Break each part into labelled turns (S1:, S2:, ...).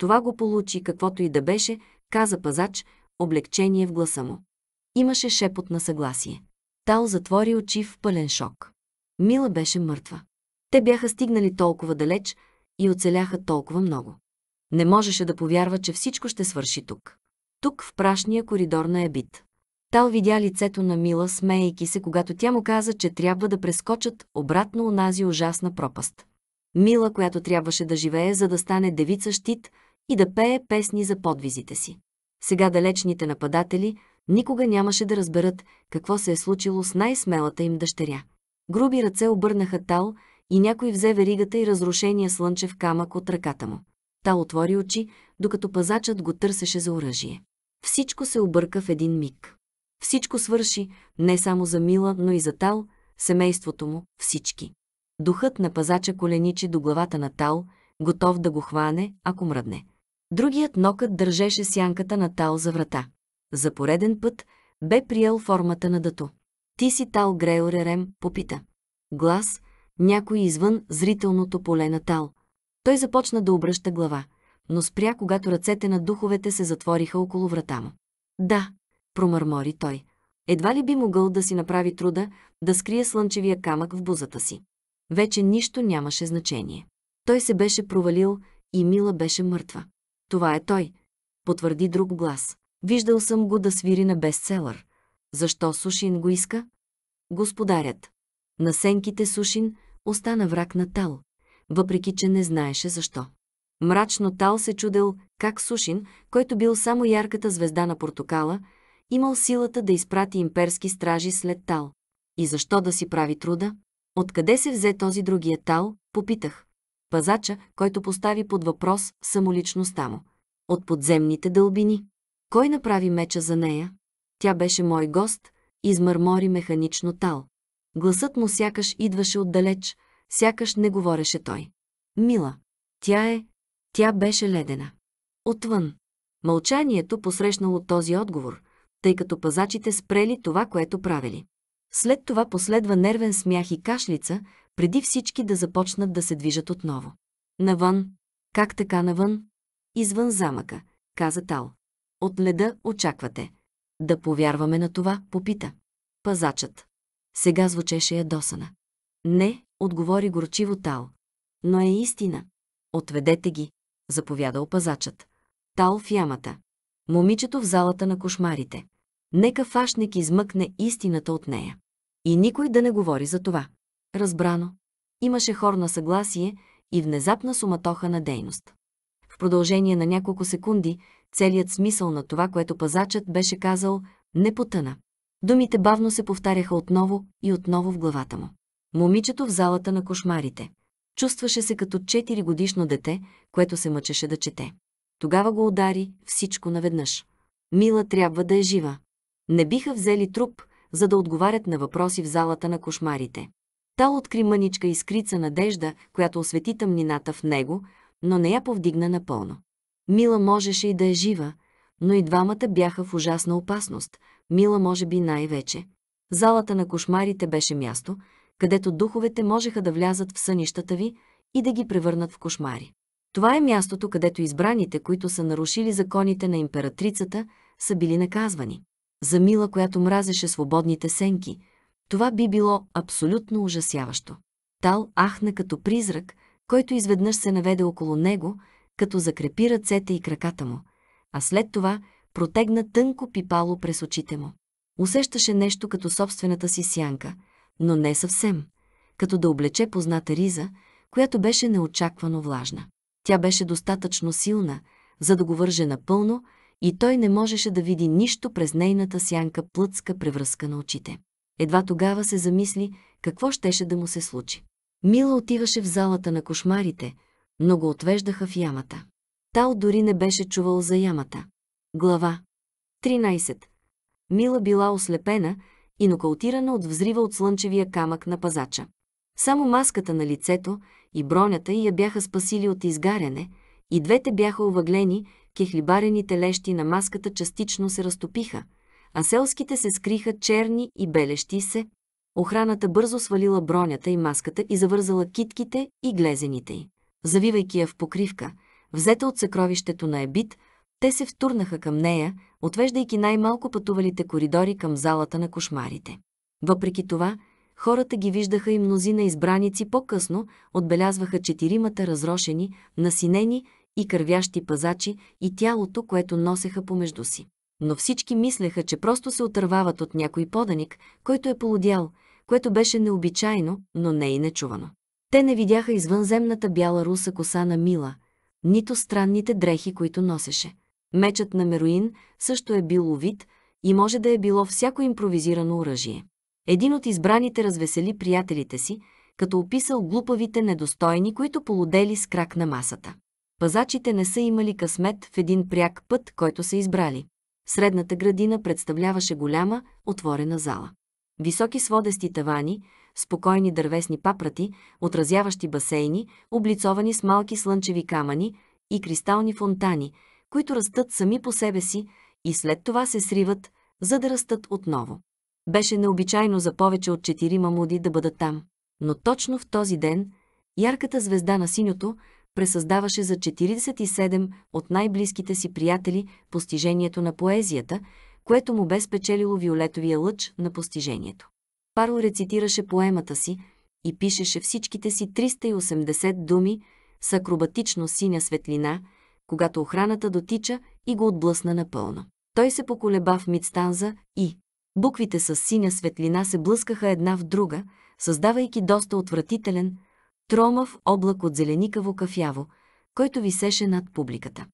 S1: Това го получи, каквото и да беше, каза пазач, облегчение в гласа му. Имаше шепот на съгласие. Тал затвори очи в пълен шок. Мила беше мъртва. Те бяха стигнали толкова далеч и оцеляха толкова много. Не можеше да повярва, че всичко ще свърши тук. Тук в прашния коридор на Ебит. Тал видя лицето на Мила, смеейки се, когато тя му каза, че трябва да прескочат обратно онази ужасна пропаст. Мила, която трябваше да живее, за да стане девица щит, и да пее песни за подвизите си. Сега далечните нападатели никога нямаше да разберат какво се е случило с най-смелата им дъщеря. Груби ръце обърнаха Тал и някой взе веригата и разрушения слънчев камък от ръката му. Тал отвори очи, докато пазачът го търсеше за оръжие. Всичко се обърка в един миг. Всичко свърши, не само за Мила, но и за Тал, семейството му, всички. Духът на пазача коленичи до главата на Тал – готов да го хване, ако мръдне. Другият нокът държеше сянката на Тал за врата. За пореден път бе приел формата на дъто. Ти си Тал Греоререм, попита. Глас, някой извън зрителното поле на Тал. Той започна да обръща глава, но спря, когато ръцете на духовете се затвориха около врата му. Да, промърмори той. Едва ли би могъл да си направи труда да скрие слънчевия камък в бузата си. Вече нищо нямаше значение. Той се беше провалил и Мила беше мъртва. Това е той, потвърди друг глас. Виждал съм го да свири на бестселър. Защо Сушин го иска? Господарят. На сенките Сушин остана враг на Тал, въпреки че не знаеше защо. Мрачно Тал се чудел как Сушин, който бил само ярката звезда на портокала, имал силата да изпрати имперски стражи след Тал. И защо да си прави труда? Откъде се взе този другия Тал, попитах пазача, който постави под въпрос самоличността му. От подземните дълбини. Кой направи меча за нея? Тя беше мой гост, измърмори механично тал. Гласът му сякаш идваше отдалеч, сякаш не говореше той. Мила. Тя е... Тя беше ледена. Отвън. Мълчанието посрещнало този отговор, тъй като пазачите спрели това, което правили. След това последва нервен смях и кашлица, преди всички да започнат да се движат отново. Навън. Как така навън? Извън замъка, каза Тал. От леда очаквате. Да повярваме на това, попита. Пазачът. Сега звучеше ядосана. Не, отговори горчиво Тал. Но е истина. Отведете ги, заповядал пазачът. Тал в ямата. Момичето в залата на кошмарите. Нека фашник измъкне истината от нея. И никой да не говори за това. Разбрано. Имаше хор на съгласие и внезапна суматоха на дейност. В продължение на няколко секунди целият смисъл на това, което пазачът беше казал, не потъна. Думите бавно се повтаряха отново и отново в главата му. Момичето в залата на кошмарите. Чувстваше се като 4-годишно дете, което се мъчеше да чете. Тогава го удари всичко наведнъж. Мила трябва да е жива. Не биха взели труп, за да отговарят на въпроси в залата на кошмарите. Та откри мъничка искрица надежда, която освети тъмнината в него, но не я повдигна напълно. Мила можеше и да е жива, но и двамата бяха в ужасна опасност, Мила може би най-вече. Залата на кошмарите беше място, където духовете можеха да влязат в сънищата ви и да ги превърнат в кошмари. Това е мястото, където избраните, които са нарушили законите на императрицата, са били наказвани. За Мила, която мразеше свободните сенки – това би било абсолютно ужасяващо. Тал ахна като призрак, който изведнъж се наведе около него, като закрепи ръцете и краката му, а след това протегна тънко пипало през очите му. Усещаше нещо като собствената си сянка, но не съвсем, като да облече позната риза, която беше неочаквано влажна. Тя беше достатъчно силна, за да го върже напълно, и той не можеше да види нищо през нейната сянка плътска превръзка на очите. Едва тогава се замисли какво щеше да му се случи. Мила отиваше в залата на кошмарите, но го отвеждаха в ямата. Тал дори не беше чувал за ямата. Глава 13. Мила била ослепена и нокаутирана от взрива от слънчевия камък на пазача. Само маската на лицето и бронята я бяха спасили от изгаряне, и двете бяха овъглени, кехлибарените лещи на маската частично се разтопиха – а селските се скриха черни и белещи се. Охраната бързо свалила бронята и маската и завързала китките и глезените й. Завивайки я в покривка, взета от съкровището на Ебит, те се втурнаха към нея, отвеждайки най-малко пътувалите коридори към залата на кошмарите. Въпреки това, хората ги виждаха и мнозина избраници по-късно отбелязваха четиримата разрошени, насинени и кървящи пазачи и тялото, което носеха помежду си но всички мислеха, че просто се отървават от някой поданик, който е полудял, което беше необичайно, но не и нечувано. Те не видяха извънземната бяла руса коса на Мила, нито странните дрехи, които носеше. Мечът на Меруин също е бил увид и може да е било всяко импровизирано оръжие. Един от избраните развесели приятелите си, като описал глупавите недостойни, които полудели с крак на масата. Пазачите не са имали късмет в един пряк път, който са избрали. Средната градина представляваше голяма, отворена зала. Високи сводести тавани, спокойни дървесни папрати, отразяващи басейни, облицовани с малки слънчеви камъни и кристални фонтани, които растат сами по себе си и след това се сриват, за да растат отново. Беше необичайно за повече от четирима муди да бъдат там. Но точно в този ден, ярката звезда на синьото, пресъздаваше за 47 от най-близките си приятели постижението на поезията, което му бе спечелило виолетовия лъч на постижението. Паро рецитираше поемата си и пишеше всичките си 380 думи с акробатично синя светлина, когато охраната дотича и го отблъсна напълно. Той се поколеба в мидстанза и буквите с синя светлина се блъскаха една в друга, създавайки доста отвратителен, тромав облак от зеленикаво кафяво, който висеше над публиката.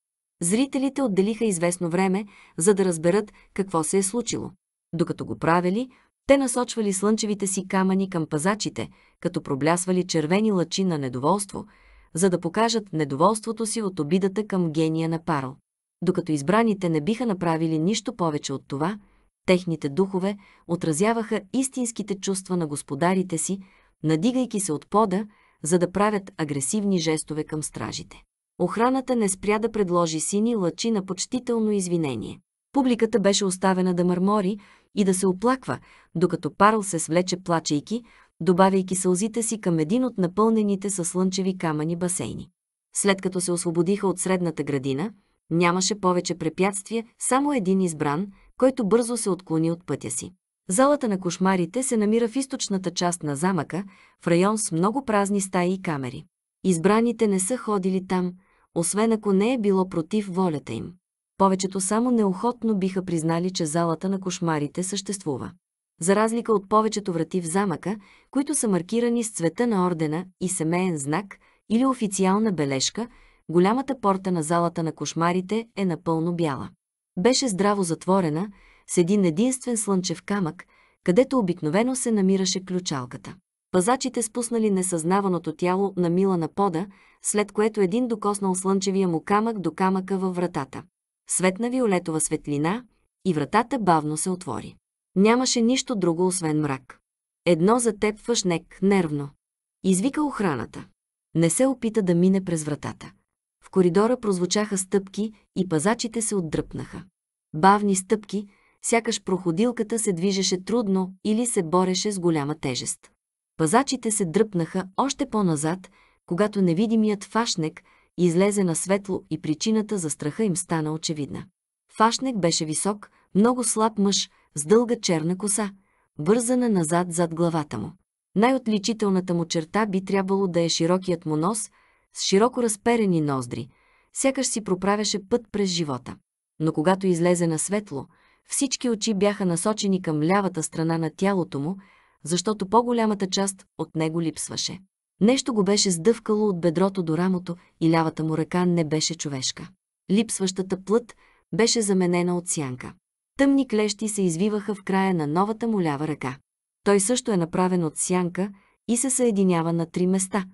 S1: Зрителите отделиха известно време, за да разберат какво се е случило. Докато го правили, те насочвали слънчевите си камъни към пазачите, като проблясвали червени лъчи на недоволство, за да покажат недоволството си от обидата към гения на Парл. Докато избраните не биха направили нищо повече от това, техните духове отразяваха истинските чувства на господарите си, надигайки се от пода, за да правят агресивни жестове към стражите. Охраната не спря да предложи сини лъчи на почтително извинение. Публиката беше оставена да мърмори и да се оплаква, докато Парл се свлече плачейки, добавяйки сълзите си към един от напълнените със слънчеви камъни басейни. След като се освободиха от средната градина, нямаше повече препятствия, само един избран, който бързо се отклони от пътя си. Залата на кошмарите се намира в източната част на замъка, в район с много празни стаи и камери. Избраните не са ходили там, освен ако не е било против волята им. Повечето само неохотно биха признали, че залата на кошмарите съществува. За разлика от повечето врати в замъка, които са маркирани с цвета на ордена и семейен знак или официална бележка, голямата порта на залата на кошмарите е напълно бяла. Беше здраво затворена, с един единствен слънчев камък, където обикновено се намираше ключалката. Пазачите спуснали несъзнаваното тяло на Мила на пода, след което един докоснал слънчевия му камък до камъка във вратата. Светна виолетова светлина и вратата бавно се отвори. Нямаше нищо друго, освен мрак. Едно затепваш нек, нервно. Извика охраната. Не се опита да мине през вратата. В коридора прозвучаха стъпки и пазачите се отдръпнаха. Бавни стъпки, сякаш проходилката се движеше трудно или се бореше с голяма тежест. Пазачите се дръпнаха още по-назад, когато невидимият фашнек излезе на светло и причината за страха им стана очевидна. Фашнек беше висок, много слаб мъж, с дълга черна коса, вързана назад зад главата му. Най-отличителната му черта би трябвало да е широкият му нос, с широко разперени ноздри, сякаш си проправяше път през живота. Но когато излезе на светло, всички очи бяха насочени към лявата страна на тялото му, защото по-голямата част от него липсваше. Нещо го беше сдъвкало от бедрото до рамото и лявата му ръка не беше човешка. Липсващата плът беше заменена от сянка. Тъмни клещи се извиваха в края на новата му лява ръка. Той също е направен от сянка и се съединява на три места.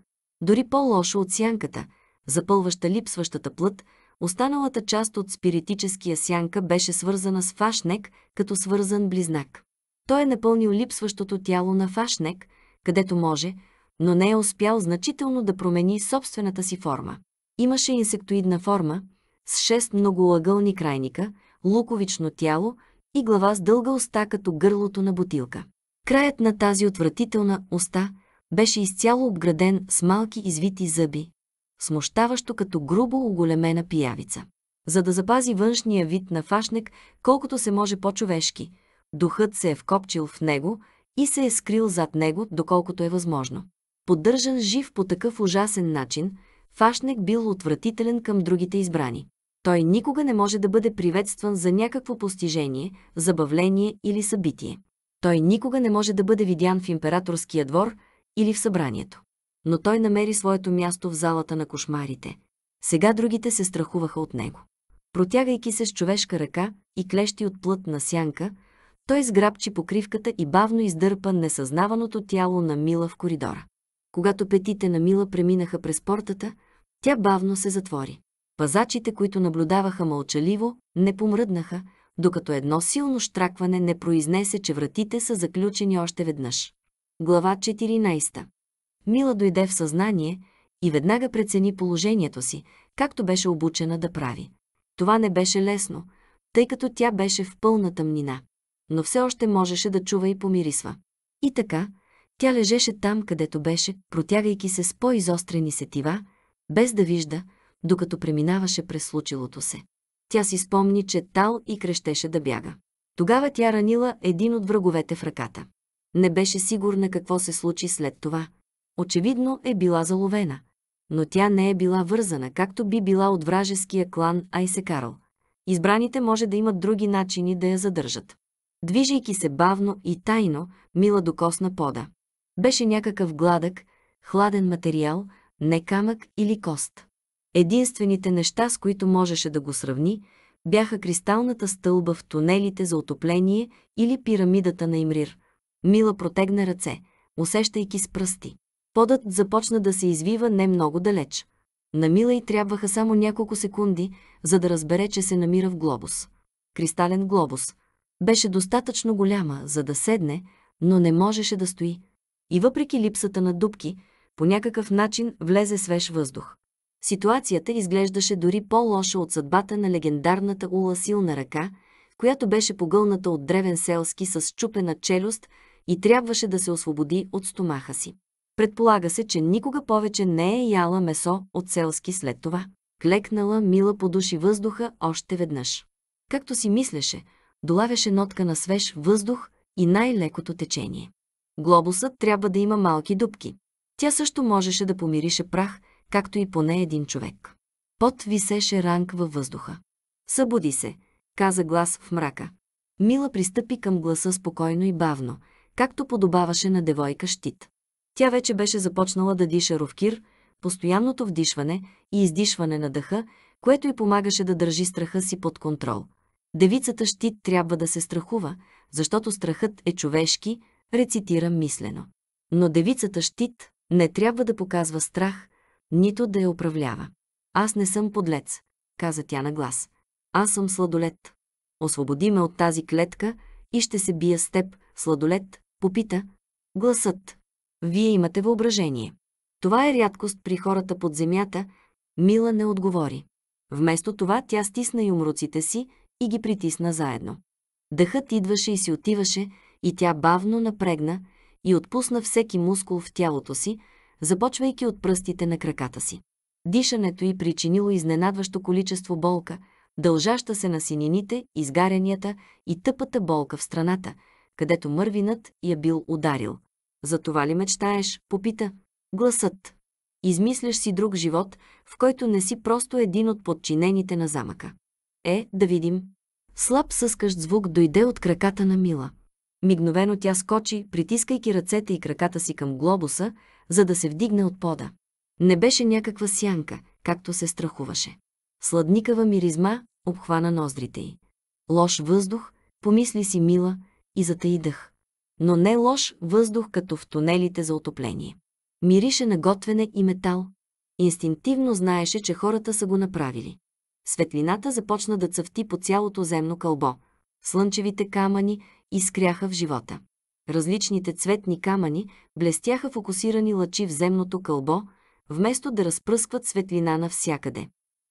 S1: Дори по-лошо от сянката, запълваща липсващата плът, Останалата част от спиритическия сянка беше свързана с фашнек, като свързан близнак. Той е напълнил липсващото тяло на фашнек, където може, но не е успял значително да промени собствената си форма. Имаше инсектоидна форма, с шест многоъгълни крайника, луковично тяло и глава с дълга уста като гърлото на бутилка. Краят на тази отвратителна уста беше изцяло обграден с малки извити зъби, смущаващо като грубо оголемена пиявица. За да запази външния вид на фашник, колкото се може по-човешки, духът се е вкопчил в него и се е скрил зад него, доколкото е възможно. Поддържан жив по такъв ужасен начин, фашник бил отвратителен към другите избрани. Той никога не може да бъде приветстван за някакво постижение, забавление или събитие. Той никога не може да бъде видян в императорския двор или в събранието но той намери своето място в залата на кошмарите. Сега другите се страхуваха от него. Протягайки се с човешка ръка и клещи от плът на сянка, той сграбчи покривката и бавно издърпа несъзнаваното тяло на Мила в коридора. Когато петите на Мила преминаха през портата, тя бавно се затвори. Пазачите, които наблюдаваха мълчаливо, не помръднаха, докато едно силно штракване не произнесе, че вратите са заключени още веднъж. Глава 14. Мила дойде в съзнание и веднага прецени положението си, както беше обучена да прави. Това не беше лесно, тъй като тя беше в пълна тъмнина, но все още можеше да чува и помирисва. И така, тя лежеше там, където беше, протягайки се с по-изострени сетива, без да вижда, докато преминаваше през случилото се. Тя си спомни, че тал и крещеше да бяга. Тогава тя ранила един от враговете в ръката. Не беше сигурна какво се случи след това – очевидно е била заловена. Но тя не е била вързана, както би била от вражеския клан Айсекарл. Избраните може да имат други начини да я задържат. Движейки се бавно и тайно, Мила докосна пода. Беше някакъв гладък, хладен материал, не камък или кост. Единствените неща, с които можеше да го сравни, бяха кристалната стълба в тунелите за отопление или пирамидата на Имрир. Мила протегна ръце, усещайки с пръсти. Подът започна да се извива не много далеч. На Мила трябваха само няколко секунди, за да разбере, че се намира в глобус. Кристален глобус. Беше достатъчно голяма, за да седне, но не можеше да стои. И въпреки липсата на дубки, по някакъв начин влезе свеж въздух. Ситуацията изглеждаше дори по-лоша от съдбата на легендарната ула силна ръка, която беше погълната от древен селски с чупена челюст и трябваше да се освободи от стомаха си. Предполага се, че никога повече не е яла месо от селски след това. Клекнала Мила подуши въздуха още веднъж. Както си мислеше, долавяше нотка на свеж въздух и най-лекото течение. Глобусът трябва да има малки дубки. Тя също можеше да помирише прах, както и поне един човек. Пот висеше ранг във въздуха. Събуди се, каза глас в мрака. Мила пристъпи към гласа спокойно и бавно, както подобаваше на девойка щит. Тя вече беше започнала да диша ровкир, постоянното вдишване и издишване на дъха, което й помагаше да държи страха си под контрол. Девицата щит трябва да се страхува, защото страхът е човешки, рецитира мислено. Но девицата щит не трябва да показва страх, нито да я управлява. Аз не съм подлец, каза тя на глас. Аз съм сладолет. Освободи ме от тази клетка и ще се бия с теб, сладолет, попита. Гласът, вие имате въображение. Това е рядкост при хората под земята, Мила не отговори. Вместо това тя стисна юмруците си и ги притисна заедно. Дъхът идваше и си отиваше, и тя бавно напрегна и отпусна всеки мускул в тялото си, започвайки от пръстите на краката си. Дишането й причинило изненадващо количество болка, дължаща се на синините, изгаренията и тъпата болка в страната, където мървинът я бил ударил. За това ли мечтаеш? Попита. Гласът. Измисляш си друг живот, в който не си просто един от подчинените на замъка. Е, да видим. Слаб съскащ звук дойде от краката на Мила. Мигновено тя скочи, притискайки ръцете и краката си към глобуса, за да се вдигне от пода. Не беше някаква сянка, както се страхуваше. Сладникава миризма обхвана ноздрите й. Лош въздух, помисли си Мила и затаи дъх но не лош въздух като в тунелите за отопление. Мирише на готвене и метал. Инстинктивно знаеше, че хората са го направили. Светлината започна да цъфти по цялото земно кълбо. Слънчевите камъни изкряха в живота. Различните цветни камъни блестяха фокусирани лъчи в земното кълбо, вместо да разпръскват светлина навсякъде.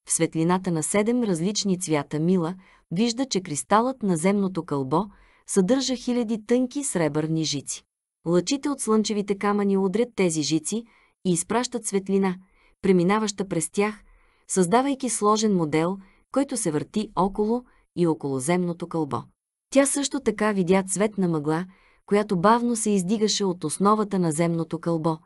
S1: В светлината на седем различни цвята Мила вижда, че кристалът на земното кълбо – съдържа хиляди тънки сребърни жици. Лъчите от слънчевите камъни удрят тези жици и изпращат светлина, преминаваща през тях, създавайки сложен модел, който се върти около и околоземното кълбо. Тя също така видя цветна мъгла, която бавно се издигаше от основата на земното кълбо,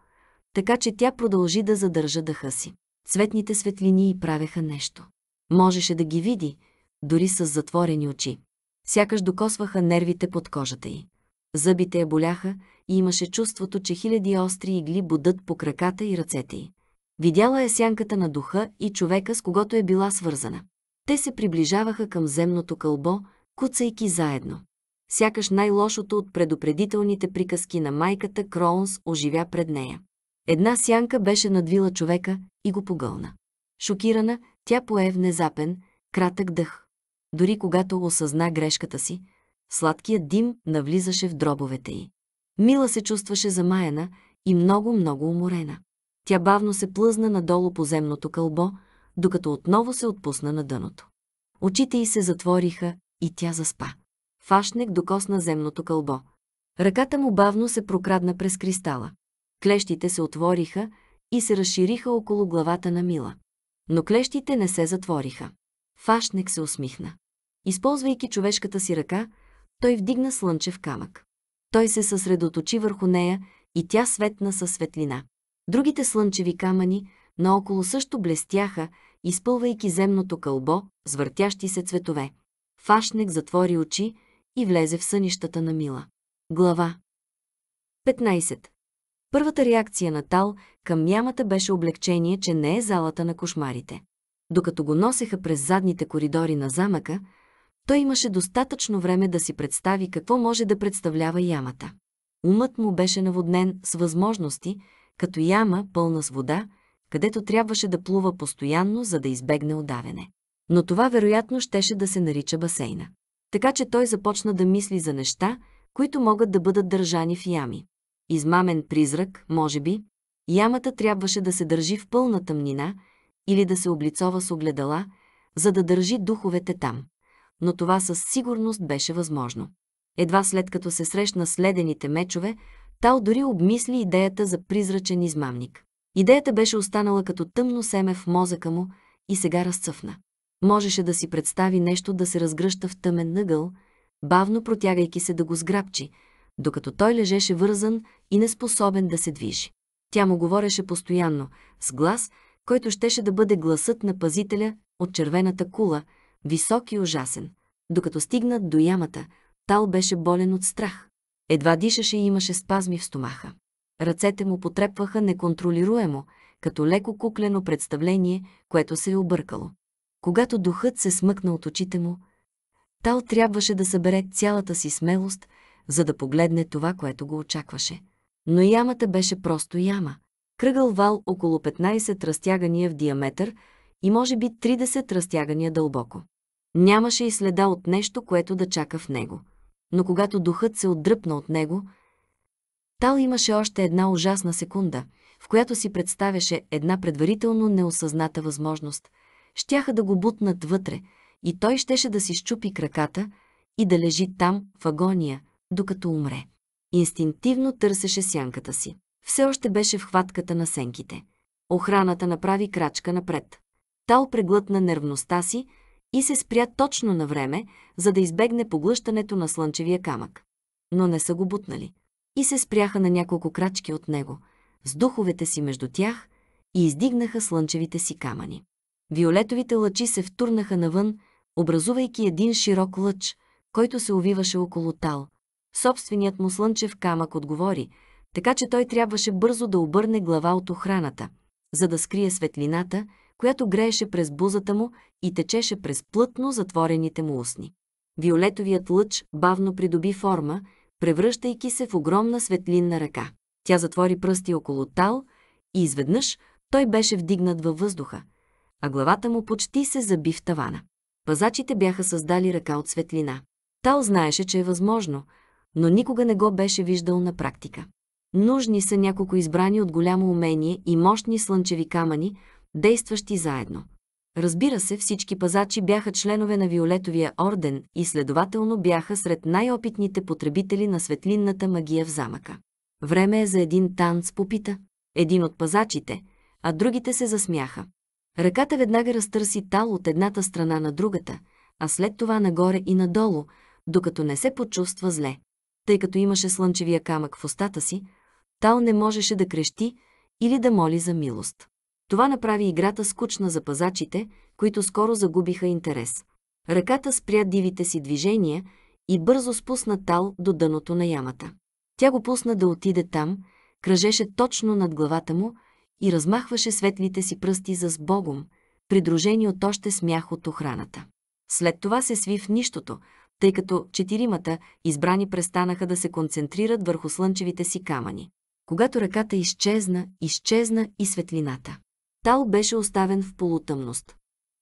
S1: така че тя продължи да задържа дъха си. Цветните светлини и правеха нещо. Можеше да ги види, дори с затворени очи сякаш докосваха нервите под кожата й. Зъбите я боляха и имаше чувството, че хиляди остри игли будат по краката и ръцете й. Видяла е сянката на духа и човека, с когото е била свързана. Те се приближаваха към земното кълбо, куцайки заедно. Сякаш най-лошото от предупредителните приказки на майката Кроунс оживя пред нея. Една сянка беше надвила човека и го погълна. Шокирана, тя пое внезапен, кратък дъх. Дори когато осъзна грешката си, сладкият дим навлизаше в дробовете й. Мила се чувстваше замаяна и много-много уморена. Тя бавно се плъзна надолу по земното кълбо, докато отново се отпусна на дъното. Очите й се затвориха и тя заспа. Фашнек докосна земното кълбо. Ръката му бавно се прокрадна през кристала. Клещите се отвориха и се разшириха около главата на Мила. Но клещите не се затвориха. Фашник се усмихна. Използвайки човешката си ръка, той вдигна слънчев камък. Той се съсредоточи върху нея и тя светна със светлина. Другите слънчеви камъни наоколо също блестяха, изпълвайки земното кълбо с въртящи се цветове. Фашнек затвори очи и влезе в сънищата на Мила. Глава 15. Първата реакция на Тал към мямата беше облегчение, че не е залата на кошмарите. Докато го носеха през задните коридори на замъка, той имаше достатъчно време да си представи какво може да представлява ямата. Умът му беше наводнен с възможности, като яма, пълна с вода, където трябваше да плува постоянно, за да избегне отдаване. Но това вероятно щеше да се нарича басейна. Така че той започна да мисли за неща, които могат да бъдат държани в ями. Измамен призрак, може би, ямата трябваше да се държи в пълна тъмнина, или да се облицова с огледала, за да държи духовете там. Но това със сигурност беше възможно. Едва след като се срещна с ледените мечове, Тал дори обмисли идеята за призрачен измамник. Идеята беше останала като тъмно семе в мозъка му и сега разцъфна. Можеше да си представи нещо да се разгръща в тъмен нъгъл, бавно протягайки се да го сграбчи, докато той лежеше вързан и неспособен да се движи. Тя му говореше постоянно, с глас – който щеше да бъде гласът на пазителя от червената кула, висок и ужасен. Докато стигнат до ямата, Тал беше болен от страх. Едва дишаше и имаше спазми в стомаха. Ръцете му потрепваха неконтролируемо, като леко куклено представление, което се е объркало. Когато духът се смъкна от очите му, Тал трябваше да събере цялата си смелост, за да погледне това, което го очакваше. Но ямата беше просто яма, кръгъл вал около 15 разтягания в диаметър и може би 30 разтягания дълбоко. Нямаше и следа от нещо, което да чака в него. Но когато духът се отдръпна от него, Тал имаше още една ужасна секунда, в която си представяше една предварително неосъзната възможност. Щяха да го бутнат вътре и той щеше да си щупи краката и да лежи там в агония, докато умре. Инстинктивно търсеше сянката си все още беше в хватката на сенките. Охраната направи крачка напред. Тал преглътна нервността си и се спря точно на време, за да избегне поглъщането на слънчевия камък. Но не са го бутнали. И се спряха на няколко крачки от него, с духовете си между тях и издигнаха слънчевите си камъни. Виолетовите лъчи се втурнаха навън, образувайки един широк лъч, който се увиваше около тал. Собственият му слънчев камък отговори – така че той трябваше бързо да обърне глава от охраната, за да скрие светлината, която грееше през бузата му и течеше през плътно затворените му устни. Виолетовият лъч бавно придоби форма, превръщайки се в огромна светлинна ръка. Тя затвори пръсти около тал и изведнъж той беше вдигнат във въздуха, а главата му почти се заби в тавана. Пазачите бяха създали ръка от светлина. Тал знаеше, че е възможно, но никога не го беше виждал на практика. Нужни са няколко избрани от голямо умение и мощни слънчеви камъни, действащи заедно. Разбира се, всички пазачи бяха членове на Виолетовия орден и следователно бяха сред най-опитните потребители на светлинната магия в замъка. Време е за един танц, попита. Един от пазачите, а другите се засмяха. Ръката веднага разтърси тал от едната страна на другата, а след това нагоре и надолу, докато не се почувства зле. Тъй като имаше слънчевия камък в устата си, Тал не можеше да крещи или да моли за милост. Това направи играта скучна за пазачите, които скоро загубиха интерес. Ръката спря дивите си движения и бързо спусна Тал до дъното на ямата. Тя го пусна да отиде там, кръжеше точно над главата му и размахваше светлите си пръсти за сбогом, придружени от още смях от охраната. След това се сви в нищото, тъй като четиримата избрани престанаха да се концентрират върху слънчевите си камъни. Когато ръката изчезна, изчезна и светлината. Тал беше оставен в полутъмност.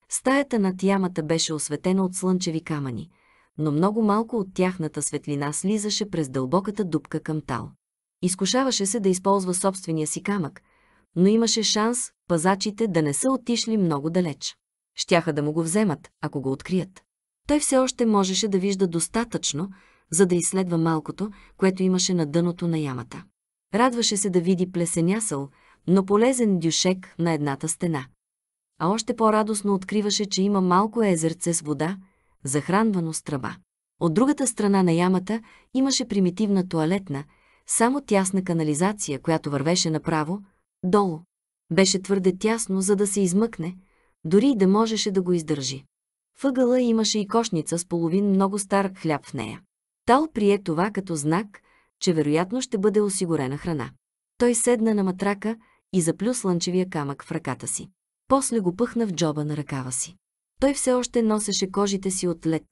S1: Стаята над ямата беше осветена от слънчеви камъни, но много малко от тяхната светлина слизаше през дълбоката дупка към Тал. Изкушаваше се да използва собствения си камък, но имаше шанс пазачите да не са отишли много далеч. Щяха да му го вземат, ако го открият. Той все още можеше да вижда достатъчно, за да изследва малкото, което имаше на дъното на ямата. Радваше се да види плесенясъл, но полезен дюшек на едната стена. А още по-радостно откриваше, че има малко езерце с вода, захранвано с тръба. От другата страна на ямата имаше примитивна туалетна, само тясна канализация, която вървеше направо, долу. Беше твърде тясно, за да се измъкне, дори и да можеше да го издържи. Въгъла имаше и кошница с половин много стар хляб в нея. Тал прие това като знак, че вероятно ще бъде осигурена храна. Той седна на матрака и заплю слънчевия камък в ръката си. После го пъхна в джоба на ръкава си. Той все още носеше кожите си от лед,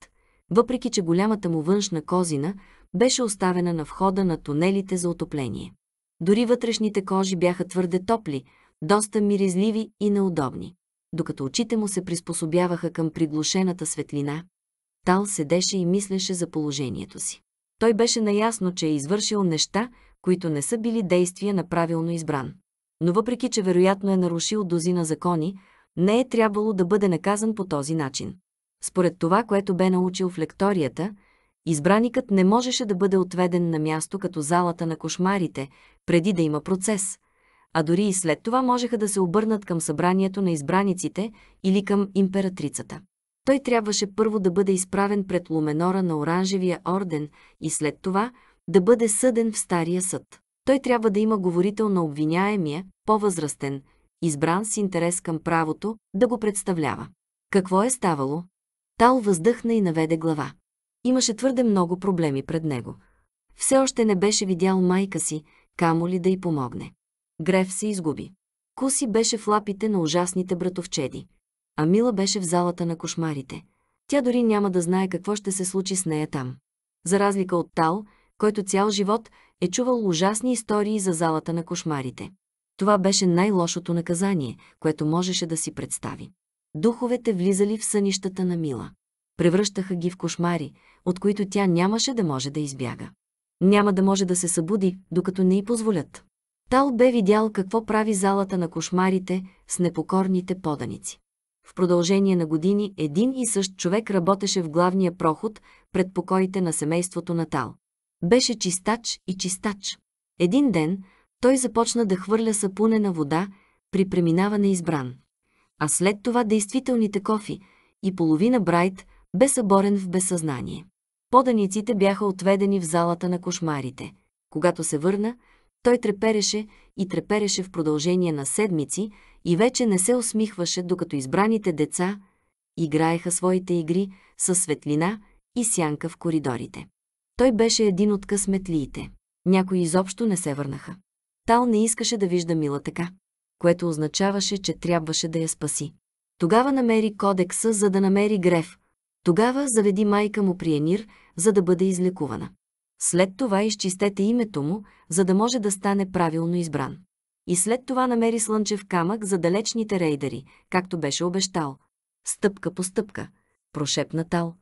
S1: въпреки че голямата му външна козина беше оставена на входа на тунелите за отопление. Дори вътрешните кожи бяха твърде топли, доста миризливи и неудобни. Докато очите му се приспособяваха към приглушената светлина, Тал седеше и мислеше за положението си той беше наясно, че е извършил неща, които не са били действия на правилно избран. Но въпреки, че вероятно е нарушил дози на закони, не е трябвало да бъде наказан по този начин. Според това, което бе научил в лекторията, избраникът не можеше да бъде отведен на място като залата на кошмарите, преди да има процес, а дори и след това можеха да се обърнат към събранието на избраниците или към императрицата. Той трябваше първо да бъде изправен пред луменора на Оранжевия орден и след това да бъде съден в Стария съд. Той трябва да има говорител на обвиняемия, по-възрастен, избран с интерес към правото, да го представлява. Какво е ставало? Тал въздъхна и наведе глава. Имаше твърде много проблеми пред него. Все още не беше видял майка си, камо ли да й помогне. Греф се изгуби. Куси беше в лапите на ужасните братовчеди а Мила беше в залата на кошмарите. Тя дори няма да знае какво ще се случи с нея там. За разлика от Тал, който цял живот е чувал ужасни истории за залата на кошмарите. Това беше най-лошото наказание, което можеше да си представи. Духовете влизали в сънищата на Мила. Превръщаха ги в кошмари, от които тя нямаше да може да избяга. Няма да може да се събуди, докато не й позволят. Тал бе видял какво прави залата на кошмарите с непокорните поданици. В продължение на години един и същ човек работеше в главния проход пред покоите на семейството Натал. Беше чистач и чистач. Един ден той започна да хвърля сапунена вода при преминаване избран. А след това действителните кофи и половина Брайт бе съборен в безсъзнание. Поданиците бяха отведени в залата на кошмарите. Когато се върна, той трепереше и трепереше в продължение на седмици и вече не се усмихваше, докато избраните деца играеха своите игри със светлина и сянка в коридорите. Той беше един от късметлиите. Някои изобщо не се върнаха. Тал не искаше да вижда Мила така, което означаваше, че трябваше да я спаси. Тогава намери кодекса, за да намери греф. Тогава заведи майка му при Енир, за да бъде излекувана. След това изчистете името му, за да може да стане правилно избран. И след това намери слънчев камък за далечните рейдери, както беше обещал. Стъпка по стъпка, прошепна Тал.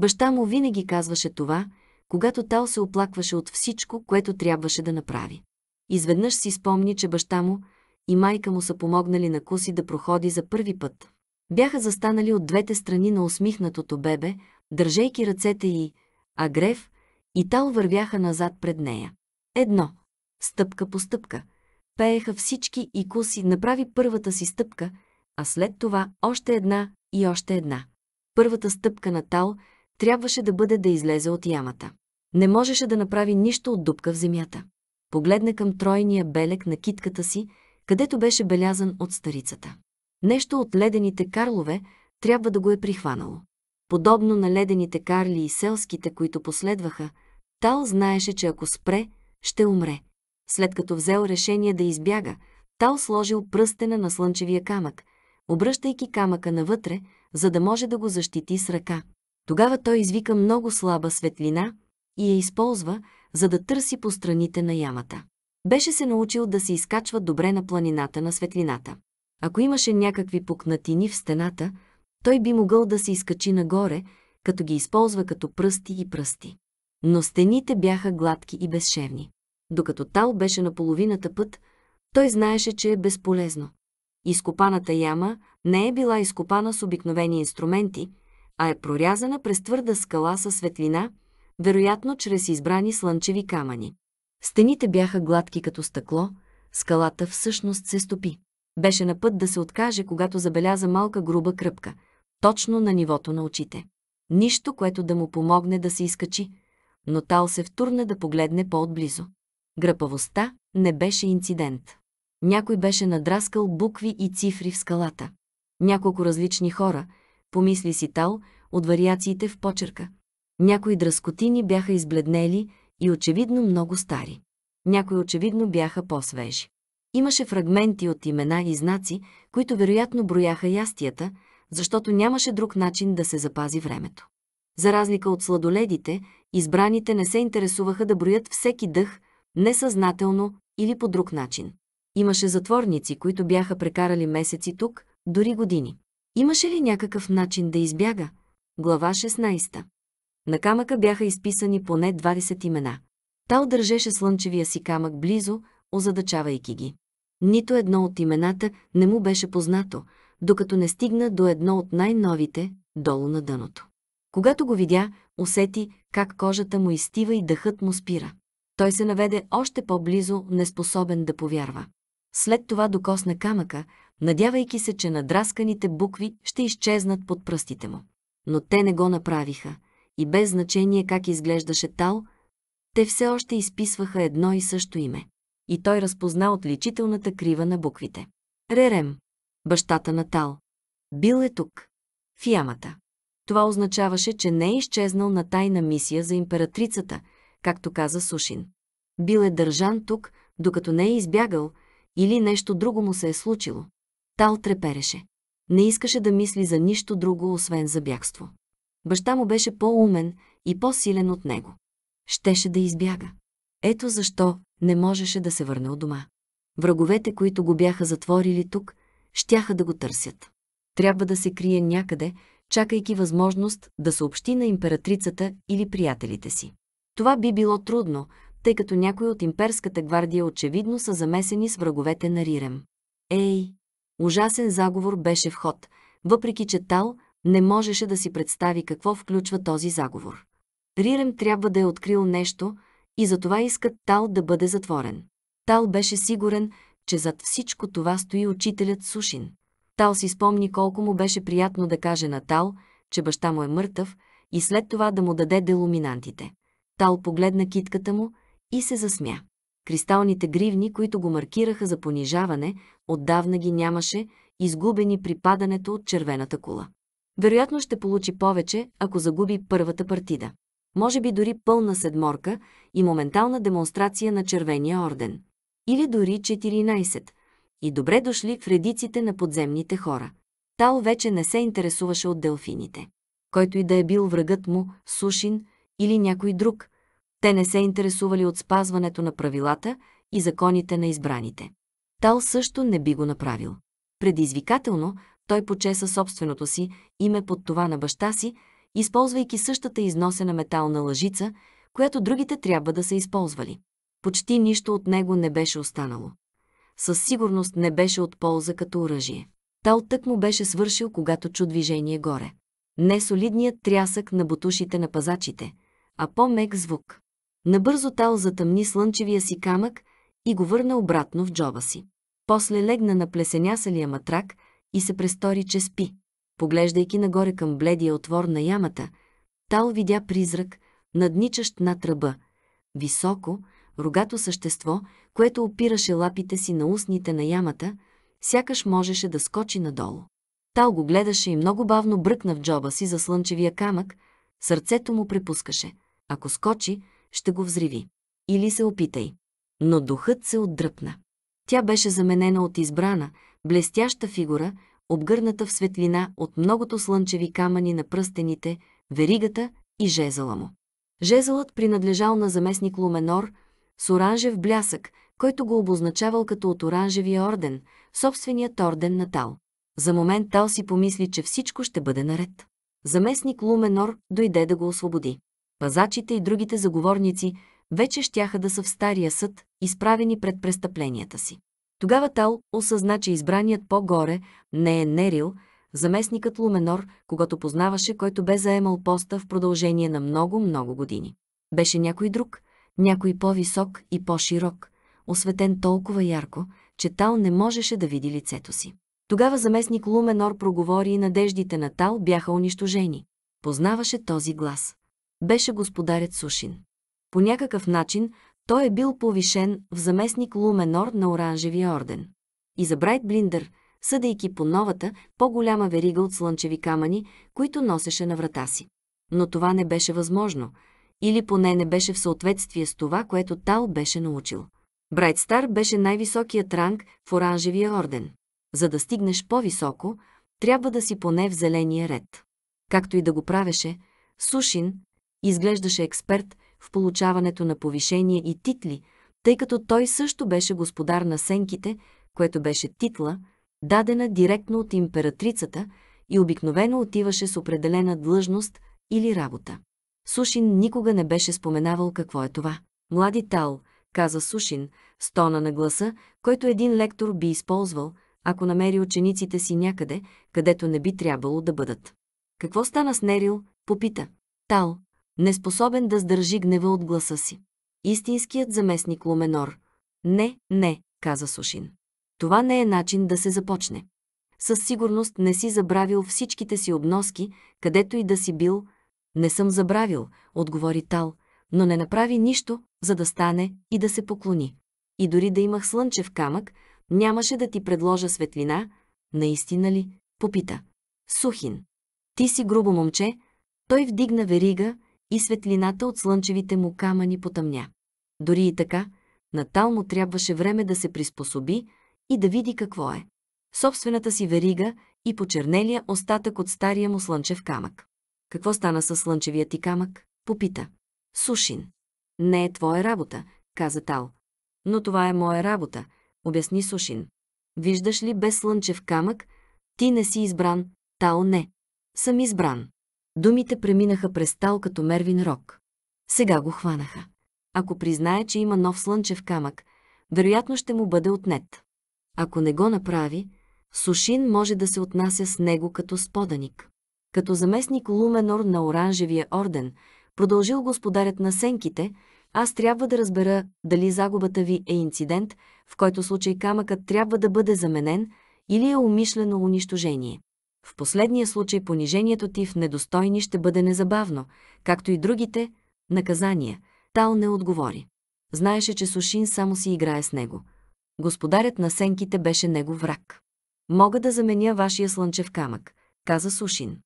S1: Баща му винаги казваше това, когато Тал се оплакваше от всичко, което трябваше да направи. Изведнъж си спомни, че баща му и майка му са помогнали на Куси да проходи за първи път. Бяха застанали от двете страни на усмихнатото бебе, държейки ръцете й, а Греф и Тал вървяха назад пред нея. Едно. Стъпка по стъпка. Пееха всички и Куси направи първата си стъпка, а след това още една и още една. Първата стъпка на Тал трябваше да бъде да излезе от ямата. Не можеше да направи нищо от дупка в земята. Погледна към тройния белек на китката си, където беше белязан от старицата. Нещо от ледените карлове трябва да го е прихванало. Подобно на ледените карли и селските, които последваха, Тал знаеше, че ако спре, ще умре. След като взел решение да избяга, Тал сложил пръстена на слънчевия камък, обръщайки камъка навътре, за да може да го защити с ръка. Тогава той извика много слаба светлина и я използва, за да търси по страните на ямата. Беше се научил да се изкачва добре на планината на светлината. Ако имаше някакви пукнатини в стената, той би могъл да се изкачи нагоре, като ги използва като пръсти и пръсти но стените бяха гладки и безшевни. Докато Тал беше на половината път, той знаеше, че е безполезно. Изкопаната яма не е била изкопана с обикновени инструменти, а е прорязана през твърда скала със светлина, вероятно чрез избрани слънчеви камъни. Стените бяха гладки като стъкло, скалата всъщност се стопи. Беше на път да се откаже, когато забеляза малка груба кръпка, точно на нивото на очите. Нищо, което да му помогне да се изкачи, но Тал се втурна да погледне по-отблизо. Гръпавостта не беше инцидент. Някой беше надраскал букви и цифри в скалата. Няколко различни хора, помисли си Тал, от вариациите в почерка. Някои дръскотини бяха избледнели и очевидно много стари. Някои очевидно бяха по-свежи. Имаше фрагменти от имена и знаци, които вероятно брояха ястията, защото нямаше друг начин да се запази времето. За разлика от сладоледите, избраните не се интересуваха да броят всеки дъх, несъзнателно или по друг начин. Имаше затворници, които бяха прекарали месеци тук, дори години. Имаше ли някакъв начин да избяга? Глава 16. На камъка бяха изписани поне 20 имена. Тал държеше слънчевия си камък близо, озадачавайки ги. Нито едно от имената не му беше познато, докато не стигна до едно от най-новите, долу на дъното. Когато го видя, усети как кожата му изтива и дъхът му спира. Той се наведе още по-близо, неспособен да повярва. След това докосна камъка, надявайки се, че надрасканите букви ще изчезнат под пръстите му. Но те не го направиха и без значение как изглеждаше Тал, те все още изписваха едно и също име. И той разпозна отличителната крива на буквите. Ререм, бащата на Тал, бил е тук, в ямата. Това означаваше, че не е изчезнал на тайна мисия за императрицата, както каза Сушин. Бил е държан тук, докато не е избягал, или нещо друго му се е случило. Тал трепереше. Не искаше да мисли за нищо друго, освен за бягство. Баща му беше по-умен и по-силен от него. Щеше да избяга. Ето защо не можеше да се върне от дома. Враговете, които го бяха затворили тук, щяха да го търсят. Трябва да се крие някъде, чакайки възможност да съобщи на императрицата или приятелите си. Това би било трудно, тъй като някои от имперската гвардия очевидно са замесени с враговете на Рирем. Ей! Ужасен заговор беше в ход, въпреки че Тал не можеше да си представи какво включва този заговор. Рирем трябва да е открил нещо и затова искат Тал да бъде затворен. Тал беше сигурен, че зад всичко това стои учителят Сушин. Тал си спомни колко му беше приятно да каже на Тал, че баща му е мъртъв, и след това да му даде делуминантите. Тал погледна китката му и се засмя. Кристалните гривни, които го маркираха за понижаване, отдавна ги нямаше, изгубени при падането от червената кула. Вероятно ще получи повече, ако загуби първата партида. Може би дори пълна седморка и моментална демонстрация на червения орден. Или дори 14, и добре дошли в редиците на подземните хора. Тал вече не се интересуваше от делфините. Който и да е бил врагът му, Сушин или някой друг, те не се интересували от спазването на правилата и законите на избраните. Тал също не би го направил. Предизвикателно той почеса собственото си име под това на баща си, използвайки същата износена метална лъжица, която другите трябва да са използвали. Почти нищо от него не беше останало със сигурност не беше от полза като оръжие. Тал тък му беше свършил, когато чу движение горе. Не солидният трясък на бутушите на пазачите, а по-мек звук. Набързо Тал затъмни слънчевия си камък и го върна обратно в джоба си. После легна на плесенясалия матрак и се престори, че спи. Поглеждайки нагоре към бледия отвор на ямата, Тал видя призрак, надничащ над ръба. Високо, рогато същество, което опираше лапите си на устните на ямата, сякаш можеше да скочи надолу. Тал го гледаше и много бавно бръкна в джоба си за слънчевия камък, сърцето му препускаше. Ако скочи, ще го взриви. Или се опитай. Но духът се отдръпна. Тя беше заменена от избрана, блестяща фигура, обгърната в светлина от многото слънчеви камъни на пръстените, веригата и жезъла му. Жезълът принадлежал на заместник Луменор, с оранжев блясък, който го обозначавал като от оранжевия орден, собственият орден на Тал. За момент Тал си помисли, че всичко ще бъде наред. Заместник Луменор дойде да го освободи. Пазачите и другите заговорници вече щяха да са в Стария съд, изправени пред престъпленията си. Тогава Тал осъзна, че избраният по-горе не е Нерил, заместникът Луменор, когато познаваше, който бе заемал поста в продължение на много-много години. Беше някой друг, някой по-висок и по-широк, осветен толкова ярко, че Тал не можеше да види лицето си. Тогава заместник Луменор проговори и надеждите на Тал бяха унищожени. Познаваше този глас. Беше господарят Сушин. По някакъв начин той е бил повишен в заместник Луменор на Оранжевия орден. И за Брайт Блиндър, съдейки по новата, по-голяма верига от слънчеви камъни, които носеше на врата си. Но това не беше възможно, или поне не беше в съответствие с това, което Тал беше научил. Брайт Стар беше най-високият ранг в оранжевия орден. За да стигнеш по-високо, трябва да си поне в зеления ред. Както и да го правеше, Сушин изглеждаше експерт в получаването на повишения и титли, тъй като той също беше господар на сенките, което беше титла, дадена директно от императрицата и обикновено отиваше с определена длъжност или работа. Сушин никога не беше споменавал какво е това. Млади Тал, каза Сушин, с тона на гласа, който един лектор би използвал, ако намери учениците си някъде, където не би трябвало да бъдат. Какво стана с Нерил? Попита. Тал, неспособен да сдържи гнева от гласа си. Истинският заместник Луменор. Не, не, каза Сушин. Това не е начин да се започне. Със сигурност не си забравил всичките си обноски, където и да си бил, не съм забравил, отговори Тал, но не направи нищо, за да стане и да се поклони. И дори да имах слънчев камък, нямаше да ти предложа светлина, наистина ли? Попита. Сухин. Ти си грубо момче, той вдигна верига и светлината от слънчевите му камъни потъмня. Дори и така, Натал му трябваше време да се приспособи и да види какво е. Собствената си верига и почернелия остатък от стария му слънчев камък. Какво стана с слънчевия ти камък? Попита. Сушин. Не е твоя работа, каза Тал. Но това е моя работа, обясни Сушин. Виждаш ли без слънчев камък, ти не си избран, Тал не. Съм избран. Думите преминаха през Тал като Мервин Рок. Сега го хванаха. Ако признае, че има нов слънчев камък, вероятно ще му бъде отнет. Ако не го направи, Сушин може да се отнася с него като споданик като заместник Луменор на Оранжевия орден, продължил господарят на сенките, аз трябва да разбера дали загубата ви е инцидент, в който случай камъкът трябва да бъде заменен или е умишлено унищожение. В последния случай понижението ти в недостойни ще бъде незабавно, както и другите – наказания. Тал не отговори. Знаеше, че Сушин само си играе с него. Господарят на сенките беше него враг. Мога да заменя вашия слънчев камък, каза Сушин.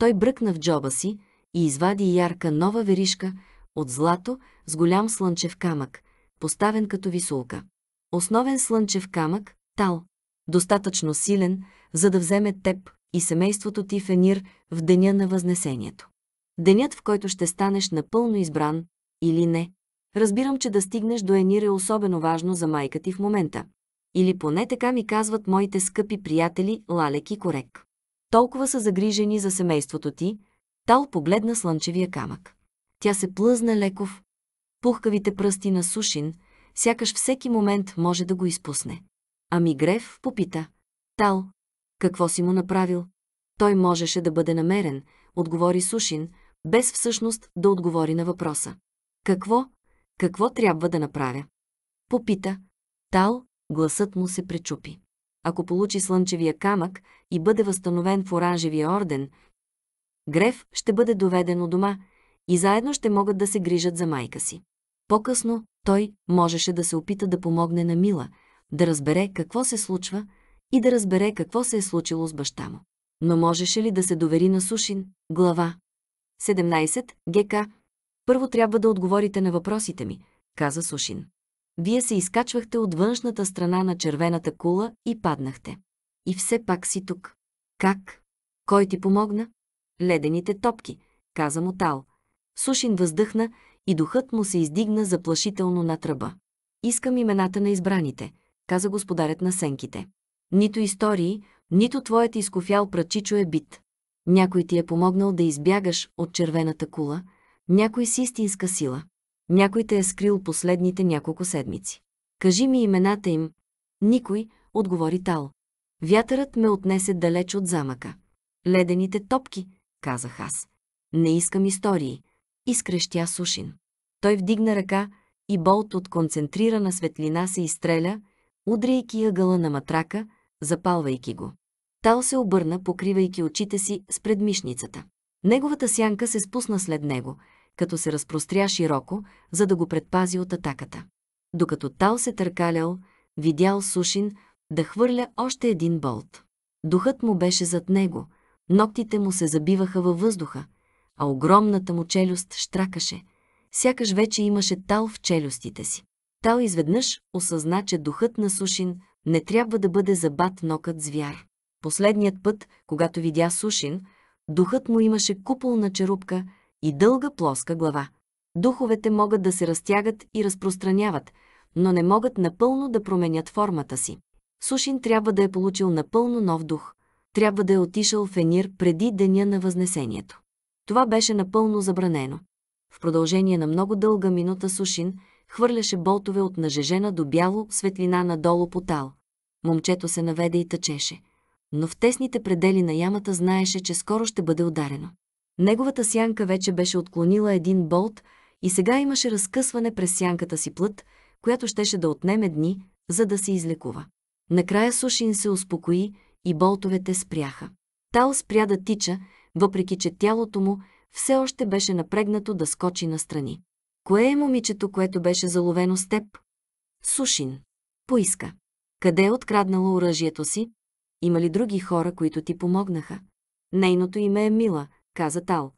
S1: Той бръкна в джоба си и извади ярка нова веришка от злато с голям слънчев камък, поставен като висулка. Основен слънчев камък – тал. Достатъчно силен, за да вземе теб и семейството ти в Енир в деня на Възнесението. Денят, в който ще станеш напълно избран или не. Разбирам, че да стигнеш до Енир е особено важно за майка ти в момента. Или поне така ми казват моите скъпи приятели Лалек и Корек толкова са загрижени за семейството ти, Тал погледна слънчевия камък. Тя се плъзна леко в пухкавите пръсти на Сушин, сякаш всеки момент може да го изпусне. Ами Грев попита. Тал, какво си му направил? Той можеше да бъде намерен, отговори Сушин, без всъщност да отговори на въпроса. Какво? Какво трябва да направя? Попита. Тал, гласът му се пречупи ако получи слънчевия камък и бъде възстановен в оранжевия орден, Греф ще бъде доведен у дома и заедно ще могат да се грижат за майка си. По-късно той можеше да се опита да помогне на Мила, да разбере какво се случва и да разбере какво се е случило с баща му. Но можеше ли да се довери на Сушин? Глава 17. ГК. Първо трябва да отговорите на въпросите ми, каза Сушин. Вие се изкачвахте от външната страна на червената кула и паднахте. И все пак си тук. Как? Кой ти помогна? Ледените топки, каза му Тал. Сушин въздъхна и духът му се издигна заплашително на тръба. Искам имената на избраните, каза господарят на сенките. Нито истории, нито твоят изкофял прачичо е бит. Някой ти е помогнал да избягаш от червената кула, някой с истинска сила. Някой те е скрил последните няколко седмици. Кажи ми имената им. Никой, отговори Тал. Вятърът ме отнесе далеч от замъка. Ледените топки, казах аз. Не искам истории. Изкрещя Сушин. Той вдигна ръка и болт от концентрирана светлина се изстреля, удряйки ъгъла на матрака, запалвайки го. Тал се обърна, покривайки очите си с предмишницата. Неговата сянка се спусна след него – като се разпростря широко, за да го предпази от атаката. Докато Тал се търкалял, видял Сушин да хвърля още един болт. Духът му беше зад него, ногтите му се забиваха във въздуха, а огромната му челюст штракаше. Сякаш вече имаше Тал в челюстите си. Тал изведнъж осъзна, че духът на Сушин не трябва да бъде забат нокът звяр. Последният път, когато видя Сушин, духът му имаше купол на черупка, и дълга плоска глава. Духовете могат да се разтягат и разпространяват, но не могат напълно да променят формата си. Сушин трябва да е получил напълно нов дух. Трябва да е отишъл в Енир преди деня на Възнесението. Това беше напълно забранено. В продължение на много дълга минута Сушин хвърляше болтове от нажежена до бяло светлина надолу по тал. Момчето се наведе и тъчеше. Но в тесните предели на ямата знаеше, че скоро ще бъде ударено. Неговата сянка вече беше отклонила един болт и сега имаше разкъсване през сянката си плът, която щеше да отнеме дни, за да се излекува. Накрая Сушин се успокои и болтовете спряха. Тал спря да тича, въпреки че тялото му все още беше напрегнато да скочи настрани. Кое е момичето, което беше заловено с теб? Сушин. Поиска. Къде е откраднало оръжието си? Има ли други хора, които ти помогнаха? Нейното име е Мила, каза Тал.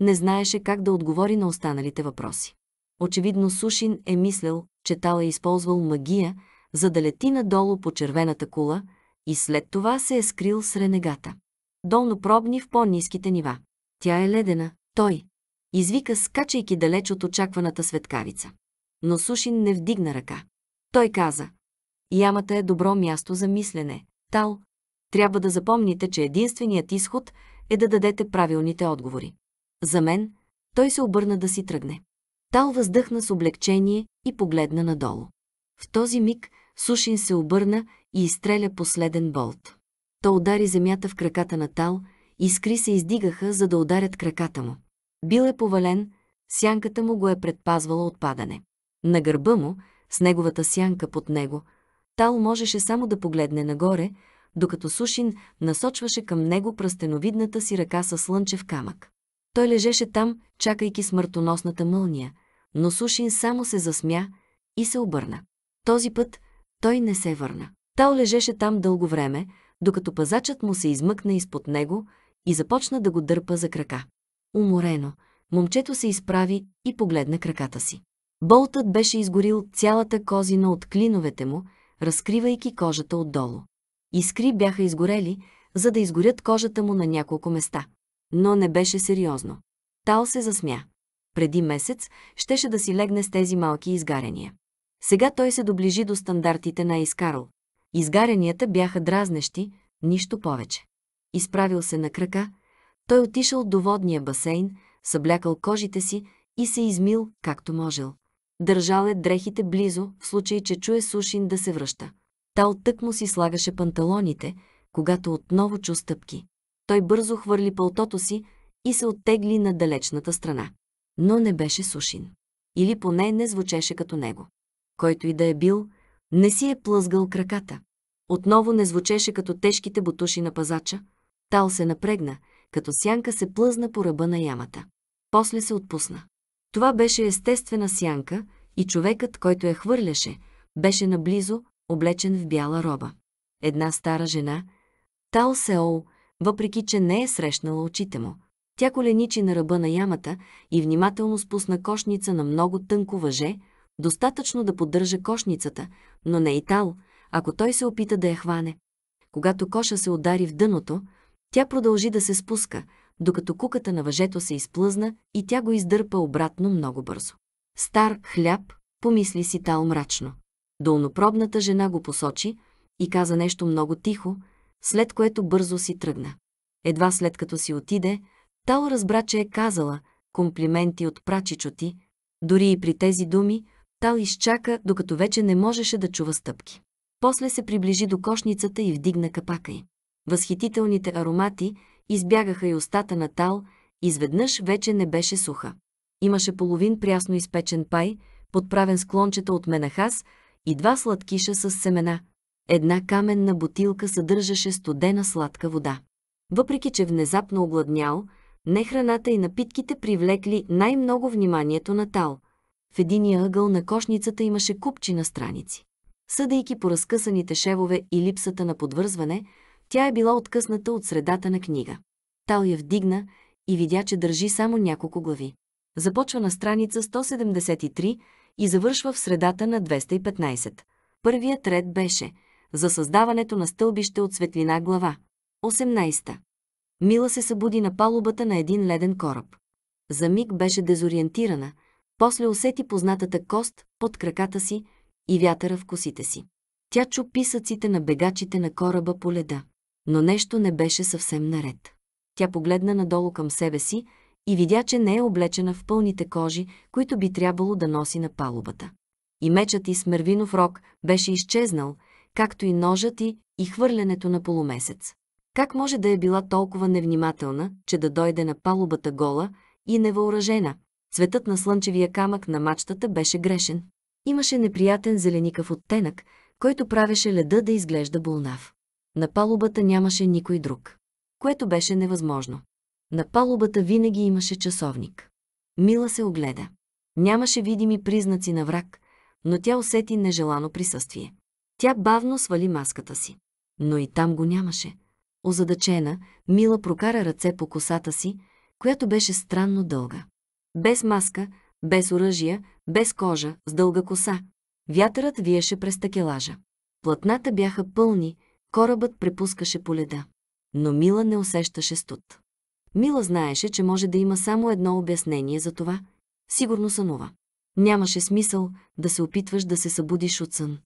S1: Не знаеше как да отговори на останалите въпроси. Очевидно Сушин е мислил, че Тал е използвал магия, за да лети надолу по червената кула и след това се е скрил с ренегата. Долно пробни в по-низките нива. Тя е ледена, той. Извика, скачайки далеч от очакваната светкавица. Но Сушин не вдигна ръка. Той каза, ямата е добро място за мислене. Тал, трябва да запомните, че единственият изход е да дадете правилните отговори. За мен, той се обърна да си тръгне. Тал въздъхна с облегчение и погледна надолу. В този миг Сушин се обърна и изстреля последен болт. То удари земята в краката на Тал, искри се издигаха, за да ударят краката му. Бил е повален, сянката му го е предпазвала от падане. На гърба му, с неговата сянка под него, Тал можеше само да погледне нагоре, докато Сушин насочваше към него пръстеновидната си ръка със слънчев камък. Той лежеше там, чакайки смъртоносната мълния, но Сушин само се засмя и се обърна. Този път той не се върна. Тао лежеше там дълго време, докато пазачът му се измъкна изпод него и започна да го дърпа за крака. Уморено, момчето се изправи и погледна краката си. Болтът беше изгорил цялата козина от клиновете му, разкривайки кожата отдолу. Искри бяха изгорели, за да изгорят кожата му на няколко места. Но не беше сериозно. Тао се засмя. Преди месец щеше да си легне с тези малки изгарения. Сега той се доближи до стандартите на Искарл. Изгаренията бяха дразнещи, нищо повече. Изправил се на крака, той отишъл до водния басейн, съблякал кожите си и се измил, както можел. Държал е дрехите близо, в случай, че чуе Сушин да се връща. Тал тък му си слагаше панталоните, когато отново чу стъпки. Той бързо хвърли пълтото си и се оттегли на далечната страна. Но не беше сушин. Или поне не звучеше като него. Който и да е бил, не си е плъзгал краката. Отново не звучеше като тежките бутуши на пазача. Тал се напрегна, като сянка се плъзна по ръба на ямата. После се отпусна. Това беше естествена сянка и човекът, който я хвърляше, беше наблизо, облечен в бяла роба. Една стара жена, Тао Сеол, въпреки че не е срещнала очите му. Тя коленичи на ръба на ямата и внимателно спусна кошница на много тънко въже, достатъчно да поддържа кошницата, но не и Тал, ако той се опита да я хване. Когато коша се удари в дъното, тя продължи да се спуска, докато куката на въжето се изплъзна и тя го издърпа обратно много бързо. Стар хляб, помисли си Тал мрачно. Долнопробната жена го посочи и каза нещо много тихо, след което бързо си тръгна. Едва след като си отиде, Тао разбра, че е казала комплименти от прачичо ти. Дори и при тези думи, Тао изчака, докато вече не можеше да чува стъпки. После се приближи до кошницата и вдигна капака й. Възхитителните аромати избягаха и устата на Тао, изведнъж вече не беше суха. Имаше половин прясно изпечен пай, подправен с клончета от менахас, и два сладкиша с семена. Една каменна бутилка съдържаше студена сладка вода. Въпреки, че внезапно огладнял, не храната и напитките привлекли най-много вниманието на Тал. В единия ъгъл на кошницата имаше купчи на страници. Съдейки по разкъсаните шевове и липсата на подвързване, тя е била откъсната от средата на книга. Тал я вдигна и видя, че държи само няколко глави. Започва на страница 173, и завършва в средата на 215. Първият ред беше за създаването на стълбище от светлина глава. 18. Мила се събуди на палубата на един леден кораб. За миг беше дезориентирана, после усети познатата кост под краката си и вятъра в косите си. Тя чу писъците на бегачите на кораба по леда, но нещо не беше съвсем наред. Тя погледна надолу към себе си, и видя, че не е облечена в пълните кожи, които би трябвало да носи на палубата. И мечът и смервинов рок беше изчезнал, както и ножът и, и хвърлянето на полумесец. Как може да е била толкова невнимателна, че да дойде на палубата гола и невъоръжена? Цветът на слънчевия камък на мачтата беше грешен. Имаше неприятен зеленикав оттенък, който правеше леда да изглежда болнав. На палубата нямаше никой друг, което беше невъзможно. На палубата винаги имаше часовник. Мила се огледа. Нямаше видими признаци на враг, но тя усети нежелано присъствие. Тя бавно свали маската си. Но и там го нямаше. Озадачена, Мила прокара ръце по косата си, която беше странно дълга. Без маска, без оръжия, без кожа, с дълга коса. Вятърът виеше през такелажа. Платната бяха пълни, корабът препускаше по леда. Но Мила не усещаше студ. Мила знаеше, че може да има само едно обяснение за това. Сигурно сънува. Нямаше смисъл да се опитваш да се събудиш от сън.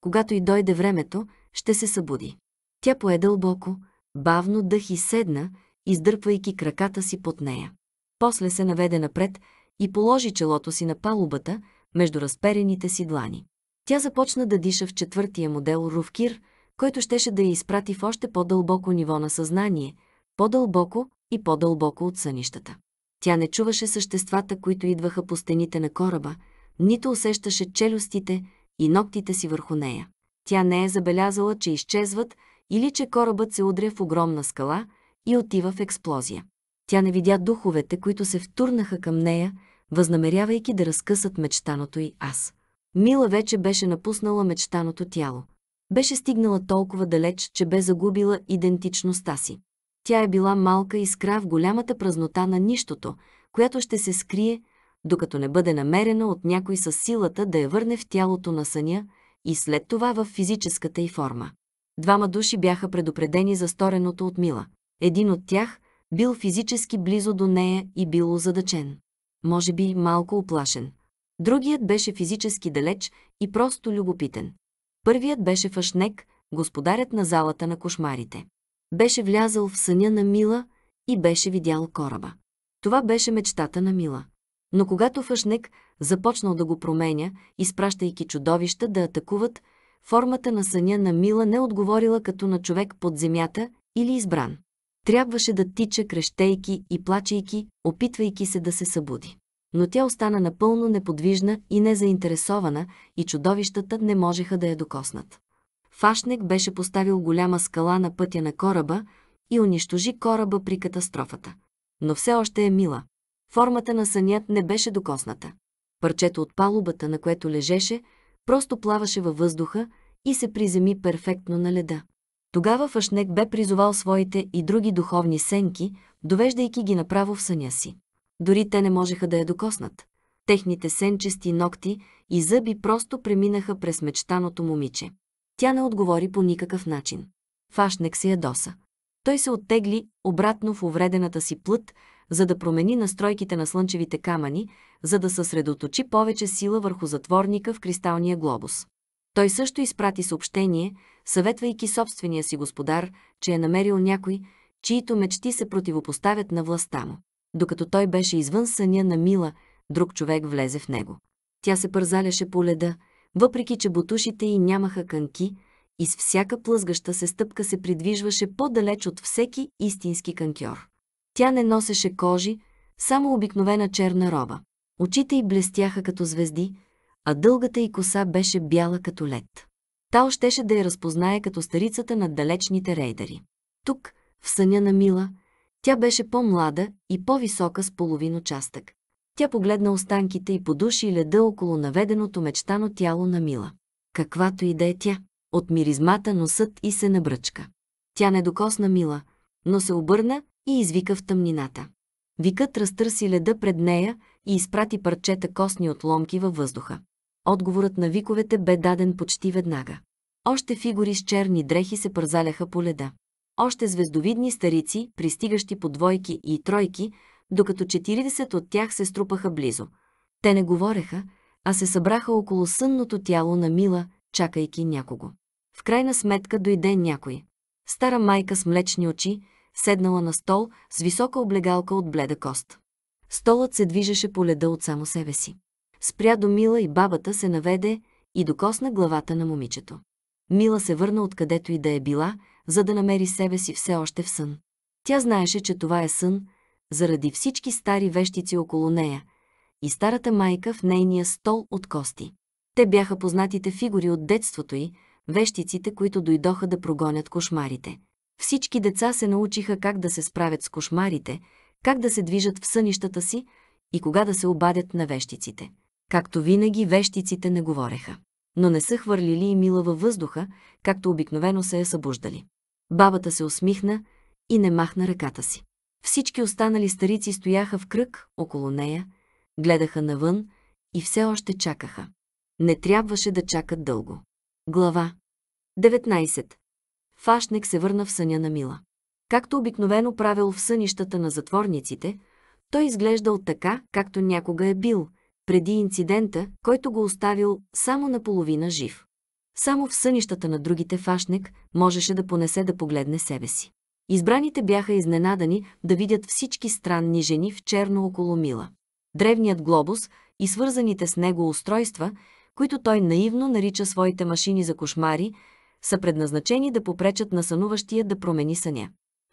S1: Когато и дойде времето, ще се събуди. Тя пое дълбоко, бавно дъх и седна, издърпвайки краката си под нея. После се наведе напред и положи челото си на палубата между разперените си длани. Тя започна да диша в четвъртия модел Рувкир, който щеше да я изпрати в още по-дълбоко ниво на съзнание, по-дълбоко, и по-дълбоко от сънищата. Тя не чуваше съществата, които идваха по стените на кораба, нито усещаше челюстите и ногтите си върху нея. Тя не е забелязала, че изчезват или че корабът се удря в огромна скала и отива в експлозия. Тя не видя духовете, които се втурнаха към нея, възнамерявайки да разкъсат мечтаното й аз. Мила вече беше напуснала мечтаното тяло. Беше стигнала толкова далеч, че бе загубила идентичността си. Тя е била малка искра в голямата празнота на нищото, която ще се скрие, докато не бъде намерена от някой с силата да я върне в тялото на съня и след това в физическата й форма. Двама души бяха предупредени за стореното от Мила. Един от тях бил физически близо до нея и бил озадачен. Може би малко оплашен. Другият беше физически далеч и просто любопитен. Първият беше Фашнек, господарят на залата на кошмарите. Беше влязал в съня на Мила и беше видял кораба. Това беше мечтата на Мила. Но когато Фъшнек започнал да го променя, изпращайки чудовища да атакуват, формата на съня на Мила не отговорила като на човек под земята или избран. Трябваше да тича, крещейки и плачейки, опитвайки се да се събуди. Но тя остана напълно неподвижна и незаинтересована и чудовищата не можеха да я докоснат. Фашнек беше поставил голяма скала на пътя на кораба и унищожи кораба при катастрофата. Но все още е мила. Формата на сънят не беше докосната. Парчето от палубата, на което лежеше, просто плаваше във въздуха и се приземи перфектно на леда. Тогава Фашнек бе призовал своите и други духовни сенки, довеждайки ги направо в съня си. Дори те не можеха да я докоснат. Техните сенчести ногти и зъби просто преминаха през мечтаното момиче. Тя не отговори по никакъв начин. Фашнек се ядоса. Той се оттегли обратно в увредената си плът, за да промени настройките на слънчевите камъни, за да съсредоточи повече сила върху затворника в кристалния глобус. Той също изпрати съобщение, съветвайки собствения си господар, че е намерил някой, чието мечти се противопоставят на властта му. Докато той беше извън съня на Мила, друг човек влезе в него. Тя се пързаляше по леда, въпреки че бутушите й нямаха канки, и с всяка плъзгаща се стъпка се придвижваше по-далеч от всеки истински канкьор. Тя не носеше кожи, само обикновена черна роба. Очите й блестяха като звезди, а дългата й коса беше бяла като лед. Та щеше да я разпознае като старицата на далечните рейдери. Тук, в съня на Мила, тя беше по-млада и по-висока с половин участък. Тя погледна останките и подуши леда около наведеното мечтано тяло на Мила. Каквато и да е тя, от миризмата носът и се набръчка. Тя не докосна Мила, но се обърна и извика в тъмнината. Викът разтърси леда пред нея и изпрати парчета костни отломки във въздуха. Отговорът на виковете бе даден почти веднага. Още фигури с черни дрехи се пързаляха по леда. Още звездовидни старици, пристигащи по двойки и тройки, докато 40 от тях се струпаха близо. Те не говореха, а се събраха около сънното тяло на Мила, чакайки някого. В крайна сметка дойде някой. Стара майка с млечни очи, седнала на стол с висока облегалка от бледа кост. Столът се движеше по леда от само себе си. Спря до Мила и бабата се наведе и докосна главата на момичето. Мила се върна откъдето и да е била, за да намери себе си все още в сън. Тя знаеше, че това е сън, заради всички стари вещици около нея и старата майка в нейния стол от кости. Те бяха познатите фигури от детството й, вещиците, които дойдоха да прогонят кошмарите. Всички деца се научиха как да се справят с кошмарите, как да се движат в сънищата си и кога да се обадят на вещиците. Както винаги, вещиците не говореха. Но не са хвърлили и мила във въздуха, както обикновено се е събуждали. Бабата се усмихна и не махна ръката си. Всички останали старици стояха в кръг около нея, гледаха навън и все още чакаха. Не трябваше да чакат дълго. Глава 19. Фашник се върна в съня на Мила. Както обикновено правил в сънищата на затворниците, той изглеждал така, както някога е бил, преди инцидента, който го оставил само наполовина жив. Само в сънищата на другите Фашник можеше да понесе да погледне себе си. Избраните бяха изненадани да видят всички странни жени в черно около Мила. Древният глобус и свързаните с него устройства, които той наивно нарича своите машини за кошмари, са предназначени да попречат на сънуващия да промени съня.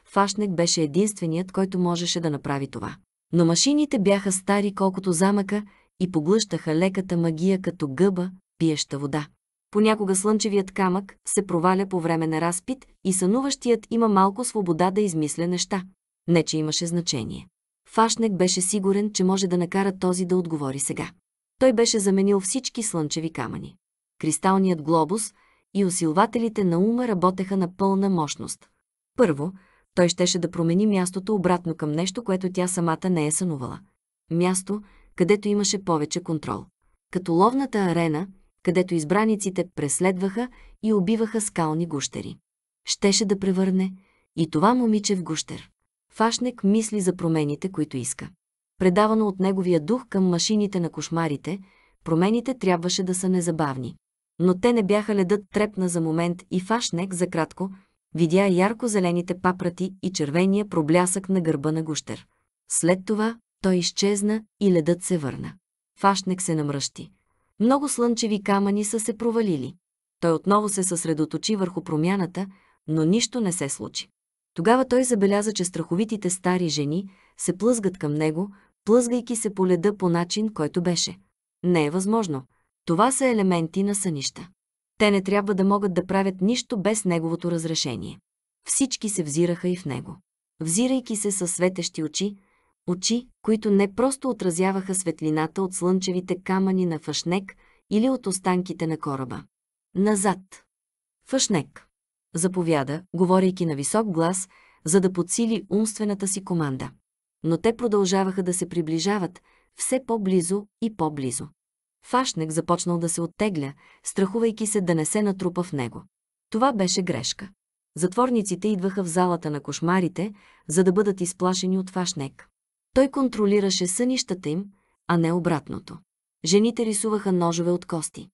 S1: Фашнек беше единственият, който можеше да направи това. Но машините бяха стари колкото замъка и поглъщаха леката магия като гъба, пиеща вода. Понякога слънчевият камък се проваля по време на разпит и сънуващият има малко свобода да измисля неща. Не, че имаше значение. Фашнек беше сигурен, че може да накара този да отговори сега. Той беше заменил всички слънчеви камъни. Кристалният глобус и усилвателите на ума работеха на пълна мощност. Първо, той щеше да промени мястото обратно към нещо, което тя самата не е сънувала. Място, където имаше повече контрол. Като ловната арена – където избраниците преследваха и убиваха скални гущери. Щеше да превърне и това момиче в гущер. Фашнек мисли за промените, които иска. Предавано от неговия дух към машините на кошмарите, промените трябваше да са незабавни. Но те не бяха ледът трепна за момент и Фашнек за кратко видя ярко-зелените папрати и червения проблясък на гърба на гущер. След това той изчезна и ледът се върна. Фашнек се намръщи. Много слънчеви камъни са се провалили. Той отново се съсредоточи върху промяната, но нищо не се случи. Тогава той забеляза, че страховитите стари жени се плъзгат към него, плъзгайки се по леда по начин, който беше. Не е възможно. Това са елементи на сънища. Те не трябва да могат да правят нищо без неговото разрешение. Всички се взираха и в него. Взирайки се със светещи очи, Очи, които не просто отразяваха светлината от слънчевите камъни на фашнек или от останките на кораба. Назад. Фашнек. Заповяда, говорейки на висок глас, за да подсили умствената си команда. Но те продължаваха да се приближават, все по-близо и по-близо. Фашнек започнал да се оттегля, страхувайки се да не се натрупа в него. Това беше грешка. Затворниците идваха в залата на кошмарите, за да бъдат изплашени от Фашнек. Той контролираше сънищата им, а не обратното. Жените рисуваха ножове от кости.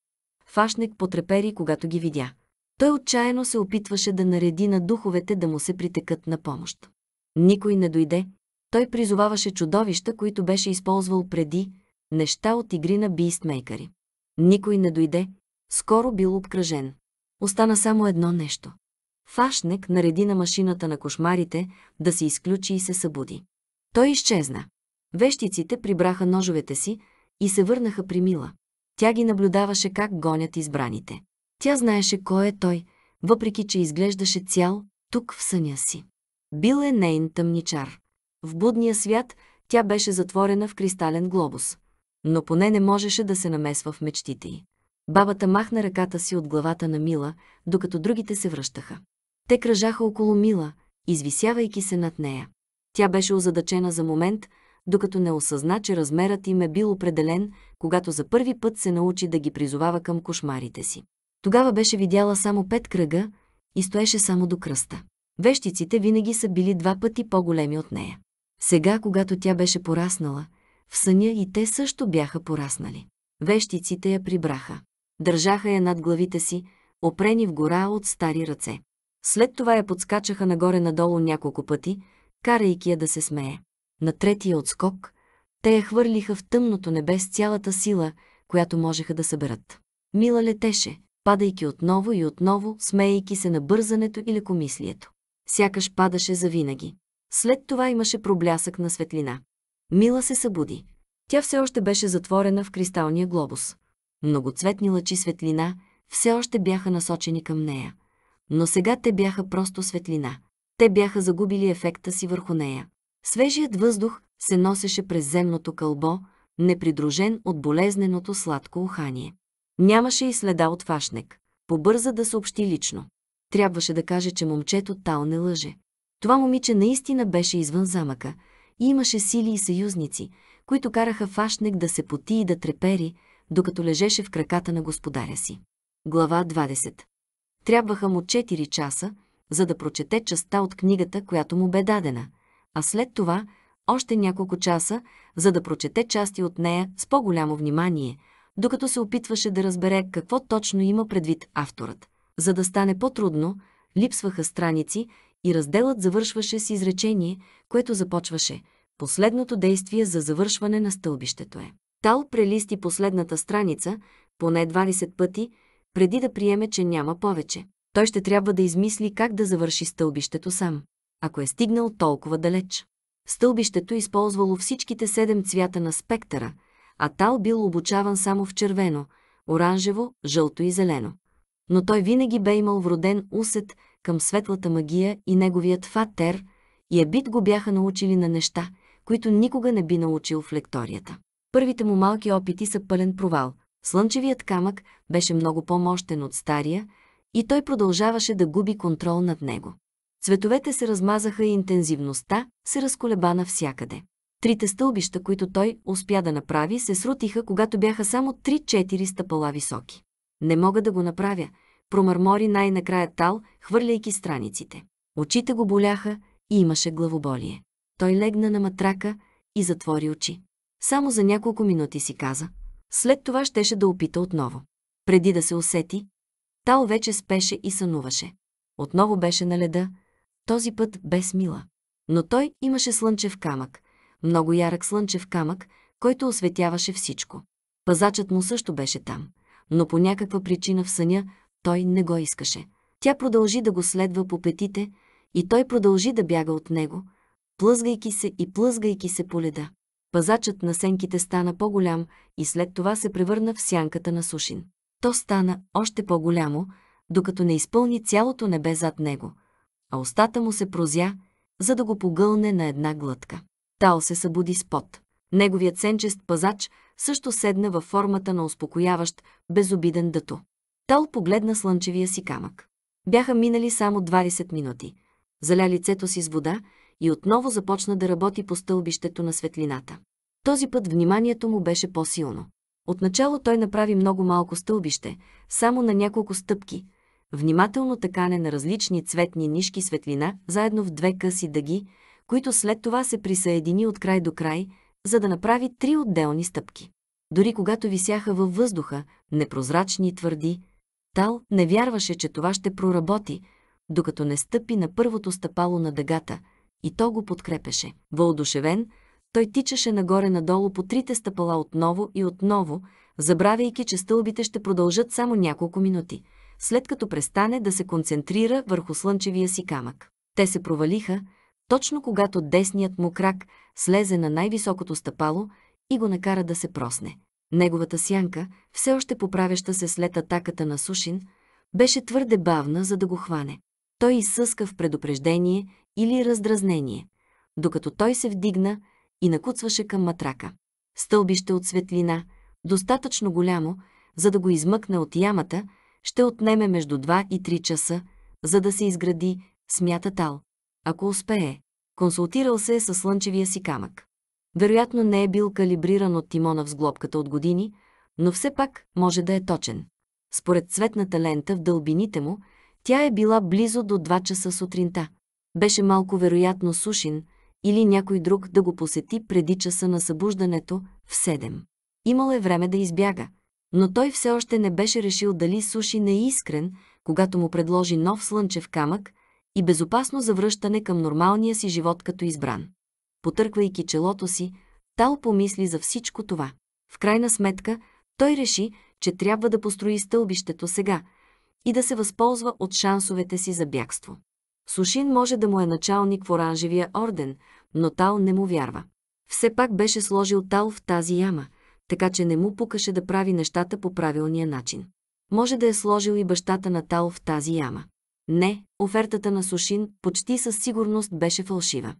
S1: Фашник потрепери, когато ги видя. Той отчаяно се опитваше да нареди на духовете да му се притекат на помощ. Никой не дойде. Той призоваваше чудовища, които беше използвал преди, неща от игри на бийстмейкъри. Никой не дойде. Скоро бил обкръжен. Остана само едно нещо. Фашнек нареди на машината на кошмарите да се изключи и се събуди. Той изчезна. Вещиците прибраха ножовете си и се върнаха при Мила. Тя ги наблюдаваше как гонят избраните. Тя знаеше кой е той, въпреки че изглеждаше цял, тук в съня си. Бил е нейн тъмничар. В будния свят тя беше затворена в кристален глобус. Но поне не можеше да се намесва в мечтите й. Бабата махна ръката си от главата на Мила, докато другите се връщаха. Те кръжаха около Мила, извисявайки се над нея. Тя беше озадачена за момент, докато не осъзна, че размерът им е бил определен, когато за първи път се научи да ги призовава към кошмарите си. Тогава беше видяла само пет кръга и стоеше само до кръста. Вещиците винаги са били два пъти по-големи от нея. Сега, когато тя беше пораснала, в съня и те също бяха пораснали. Вещиците я прибраха. Държаха я над главите си, опрени в гора от стари ръце. След това я подскачаха нагоре-надолу няколко пъти, карайки я да се смее. На третия отскок те я хвърлиха в тъмното небе с цялата сила, която можеха да съберат. Мила летеше, падайки отново и отново, смеейки се на бързането и лекомислието. Сякаш падаше завинаги. След това имаше проблясък на светлина. Мила се събуди. Тя все още беше затворена в кристалния глобус. Многоцветни лъчи светлина все още бяха насочени към нея. Но сега те бяха просто светлина те бяха загубили ефекта си върху нея. Свежият въздух се носеше през земното кълбо, непридружен от болезненото сладко ухание. Нямаше и следа от фашнек. Побърза да съобщи лично. Трябваше да каже, че момчето Тал не лъже. Това момиче наистина беше извън замъка и имаше сили и съюзници, които караха фашнек да се поти и да трепери, докато лежеше в краката на господаря си. Глава 20 Трябваха му 4 часа, за да прочете частта от книгата, която му бе дадена, а след това още няколко часа, за да прочете части от нея с по-голямо внимание, докато се опитваше да разбере какво точно има предвид авторът. За да стане по-трудно, липсваха страници и разделът завършваше с изречение, което започваше «Последното действие за завършване на стълбището е». Тал прелисти последната страница, поне 20 пъти, преди да приеме, че няма повече той ще трябва да измисли как да завърши стълбището сам, ако е стигнал толкова далеч. Стълбището използвало всичките седем цвята на спектъра, а Тал бил обучаван само в червено, оранжево, жълто и зелено. Но той винаги бе имал вроден усет към светлата магия и неговият фатер и Ебит го бяха научили на неща, които никога не би научил в лекторията. Първите му малки опити са пълен провал. Слънчевият камък беше много по-мощен от стария, и той продължаваше да губи контрол над него. Цветовете се размазаха и интензивността се разколеба навсякъде. Трите стълбища, които той успя да направи, се срутиха, когато бяха само 3-4 стъпала високи. Не мога да го направя, промърмори най-накрая Тал, хвърляйки страниците. Очите го боляха и имаше главоболие. Той легна на матрака и затвори очи. Само за няколко минути си каза. След това щеше да опита отново. Преди да се усети, Тао вече спеше и сънуваше. Отново беше на леда, този път без мила. Но той имаше слънчев камък, много ярък слънчев камък, който осветяваше всичко. Пазачът му също беше там, но по някаква причина в съня той не го искаше. Тя продължи да го следва по петите и той продължи да бяга от него, плъзгайки се и плъзгайки се по леда. Пазачът на сенките стана по-голям и след това се превърна в сянката на Сушин то стана още по-голямо, докато не изпълни цялото небе зад него, а устата му се прозя, за да го погълне на една глътка. Тао се събуди с пот. Неговият сенчест пазач също седна във формата на успокояващ, безобиден дъто. Тал погледна слънчевия си камък. Бяха минали само 20 минути. Заля лицето си с вода и отново започна да работи по стълбището на светлината. Този път вниманието му беше по-силно. Отначало той направи много малко стълбище, само на няколко стъпки, внимателно такане на различни цветни нишки светлина, заедно в две къси дъги, които след това се присъедини от край до край, за да направи три отделни стъпки. Дори когато висяха във въздуха, непрозрачни и твърди, Тал не вярваше, че това ще проработи, докато не стъпи на първото стъпало на дъгата, и то го подкрепеше. Въодушевен, той тичаше нагоре-надолу по трите стъпала отново и отново, забравяйки, че стълбите ще продължат само няколко минути, след като престане да се концентрира върху слънчевия си камък. Те се провалиха, точно когато десният му крак слезе на най-високото стъпало и го накара да се просне. Неговата сянка, все още поправяща се след атаката на Сушин, беше твърде бавна, за да го хване. Той изсъска в предупреждение или раздразнение. Докато той се вдигна, и накуцваше към матрака. Стълбище от светлина, достатъчно голямо, за да го измъкне от ямата, ще отнеме между 2 и 3 часа, за да се изгради, смята Тал. Ако успее, консултирал се е със слънчевия си камък. Вероятно не е бил калибриран от Тимона в сглобката от години, но все пак може да е точен. Според цветната лента в дълбините му, тя е била близо до 2 часа сутринта. Беше малко вероятно сушин, или някой друг да го посети преди часа на събуждането в 7. Имал е време да избяга, но той все още не беше решил дали Суши не е искрен, когато му предложи нов слънчев камък и безопасно завръщане към нормалния си живот като избран. Потърквайки челото си, Тал помисли за всичко това. В крайна сметка, той реши, че трябва да построи стълбището сега и да се възползва от шансовете си за бягство. Сушин може да му е началник в оранжевия орден, но Тал не му вярва. Все пак беше сложил Тал в тази яма, така че не му пукаше да прави нещата по правилния начин. Може да е сложил и бащата на Тал в тази яма. Не, офертата на Сушин почти със сигурност беше фалшива.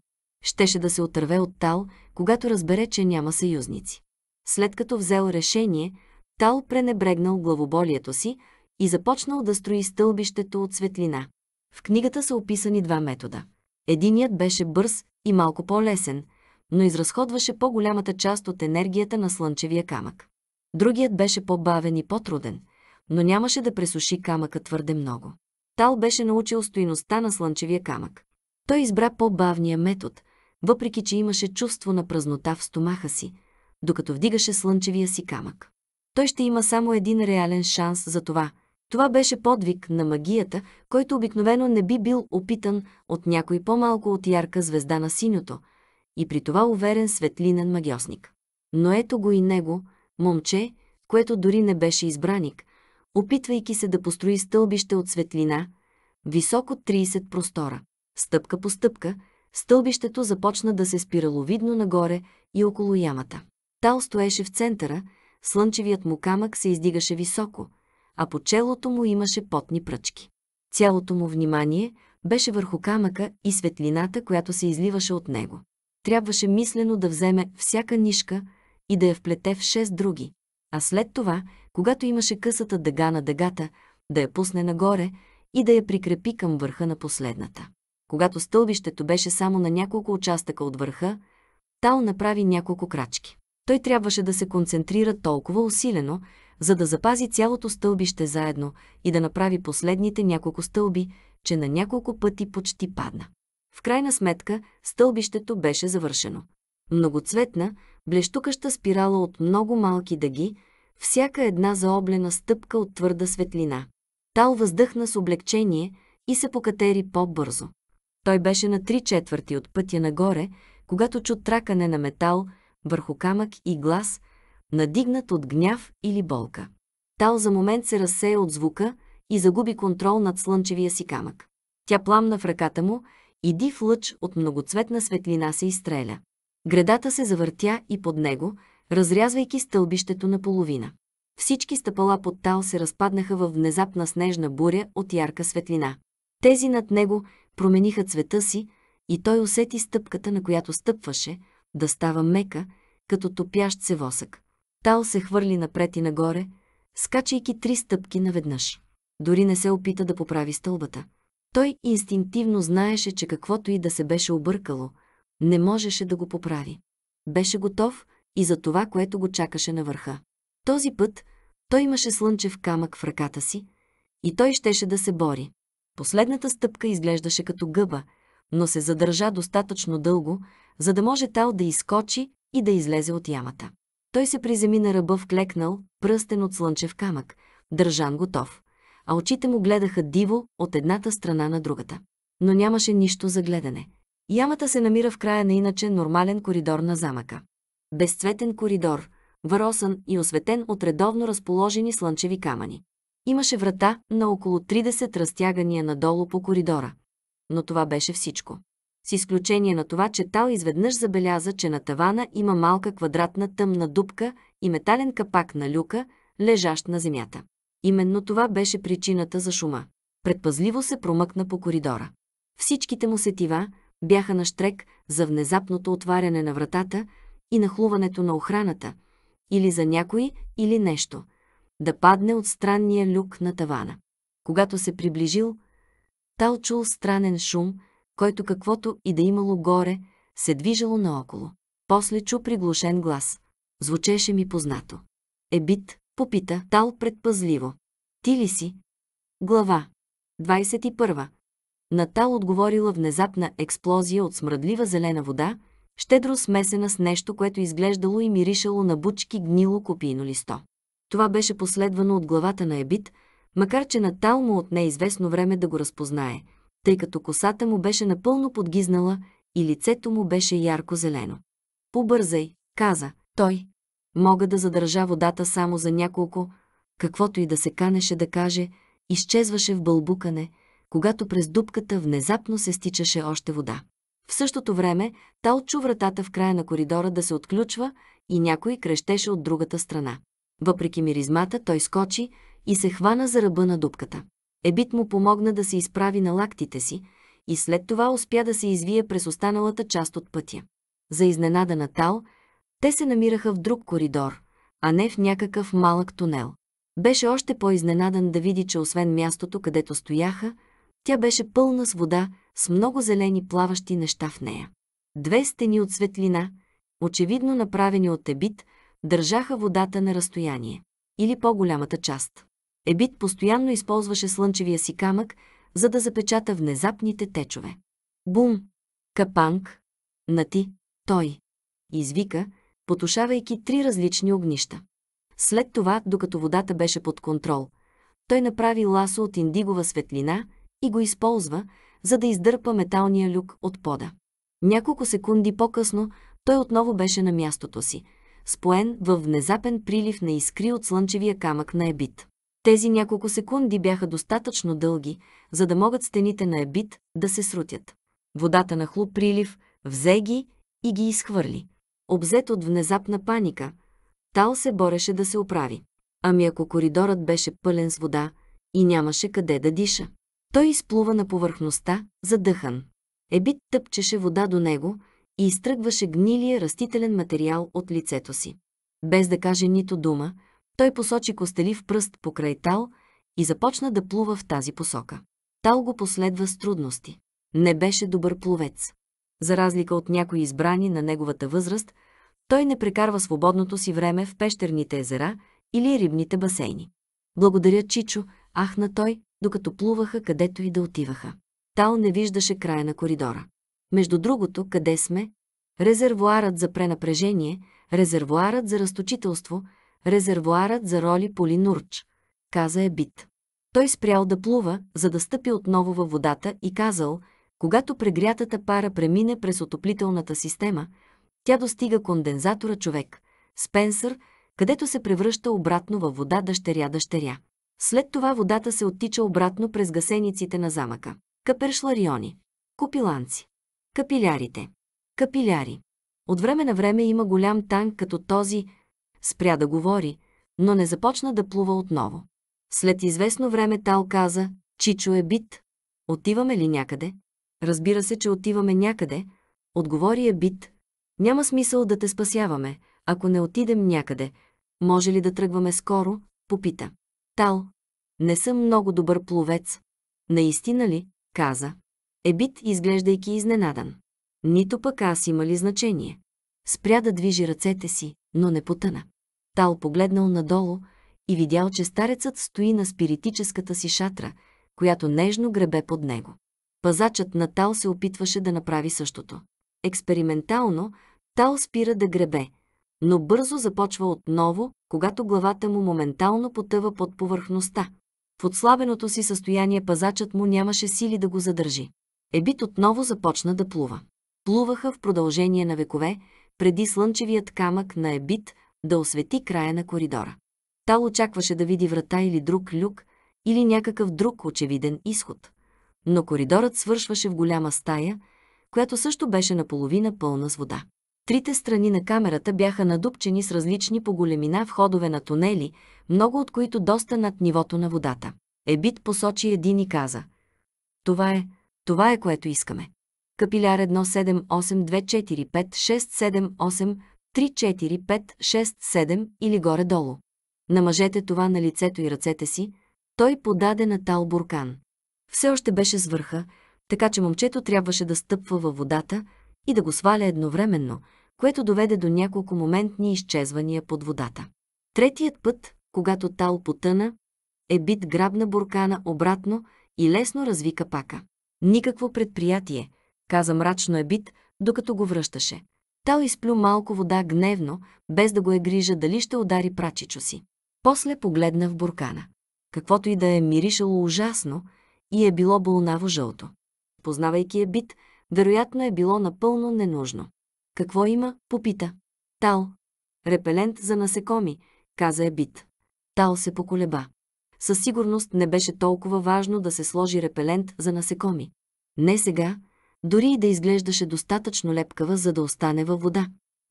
S1: Щеше да се отърве от Тал, когато разбере, че няма съюзници. След като взел решение, Тал пренебрегнал главоболието си и започнал да строи стълбището от светлина. В книгата са описани два метода. Единият беше бърз и малко по-лесен, но изразходваше по-голямата част от енергията на слънчевия камък. Другият беше по-бавен и по-труден, но нямаше да пресуши камъка твърде много. Тал беше научил стоиността на слънчевия камък. Той избра по-бавния метод, въпреки че имаше чувство на празнота в стомаха си, докато вдигаше слънчевия си камък. Той ще има само един реален шанс за това, това беше подвиг на магията, който обикновено не би бил опитан от някой по-малко от ярка звезда на синьото, и при това уверен светлинен магиосник. Но ето го и него, момче, което дори не беше избраник, опитвайки се да построи стълбище от светлина, високо 30 простора. Стъпка по стъпка, стълбището започна да се спираловидно нагоре и около ямата. Тал стоеше в центъра, слънчевият му камък се издигаше високо – а по челото му имаше потни пръчки. Цялото му внимание беше върху камъка и светлината, която се изливаше от него. Трябваше мислено да вземе всяка нишка и да я вплете в шест други, а след това, когато имаше късата дъга на дъгата, да я пусне нагоре и да я прикрепи към върха на последната. Когато стълбището беше само на няколко участъка от върха, Тал направи няколко крачки. Той трябваше да се концентрира толкова усилено, за да запази цялото стълбище заедно и да направи последните няколко стълби, че на няколко пъти почти падна. В крайна сметка, стълбището беше завършено. Многоцветна, блещукаща спирала от много малки дъги, всяка една заоблена стъпка от твърда светлина. Тал въздъхна с облегчение и се покатери по-бързо. Той беше на три четвърти от пътя нагоре, когато чу тракане на метал върху камък и глас, надигнат от гняв или болка. Тал за момент се разсея от звука и загуби контрол над слънчевия си камък. Тя пламна в ръката му и див лъч от многоцветна светлина се изстреля. Гредата се завъртя и под него, разрязвайки стълбището наполовина. Всички стъпала под Тал се разпаднаха в внезапна снежна буря от ярка светлина. Тези над него промениха цвета си и той усети стъпката, на която стъпваше, да става мека, като топящ се восък. Тао се хвърли напред и нагоре, скачайки три стъпки наведнъж. Дори не се опита да поправи стълбата. Той инстинктивно знаеше, че каквото и да се беше объркало, не можеше да го поправи. Беше готов и за това, което го чакаше на върха. Този път той имаше слънчев камък в ръката си и той щеше да се бори. Последната стъпка изглеждаше като гъба, но се задържа достатъчно дълго, за да може Тал да изкочи и да излезе от ямата. Той се приземи на ръба в клекнал, пръстен от слънчев камък, държан готов, а очите му гледаха диво от едната страна на другата. Но нямаше нищо за гледане. Ямата се намира в края на иначе нормален коридор на замъка. Безцветен коридор, въросан и осветен от редовно разположени слънчеви камъни. Имаше врата на около 30 разтягания надолу по коридора. Но това беше всичко. С изключение на това, че Тал изведнъж забеляза, че на тавана има малка квадратна тъмна дупка и метален капак на люка, лежащ на земята. Именно това беше причината за шума. Предпазливо се промъкна по коридора. Всичките му сетива бяха на штрек за внезапното отваряне на вратата и нахлуването на охраната, или за някой, или нещо, да падне от странния люк на тавана. Когато се приближил, Тал чул странен шум – който каквото и да имало горе, се движало наоколо. После чу приглушен глас. Звучеше ми познато. Ебит, попита Тал предпазливо. Ти ли си? Глава. 21. На Тал отговорила внезапна експлозия от смръдлива зелена вода, щедро смесена с нещо, което изглеждало и миришало на бучки гнило копийно листо. Това беше последвано от главата на Ебит, макар че на Тал му отне известно време да го разпознае, тъй като косата му беше напълно подгизнала и лицето му беше ярко зелено. Побързай, каза той. Мога да задържа водата само за няколко, каквото и да се канеше да каже, изчезваше в бълбукане, когато през дупката внезапно се стичаше още вода. В същото време Тал чу вратата в края на коридора да се отключва и някой крещеше от другата страна. Въпреки миризмата, той скочи и се хвана за ръба на дупката. Ебит му помогна да се изправи на лактите си и след това успя да се извие през останалата част от пътя. За изненада на Тал, те се намираха в друг коридор, а не в някакъв малък тунел. Беше още по-изненадан да види, че освен мястото, където стояха, тя беше пълна с вода, с много зелени плаващи неща в нея. Две стени от светлина, очевидно направени от ебит, държаха водата на разстояние. Или по-голямата част. Ебит постоянно използваше слънчевия си камък, за да запечата внезапните течове. Бум! Капанг! Нати! Той! Извика, потушавайки три различни огнища. След това, докато водата беше под контрол, той направи ласо от индигова светлина и го използва, за да издърпа металния люк от пода. Няколко секунди по-късно той отново беше на мястото си, споен във внезапен прилив на искри от слънчевия камък на ебит. Тези няколко секунди бяха достатъчно дълги, за да могат стените на ебит да се срутят. Водата на хлуб прилив взе ги и ги изхвърли. Обзет от внезапна паника, Тал се бореше да се оправи. Ами ако коридорът беше пълен с вода и нямаше къде да диша. Той изплува на повърхността, задъхан. Ебит тъпчеше вода до него и изтръгваше гнилия растителен материал от лицето си. Без да каже нито дума, той посочи костелив пръст покрай Тал и започна да плува в тази посока. Тал го последва с трудности. Не беше добър пловец. За разлика от някои избрани на неговата възраст, той не прекарва свободното си време в пещерните езера или рибните басейни. Благодаря, Чичо, ахна той, докато плуваха където и да отиваха. Тал не виждаше края на коридора. Между другото, къде сме? Резервуарът за пренапрежение, резервуарът за разточителство – Резервуарът за роли Полинурч, каза е бит. Той спрял да плува, за да стъпи отново във водата и казал, когато прегрятата пара премине през отоплителната система, тя достига кондензатора човек, Спенсър, където се превръща обратно във вода дъщеря-дъщеря. След това водата се оттича обратно през гасениците на замъка. Капершлариони. Копиланци. Капилярите. Капиляри. От време на време има голям танк като този, спря да говори, но не започна да плува отново. След известно време Тал каза, Чичо е бит. Отиваме ли някъде? Разбира се, че отиваме някъде. Отговори е бит. Няма смисъл да те спасяваме, ако не отидем някъде. Може ли да тръгваме скоро? Попита. Тал. Не съм много добър пловец. Наистина ли? Каза. Ебит, изглеждайки изненадан. Нито пък аз има ли значение. Спря да движи ръцете си, но не потъна. Тал погледнал надолу и видял, че старецът стои на спиритическата си шатра, която нежно гребе под него. Пазачът на Тал се опитваше да направи същото. Експериментално Тал спира да гребе, но бързо започва отново, когато главата му моментално потъва под повърхността. В отслабеното си състояние пазачът му нямаше сили да го задържи. Ебит отново започна да плува. Плуваха в продължение на векове, преди слънчевият камък на Ебит да освети края на коридора. Тал очакваше да види врата или друг люк, или някакъв друг очевиден изход. Но коридорът свършваше в голяма стая, която също беше наполовина пълна с вода. Трите страни на камерата бяха надупчени с различни по големина входове на тунели, много от които доста над нивото на водата. Ебит посочи един и каза «Това е, това е което искаме». Капиляр 178245678 3, 4, 5, 6, 7 или горе-долу. Намажете това на лицето и ръцете си, той подаде на Тал буркан. Все още беше с върха, така че момчето трябваше да стъпва във водата и да го сваля едновременно, което доведе до няколко моментни изчезвания под водата. Третият път, когато Тал потъна, е бит грабна буркана обратно и лесно разви капака. Никакво предприятие, каза мрачно е бит, докато го връщаше. Тал изплю малко вода гневно, без да го е грижа дали ще удари прачичо си. После погледна в буркана. Каквото и да е миришало ужасно и е било болнаво жълто. Познавайки е бит, вероятно е било напълно ненужно. Какво има? Попита. Тал. Репелент за насекоми, каза е бит. Тал се поколеба. Със сигурност не беше толкова важно да се сложи репелент за насекоми. Не сега, дори и да изглеждаше достатъчно лепкава, за да остане във вода.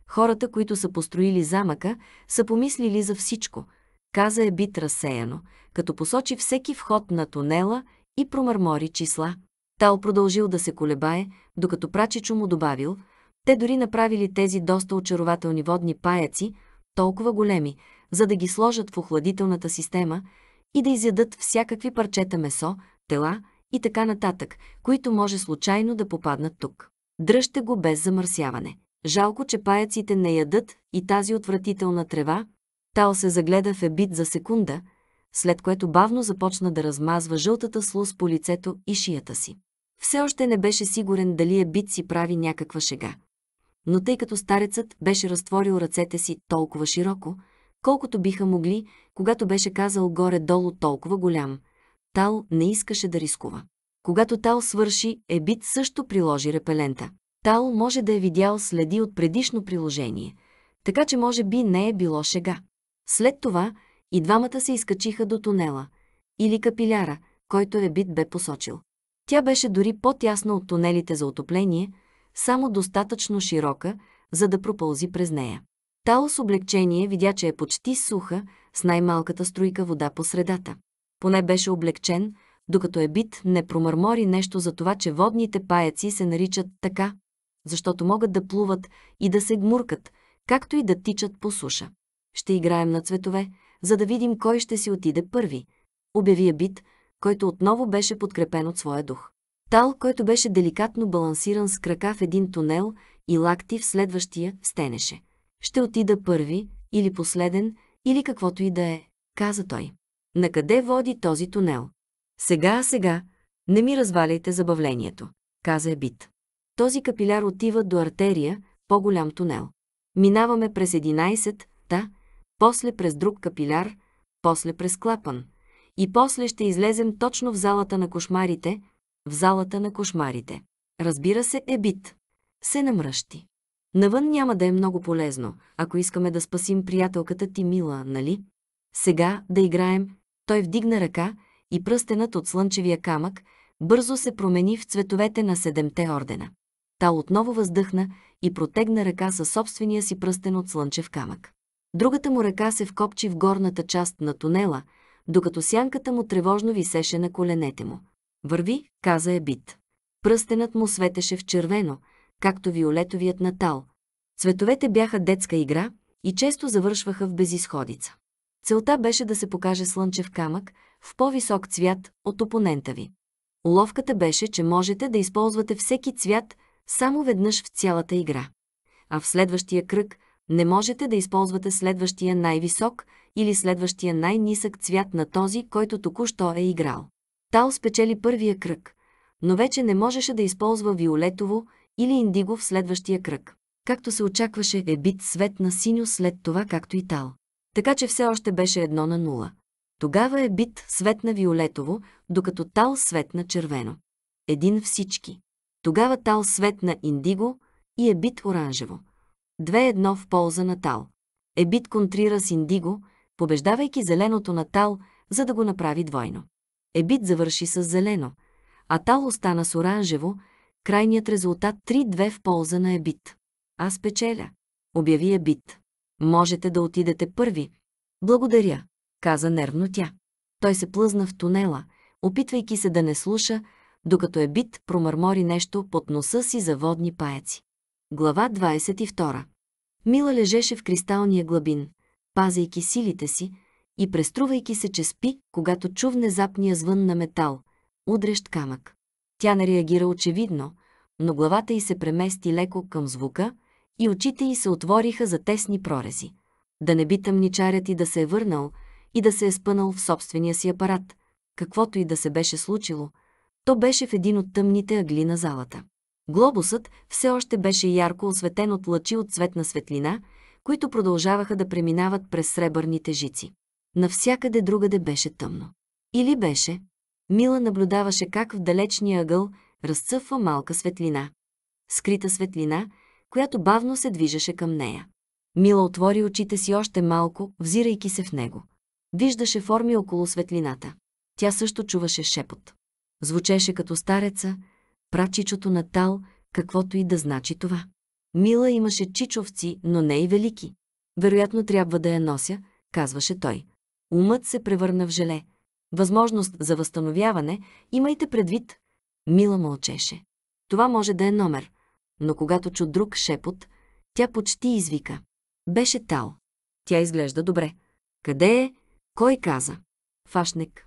S1: Хората, които са построили замъка, са помислили за всичко. Каза е бит разсеяно, като посочи всеки вход на тунела и промърмори числа. Тал продължил да се колебае, докато прачичо му добавил, те дори направили тези доста очарователни водни паяци, толкова големи, за да ги сложат в охладителната система и да изядат всякакви парчета месо, тела и така нататък, които може случайно да попаднат тук. Дръжте го без замърсяване. Жалко, че паяците не ядат и тази отвратителна трева. Тал се загледа в ебит за секунда, след което бавно започна да размазва жълтата слуз по лицето и шията си. Все още не беше сигурен дали ебит си прави някаква шега. Но тъй като старецът беше разтворил ръцете си толкова широко, колкото биха могли, когато беше казал горе-долу толкова голям – Тал не искаше да рискува. Когато Тал свърши, Ебит също приложи репелента. Тал може да е видял следи от предишно приложение, така че може би не е било шега. След това и двамата се изкачиха до тунела или капиляра, който Ебит бе посочил. Тя беше дори по-тясна от тунелите за отопление, само достатъчно широка, за да пропълзи през нея. Тал с облегчение видя, че е почти суха, с най-малката струйка вода по средата поне беше облегчен, докато Ебит не промърмори нещо за това, че водните паяци се наричат така, защото могат да плуват и да се гмуркат, както и да тичат по суша. Ще играем на цветове, за да видим кой ще си отиде първи, обяви Ебит, който отново беше подкрепен от своя дух. Тал, който беше деликатно балансиран с крака в един тунел и лакти в следващия, стенеше. Ще отида първи, или последен, или каквото и да е, каза той. На къде води този тунел? Сега, сега, не ми разваляйте забавлението, каза Ебит. Този капиляр отива до артерия, по-голям тунел. Минаваме през 11, та, после през друг капиляр, после през клапан. И после ще излезем точно в залата на кошмарите, в залата на кошмарите. Разбира се, Ебит. Се намръщи. Навън няма да е много полезно, ако искаме да спасим приятелката ти, мила, нали? Сега да играем той вдигна ръка и пръстенът от слънчевия камък бързо се промени в цветовете на седемте ордена. Тал отново въздъхна и протегна ръка със собствения си пръстен от слънчев камък. Другата му ръка се вкопчи в горната част на тунела, докато сянката му тревожно висеше на коленете му. «Върви», каза е бит. Пръстенът му светеше в червено, както виолетовият натал. Цветовете бяха детска игра и често завършваха в безисходица. Целта беше да се покаже слънчев камък в по-висок цвят от опонента ви. Уловката беше, че можете да използвате всеки цвят само веднъж в цялата игра. А в следващия кръг не можете да използвате следващия най-висок или следващия най-нисък цвят на този, който току-що е играл. Тал спечели първия кръг, но вече не можеше да използва виолетово или индиго в следващия кръг. Както се очакваше, е бит свет на синьо след това, както и Тал така че все още беше едно на нула. Тогава е бит светна виолетово, докато тал светна червено. Един всички. Тогава тал светна индиго и е бит оранжево. Две едно в полза на тал. Е бит контрира с индиго, побеждавайки зеленото на тал, за да го направи двойно. Ебит завърши с зелено, а тал остана с оранжево, крайният резултат 3-2 в полза на Ебит. Аз печеля, обяви Ебит. Можете да отидете първи. Благодаря, каза нервно тя. Той се плъзна в тунела, опитвайки се да не слуша, докато е бит промърмори нещо под носа си за водни паеци. Глава 22 Мила лежеше в кристалния глабин, пазайки силите си и преструвайки се, че спи, когато чу внезапния звън на метал, удрещ камък. Тя не реагира очевидно, но главата й се премести леко към звука – и очите й се отвориха за тесни прорези. Да не би тъмничарят и да се е върнал и да се е спънал в собствения си апарат. Каквото и да се беше случило, то беше в един от тъмните агли на залата. Глобусът все още беше ярко осветен от лъчи от цветна светлина, които продължаваха да преминават през сребърните жици. Навсякъде другаде беше тъмно. Или беше. Мила наблюдаваше как в далечния ъгъл разцъфва малка светлина. Скрита светлина – която бавно се движеше към нея. Мила отвори очите си още малко, взирайки се в него. Виждаше форми около светлината. Тя също чуваше шепот. Звучеше като стареца, прачичото на тал, каквото и да значи това. Мила имаше чичовци, но не и велики. Вероятно трябва да я нося, казваше той. Умът се превърна в желе. Възможност за възстановяване, имайте предвид. Мила мълчеше. Това може да е номер – но когато чу друг шепот, тя почти извика. Беше Тал. Тя изглежда добре. Къде е? Кой каза? Фашник.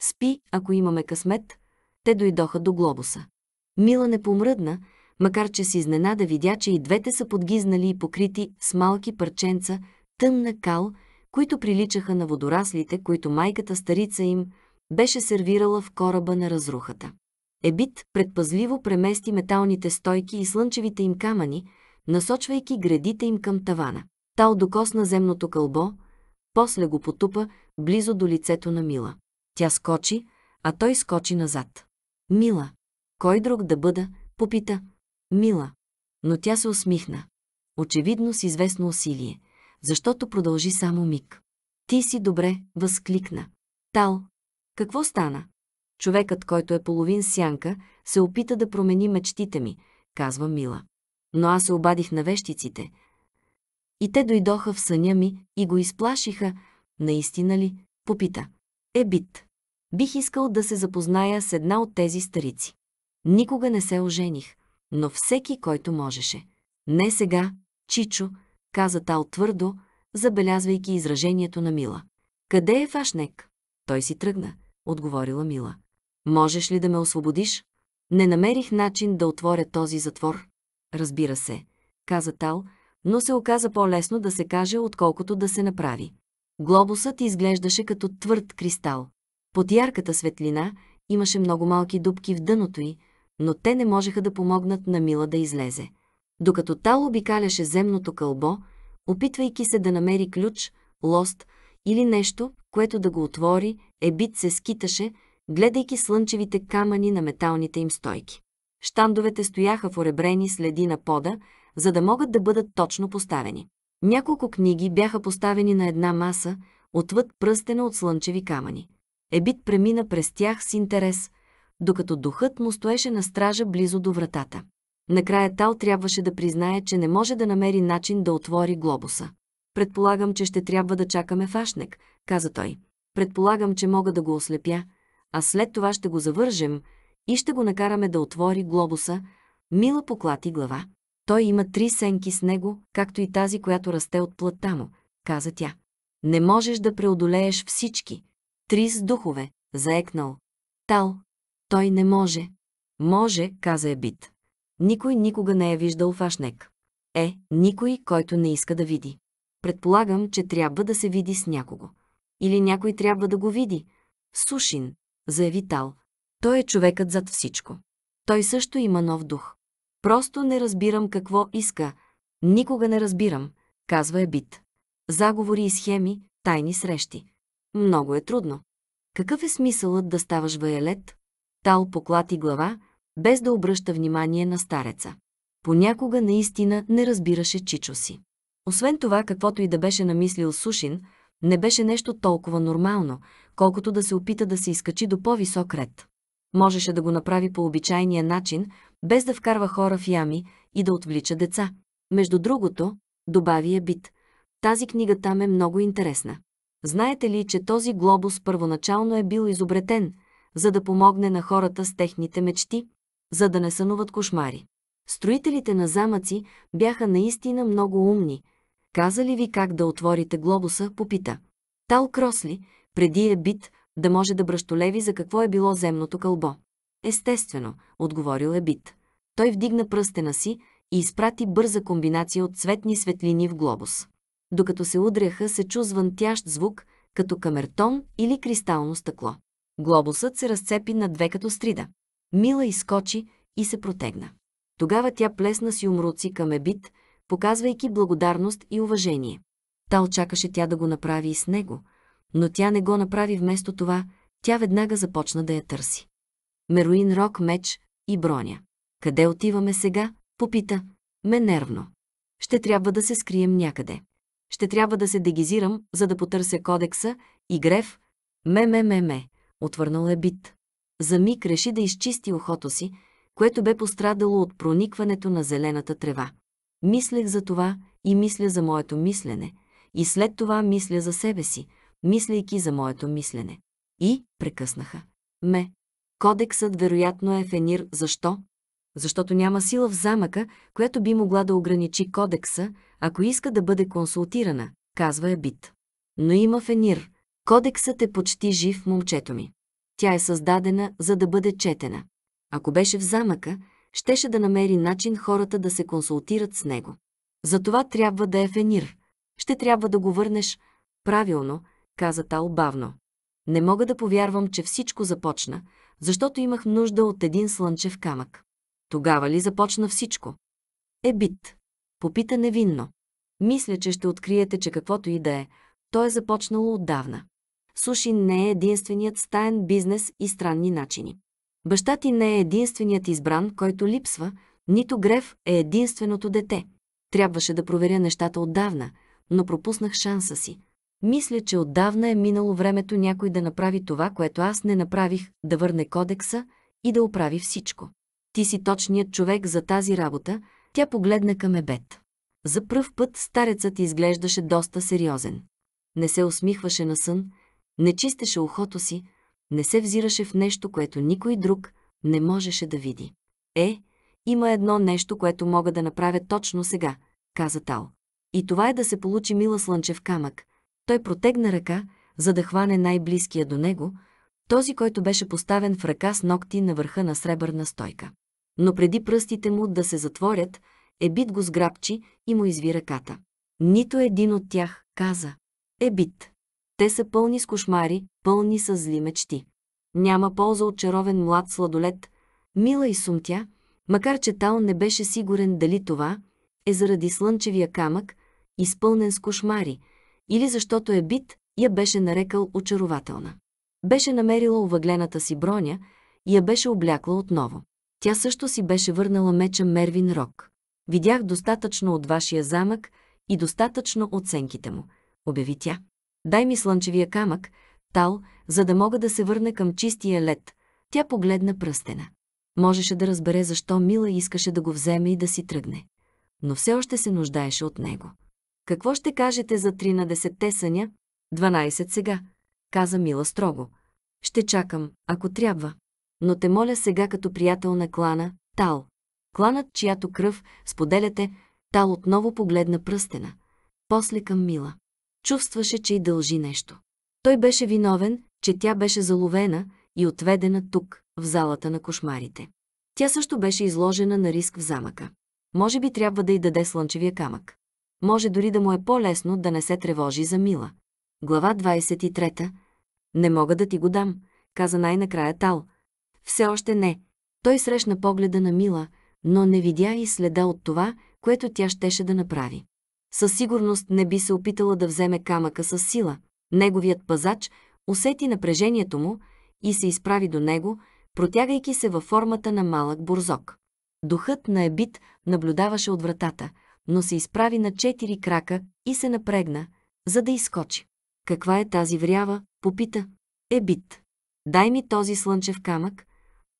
S1: Спи, ако имаме късмет. Те дойдоха до глобуса. Мила не помръдна, макар че си изненада видя, че и двете са подгизнали и покрити с малки парченца, тъмна кал, които приличаха на водораслите, които майката старица им беше сервирала в кораба на разрухата. Ебит предпазливо премести металните стойки и слънчевите им камъни, насочвайки градите им към тавана. Тал докосна земното кълбо, после го потупа близо до лицето на Мила. Тя скочи, а той скочи назад. Мила. Кой друг да бъда? Попита. Мила. Но тя се усмихна. Очевидно с известно усилие, защото продължи само миг. Ти си добре, възкликна. Тал. Какво стана? човекът, който е половин сянка, се опита да промени мечтите ми, казва Мила. Но аз се обадих на вещиците. И те дойдоха в съня ми и го изплашиха. Наистина ли? Попита. Е бит. Бих искал да се запозная с една от тези старици. Никога не се ожених, но всеки, който можеше. Не сега, Чичо, каза Тал твърдо, забелязвайки изражението на Мила. Къде е Фашнек? Той си тръгна, отговорила Мила. Можеш ли да ме освободиш? Не намерих начин да отворя този затвор. Разбира се, каза Тал, но се оказа по-лесно да се каже, отколкото да се направи. Глобусът изглеждаше като твърд кристал. Под ярката светлина имаше много малки дубки в дъното й, но те не можеха да помогнат на Мила да излезе. Докато Тал обикаляше земното кълбо, опитвайки се да намери ключ, лост или нещо, което да го отвори, Ебит се скиташе, гледайки слънчевите камъни на металните им стойки. Штандовете стояха в оребрени следи на пода, за да могат да бъдат точно поставени. Няколко книги бяха поставени на една маса, отвъд пръстена от слънчеви камъни. Ебит премина през тях с интерес, докато духът му стоеше на стража близо до вратата. Накрая Тал трябваше да признае, че не може да намери начин да отвори глобуса. Предполагам, че ще трябва да чакаме фашнек, каза той. Предполагам, че мога да го ослепя, а след това ще го завържем и ще го накараме да отвори глобуса, Мила поклати глава. Той има три сенки с него, както и тази, която расте от плътта му, каза тя. Не можеш да преодолееш всички. Три с духове, заекнал. Тал. Той не може. Може, каза Ебит. Никой никога не е виждал фашнек. Е, никой, който не иска да види. Предполагам, че трябва да се види с някого. Или някой трябва да го види. Сушин заяви Тал. Той е човекът зад всичко. Той също има нов дух. Просто не разбирам какво иска. Никога не разбирам, казва Ебит. Заговори и схеми, тайни срещи. Много е трудно. Какъв е смисълът да ставаш ваелет? Тал поклати глава, без да обръща внимание на стареца. Понякога наистина не разбираше чичо си. Освен това, каквото и да беше намислил Сушин, не беше нещо толкова нормално, колкото да се опита да се изкачи до по-висок ред. Можеше да го направи по обичайния начин, без да вкарва хора в ями и да отвлича деца. Между другото, добави е бит. Тази книга там е много интересна. Знаете ли, че този глобус първоначално е бил изобретен, за да помогне на хората с техните мечти, за да не сънуват кошмари? Строителите на замъци бяха наистина много умни. Каза ли ви как да отворите глобуса, попита. Тал Кросли, преди е бит, да може да бръщолеви за какво е било земното кълбо. Естествено, отговорил е бит. Той вдигна пръстена си и изпрати бърза комбинация от цветни светлини в глобус. Докато се удряха, се чу звънтящ звук, като камертон или кристално стъкло. Глобусът се разцепи на две като стрида. Мила изкочи и се протегна. Тогава тя плесна с умруци към Ебит, показвайки благодарност и уважение. Та чакаше тя да го направи и с него – но тя не го направи вместо това, тя веднага започна да я търси. Меруин рок, меч и броня. Къде отиваме сега? Попита. Ме нервно. Ще трябва да се скрием някъде. Ще трябва да се дегизирам, за да потърся кодекса и греф. Ме-ме-ме-ме, отвърнал е бит. За миг реши да изчисти ухото си, което бе пострадало от проникването на зелената трева. Мислех за това и мисля за моето мислене, и след това мисля за себе си – мислейки за моето мислене. И прекъснаха. Ме. Кодексът вероятно е фенир. Защо? Защото няма сила в замъка, която би могла да ограничи кодекса, ако иска да бъде консултирана, казва Бит. Но има фенир. Кодексът е почти жив, момчето ми. Тя е създадена, за да бъде четена. Ако беше в замъка, щеше да намери начин хората да се консултират с него. Затова трябва да е фенир. Ще трябва да го върнеш правилно, каза Тал бавно. Не мога да повярвам, че всичко започна, защото имах нужда от един слънчев камък. Тогава ли започна всичко? Е бит. Попита невинно. Мисля, че ще откриете, че каквото и да е, то е започнало отдавна. Сушин не е единственият стаен бизнес и странни начини. Баща ти не е единственият избран, който липсва, нито греф е единственото дете. Трябваше да проверя нещата отдавна, но пропуснах шанса си. Мисля, че отдавна е минало времето някой да направи това, което аз не направих, да върне кодекса и да оправи всичко. Ти си точният човек за тази работа, тя погледна към ебет. За пръв път старецът изглеждаше доста сериозен. Не се усмихваше на сън, не чистеше ухото си, не се взираше в нещо, което никой друг не можеше да види. Е, има едно нещо, което мога да направя точно сега, каза Тал. И това е да се получи мила слънчев камък, той протегна ръка, за да хване най-близкия до него, този, който беше поставен в ръка с ногти на върха на сребърна стойка. Но преди пръстите му да се затворят, Ебит го сграбчи и му изви ръката. Нито един от тях каза Ебит. Те са пълни с кошмари, пълни с зли мечти. Няма полза от чаровен млад сладолет, мила и сумтя, макар че Тао не беше сигурен дали това е заради слънчевия камък, изпълнен с кошмари – или защото е бит, я беше нарекал очарователна. Беше намерила увъглената си броня и я беше облякла отново. Тя също си беше върнала меча Мервин Рок. Видях достатъчно от вашия замък и достатъчно оценките му, обяви тя. Дай ми слънчевия камък, тал, за да мога да се върна към чистия лед. Тя погледна пръстена. Можеше да разбере защо Мила искаше да го вземе и да си тръгне. Но все още се нуждаеше от него. Какво ще кажете за на десетте съня? 12 сега, каза Мила строго. Ще чакам, ако трябва. Но те моля сега като приятел на клана, Тал. Кланът, чиято кръв споделяте, Тал отново погледна пръстена. После към Мила. Чувстваше, че и дължи нещо. Той беше виновен, че тя беше заловена и отведена тук, в залата на кошмарите. Тя също беше изложена на риск в замъка. Може би трябва да й даде слънчевия камък. Може дори да му е по-лесно да не се тревожи за Мила. Глава 23. Не мога да ти го дам, каза най-накрая Тал. Все още не. Той срещна погледа на Мила, но не видя и следа от това, което тя щеше да направи. Със сигурност не би се опитала да вземе камъка с сила. Неговият пазач усети напрежението му и се изправи до него, протягайки се във формата на малък бурзок. Духът на Ебит наблюдаваше от вратата – но се изправи на четири крака и се напрегна, за да изкочи. Каква е тази врява? Попита. Е бит. Дай ми този слънчев камък.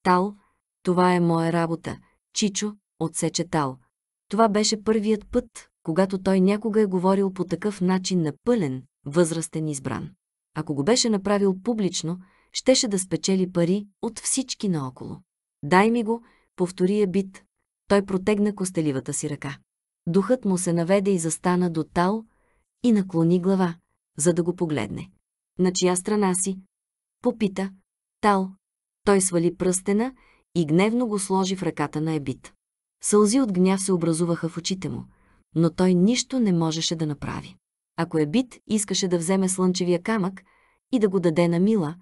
S1: Тал, това е моя работа. Чичо, отсече Тал. Това беше първият път, когато той някога е говорил по такъв начин на пълен, възрастен избран. Ако го беше направил публично, щеше да спечели пари от всички наоколо. Дай ми го, повтори е бит. Той протегна костеливата си ръка духът му се наведе и застана до Тао и наклони глава, за да го погледне. На чия страна си? Попита. Тао. Той свали пръстена и гневно го сложи в ръката на Ебит. Сълзи от гняв се образуваха в очите му, но той нищо не можеше да направи. Ако Ебит искаше да вземе слънчевия камък и да го даде на Мила,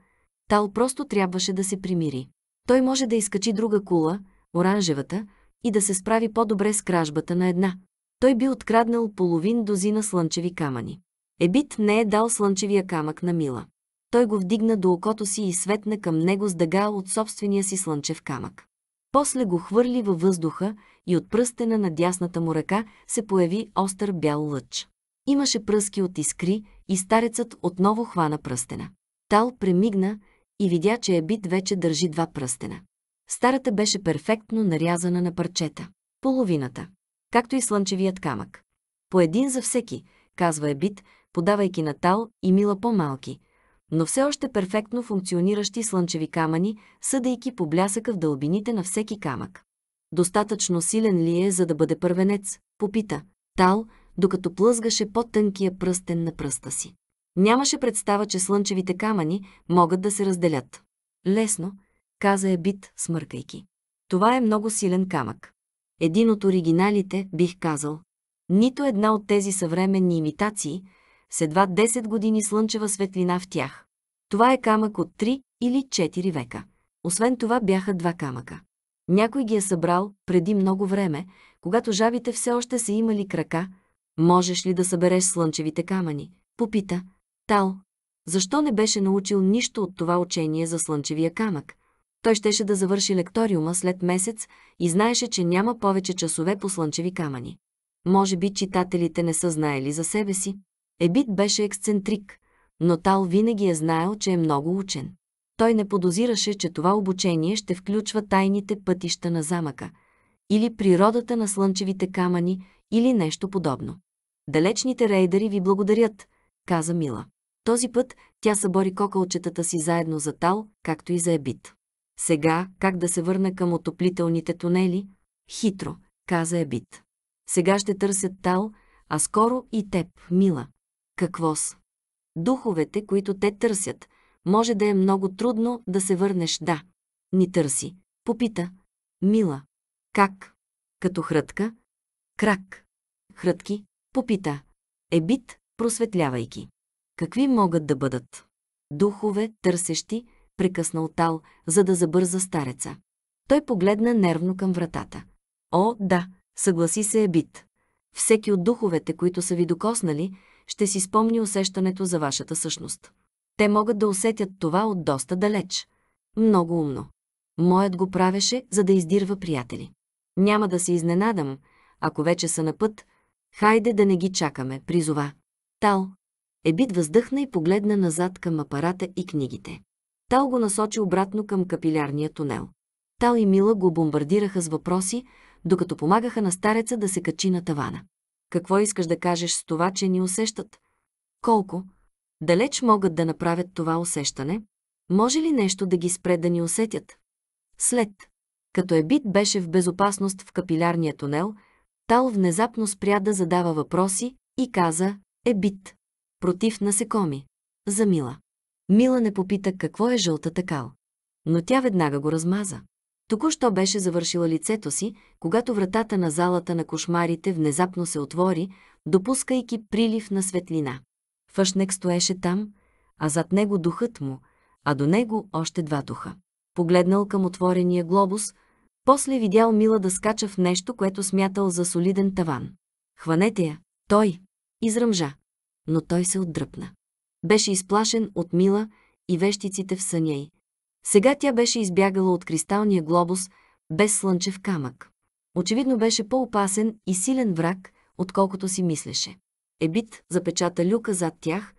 S1: Тал просто трябваше да се примири. Той може да изкачи друга кула, оранжевата, и да се справи по-добре с кражбата на една той би откраднал половин дозина слънчеви камъни. Ебит не е дал слънчевия камък на Мила. Той го вдигна до окото си и светна към него с дъга от собствения си слънчев камък. После го хвърли във въздуха и от пръстена на дясната му ръка се появи остър бял лъч. Имаше пръски от искри и старецът отново хвана пръстена. Тал премигна и видя, че Ебит вече държи два пръстена. Старата беше перфектно нарязана на парчета. Половината както и слънчевият камък. По един за всеки, казва Ебит, подавайки на Тал и Мила по-малки, но все още перфектно функциониращи слънчеви камъни, съдейки по блясъка в дълбините на всеки камък. Достатъчно силен ли е, за да бъде първенец? Попита. Тал, докато плъзгаше по-тънкия пръстен на пръста си. Нямаше представа, че слънчевите камъни могат да се разделят. Лесно, каза Ебит, смъркайки. Това е много силен камък един от оригиналите, бих казал. Нито една от тези съвременни имитации, с едва 10 години слънчева светлина в тях. Това е камък от 3 или 4 века. Освен това бяха два камъка. Някой ги е събрал преди много време, когато жабите все още са имали крака. Можеш ли да събереш слънчевите камъни? Попита. Тал. Защо не беше научил нищо от това учение за слънчевия камък? Той щеше да завърши лекториума след месец и знаеше, че няма повече часове по слънчеви камъни. Може би читателите не са знаели за себе си. Ебит беше ексцентрик, но Тал винаги е знаел, че е много учен. Той не подозираше, че това обучение ще включва тайните пътища на замъка, или природата на слънчевите камъни, или нещо подобно. Далечните рейдери ви благодарят, каза Мила. Този път тя събори кокълчетата си заедно за Тал, както и за Ебит. Сега, как да се върна към отоплителните тунели? Хитро, каза Ебит. Сега ще търсят Тал, а скоро и теб, мила. Какво с? Духовете, които те търсят, може да е много трудно да се върнеш, да. Ни търси. Попита. Мила. Как? Като хрътка? Крак. Хрътки? Попита. Ебит, просветлявайки. Какви могат да бъдат? Духове, търсещи, прекъснал Тал, за да забърза стареца. Той погледна нервно към вратата. О, да, съгласи се Ебит. Всеки от духовете, които са ви докоснали, ще си спомни усещането за вашата същност. Те могат да усетят това от доста далеч. Много умно. Моят го правеше, за да издирва приятели. Няма да се изненадам, ако вече са на път, хайде да не ги чакаме, призова. Тал. Ебит въздъхна и погледна назад към апарата и книгите. Тал го насочи обратно към капилярния тунел. Тал и Мила го бомбардираха с въпроси, докато помагаха на стареца да се качи на тавана. Какво искаш да кажеш с това, че ни усещат? Колко? Далеч могат да направят това усещане? Може ли нещо да ги спре да ни усетят? След, като Ебит беше в безопасност в капилярния тунел, Тал внезапно спря да задава въпроси и каза «Ебит» против насекоми. За мила. Мила не попита какво е жълтата кал. Но тя веднага го размаза. Току-що беше завършила лицето си, когато вратата на залата на кошмарите внезапно се отвори, допускайки прилив на светлина. Фъшнек стоеше там, а зад него духът му, а до него още два духа. Погледнал към отворения глобус, после видял Мила да скача в нещо, което смятал за солиден таван. Хванете я, той! Изръмжа. Но той се отдръпна. Беше изплашен от Мила и вещиците в съня й. Сега тя беше избягала от кристалния глобус без слънчев камък. Очевидно беше по-опасен и силен враг, отколкото си мислеше. Ебит запечата люка зад тях,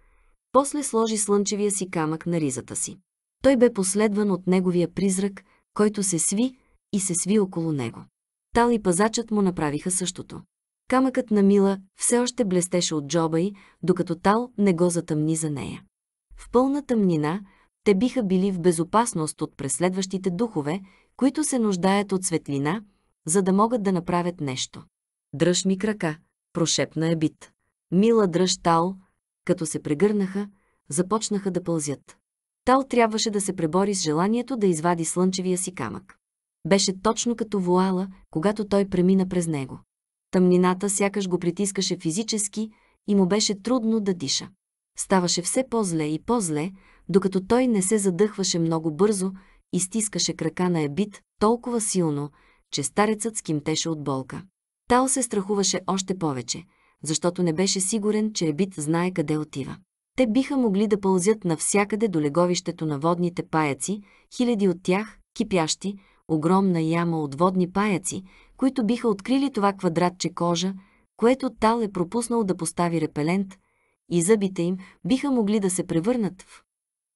S1: после сложи слънчевия си камък на ризата си. Той бе последван от неговия призрак, който се сви и се сви около него. Тал и пазачът му направиха същото. Камъкът на Мила все още блестеше от джоба й, докато Тал не го затъмни за нея. В пълна тъмнина те биха били в безопасност от преследващите духове, които се нуждаят от светлина, за да могат да направят нещо. «Дръж ми крака», прошепна е бит. Мила дръж Тал, като се прегърнаха, започнаха да пълзят. Тал трябваше да се пребори с желанието да извади слънчевия си камък. Беше точно като вуала, когато той премина през него. Тъмнината сякаш го притискаше физически и му беше трудно да диша. Ставаше все по-зле и по-зле, докато той не се задъхваше много бързо и стискаше крака на Ебит толкова силно, че старецът скимтеше от болка. Тао се страхуваше още повече, защото не беше сигурен, че Ебит знае къде отива. Те биха могли да пълзят навсякъде до леговището на водните паяци, хиляди от тях, кипящи, огромна яма от водни паяци, които биха открили това квадратче кожа, което Тал е пропуснал да постави репелент, и зъбите им биха могли да се превърнат в...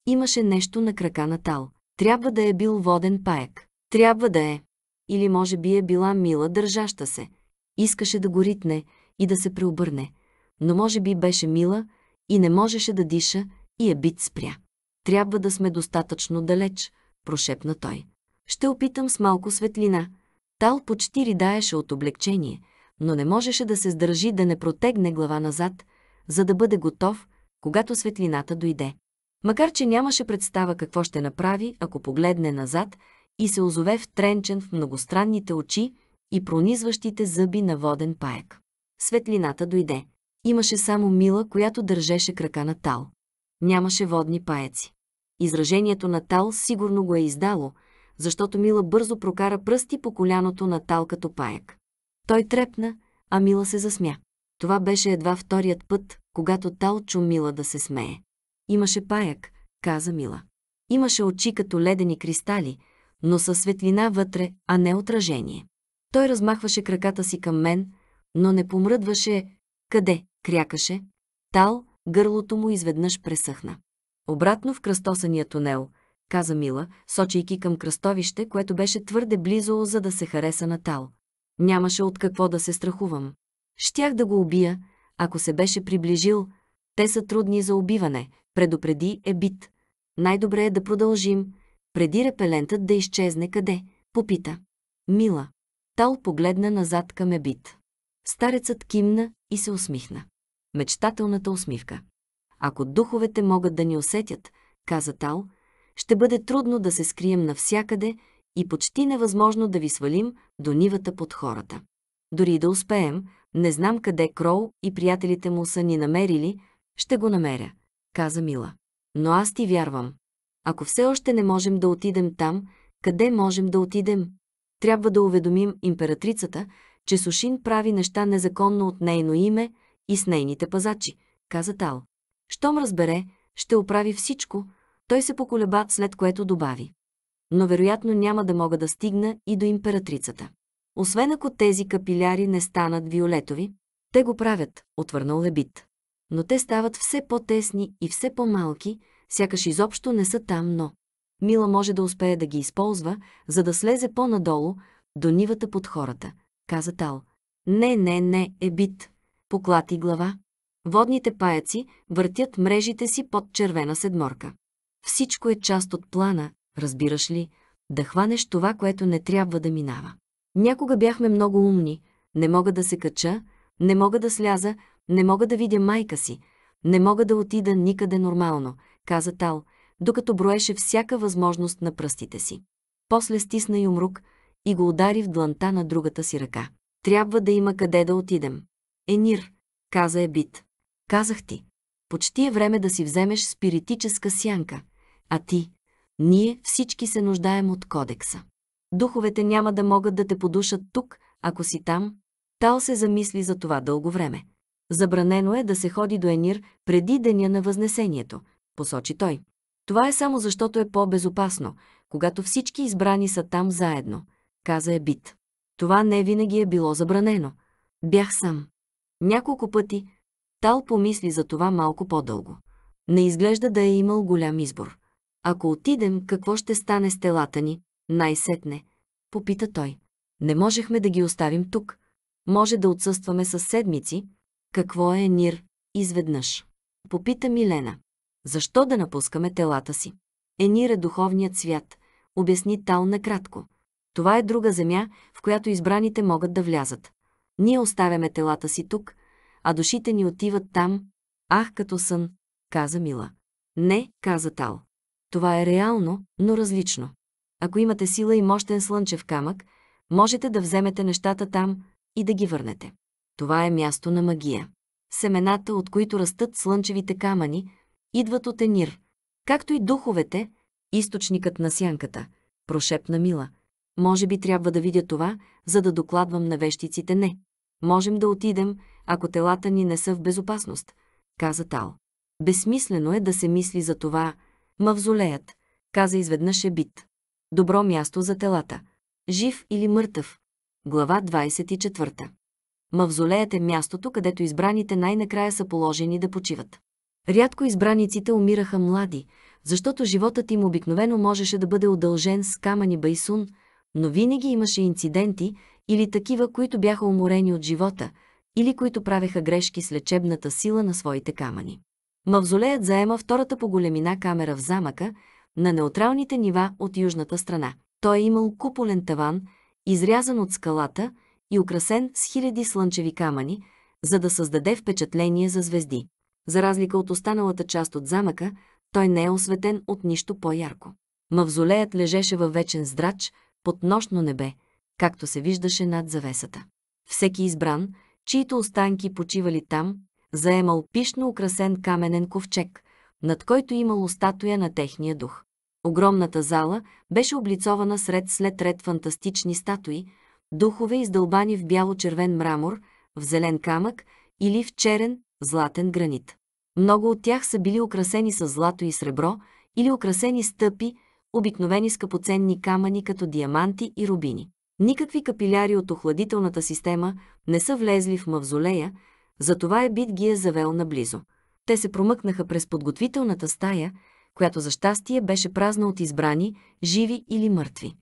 S1: Имаше нещо на крака на Тал. Трябва да е бил воден паек. Трябва да е. Или може би е била мила държаща се. Искаше да го ритне и да се преобърне. Но може би беше мила и не можеше да диша и е бит спря. Трябва да сме достатъчно далеч, прошепна той. Ще опитам с малко светлина – Тал почти ридаеше от облегчение, но не можеше да се сдържи да не протегне глава назад, за да бъде готов, когато светлината дойде. Макар, че нямаше представа какво ще направи, ако погледне назад и се озове втренчен в многостранните очи и пронизващите зъби на воден паек. Светлината дойде. Имаше само Мила, която държеше крака на Тал. Нямаше водни паеци. Изражението на Тал сигурно го е издало, защото Мила бързо прокара пръсти по коляното на тал като паяк. Той трепна, а Мила се засмя. Това беше едва вторият път, когато Тал чу Мила да се смее. Имаше паяк, каза Мила. Имаше очи като ледени кристали, но със светлина вътре, а не отражение. Той размахваше краката си към мен, но не помръдваше. Къде? крякаше. Тал, гърлото му изведнъж пресъхна. Обратно в кръстосания тунел – каза Мила, сочейки към кръстовище, което беше твърде близо, за да се хареса на Тал. Нямаше от какво да се страхувам. Щях да го убия, ако се беше приближил. Те са трудни за убиване, предупреди е бит. Най-добре е да продължим, преди репелентът да изчезне къде, попита. Мила. Тал погледна назад към Ебит. Старецът кимна и се усмихна. Мечтателната усмивка. Ако духовете могат да ни усетят, каза Тал, ще бъде трудно да се скрием навсякъде и почти невъзможно да ви свалим до нивата под хората. Дори да успеем, не знам къде Кроу и приятелите му са ни намерили, ще го намеря, каза Мила. Но аз ти вярвам. Ако все още не можем да отидем там, къде можем да отидем? Трябва да уведомим императрицата, че Сушин прави неща незаконно от нейно име и с нейните пазачи, каза Тал. Щом разбере, ще оправи всичко, той се поколеба, след което добави. Но вероятно няма да мога да стигна и до императрицата. Освен ако тези капиляри не станат виолетови, те го правят, отвърнал Лебит. Но те стават все по-тесни и все по-малки, сякаш изобщо не са там, но... Мила може да успее да ги използва, за да слезе по-надолу, до нивата под хората, каза Тал. Не, не, не, Ебит, поклати глава. Водните паяци въртят мрежите си под червена седморка. Всичко е част от плана, разбираш ли, да хванеш това, което не трябва да минава. Някога бяхме много умни, не мога да се кача, не мога да сляза, не мога да видя майка си, не мога да отида никъде нормално, каза Тал, докато броеше всяка възможност на пръстите си. После стисна юмрук и го удари в дланта на другата си ръка. Трябва да има къде да отидем. Енир, каза Ебит. Казах ти. Почти е време да си вземеш спиритическа сянка. А ти? Ние всички се нуждаем от кодекса. Духовете няма да могат да те подушат тук, ако си там. Тал се замисли за това дълго време. Забранено е да се ходи до Енир преди деня на Възнесението, посочи той. Това е само защото е по-безопасно, когато всички избрани са там заедно, каза е Бит. Това не винаги е било забранено. Бях сам. Няколко пъти Тал помисли за това малко по-дълго. Не изглежда да е имал голям избор. Ако отидем, какво ще стане с телата ни? Най-сетне, попита той. Не можехме да ги оставим тук. Може да отсъстваме със седмици. Какво е Енир? Изведнъж. Попита Милена. Защо да напускаме телата си? Енир е духовният свят, обясни Тал накратко. Това е друга земя, в която избраните могат да влязат. Ние оставяме телата си тук, а душите ни отиват там. Ах, като сън, каза Мила. Не, каза Тал. Това е реално, но различно. Ако имате сила и мощен слънчев камък, можете да вземете нещата там и да ги върнете. Това е място на магия. Семената, от които растат слънчевите камъни, идват от Енир. Както и духовете, източникът на сянката, прошепна Мила. Може би трябва да видя това, за да докладвам на вещиците не. Можем да отидем, ако телата ни не са в безопасност, каза Тал. Безсмислено е да се мисли за това, Мавзолеят, каза изведнъж Ебит. Добро място за телата. Жив или мъртъв? Глава 24. Мавзолеят е мястото, където избраните най-накрая са положени да почиват. Рядко избраниците умираха млади, защото животът им обикновено можеше да бъде удължен с камъни байсун, но винаги имаше инциденти или такива, които бяха уморени от живота, или които правеха грешки с лечебната сила на своите камъни. Мавзолеят заема втората по големина камера в замъка на неутралните нива от южната страна. Той е имал куполен таван, изрязан от скалата и украсен с хиляди слънчеви камъни, за да създаде впечатление за звезди. За разлика от останалата част от замъка, той не е осветен от нищо по-ярко. Мавзолеят лежеше във вечен здрач под нощно небе, както се виждаше над завесата. Всеки избран, чието останки почивали там, заемал пишно украсен каменен ковчег, над който имало статуя на техния дух. Огромната зала беше облицована сред след ред фантастични статуи, духове издълбани в бяло-червен мрамор, в зелен камък или в черен, златен гранит. Много от тях са били украсени с злато и сребро или украсени стъпи, обикновени скъпоценни камъни като диаманти и рубини. Никакви капиляри от охладителната система не са влезли в мавзолея, затова е бит ги е завел наблизо. Те се промъкнаха през подготвителната стая, която за щастие беше празна от избрани, живи или мъртви.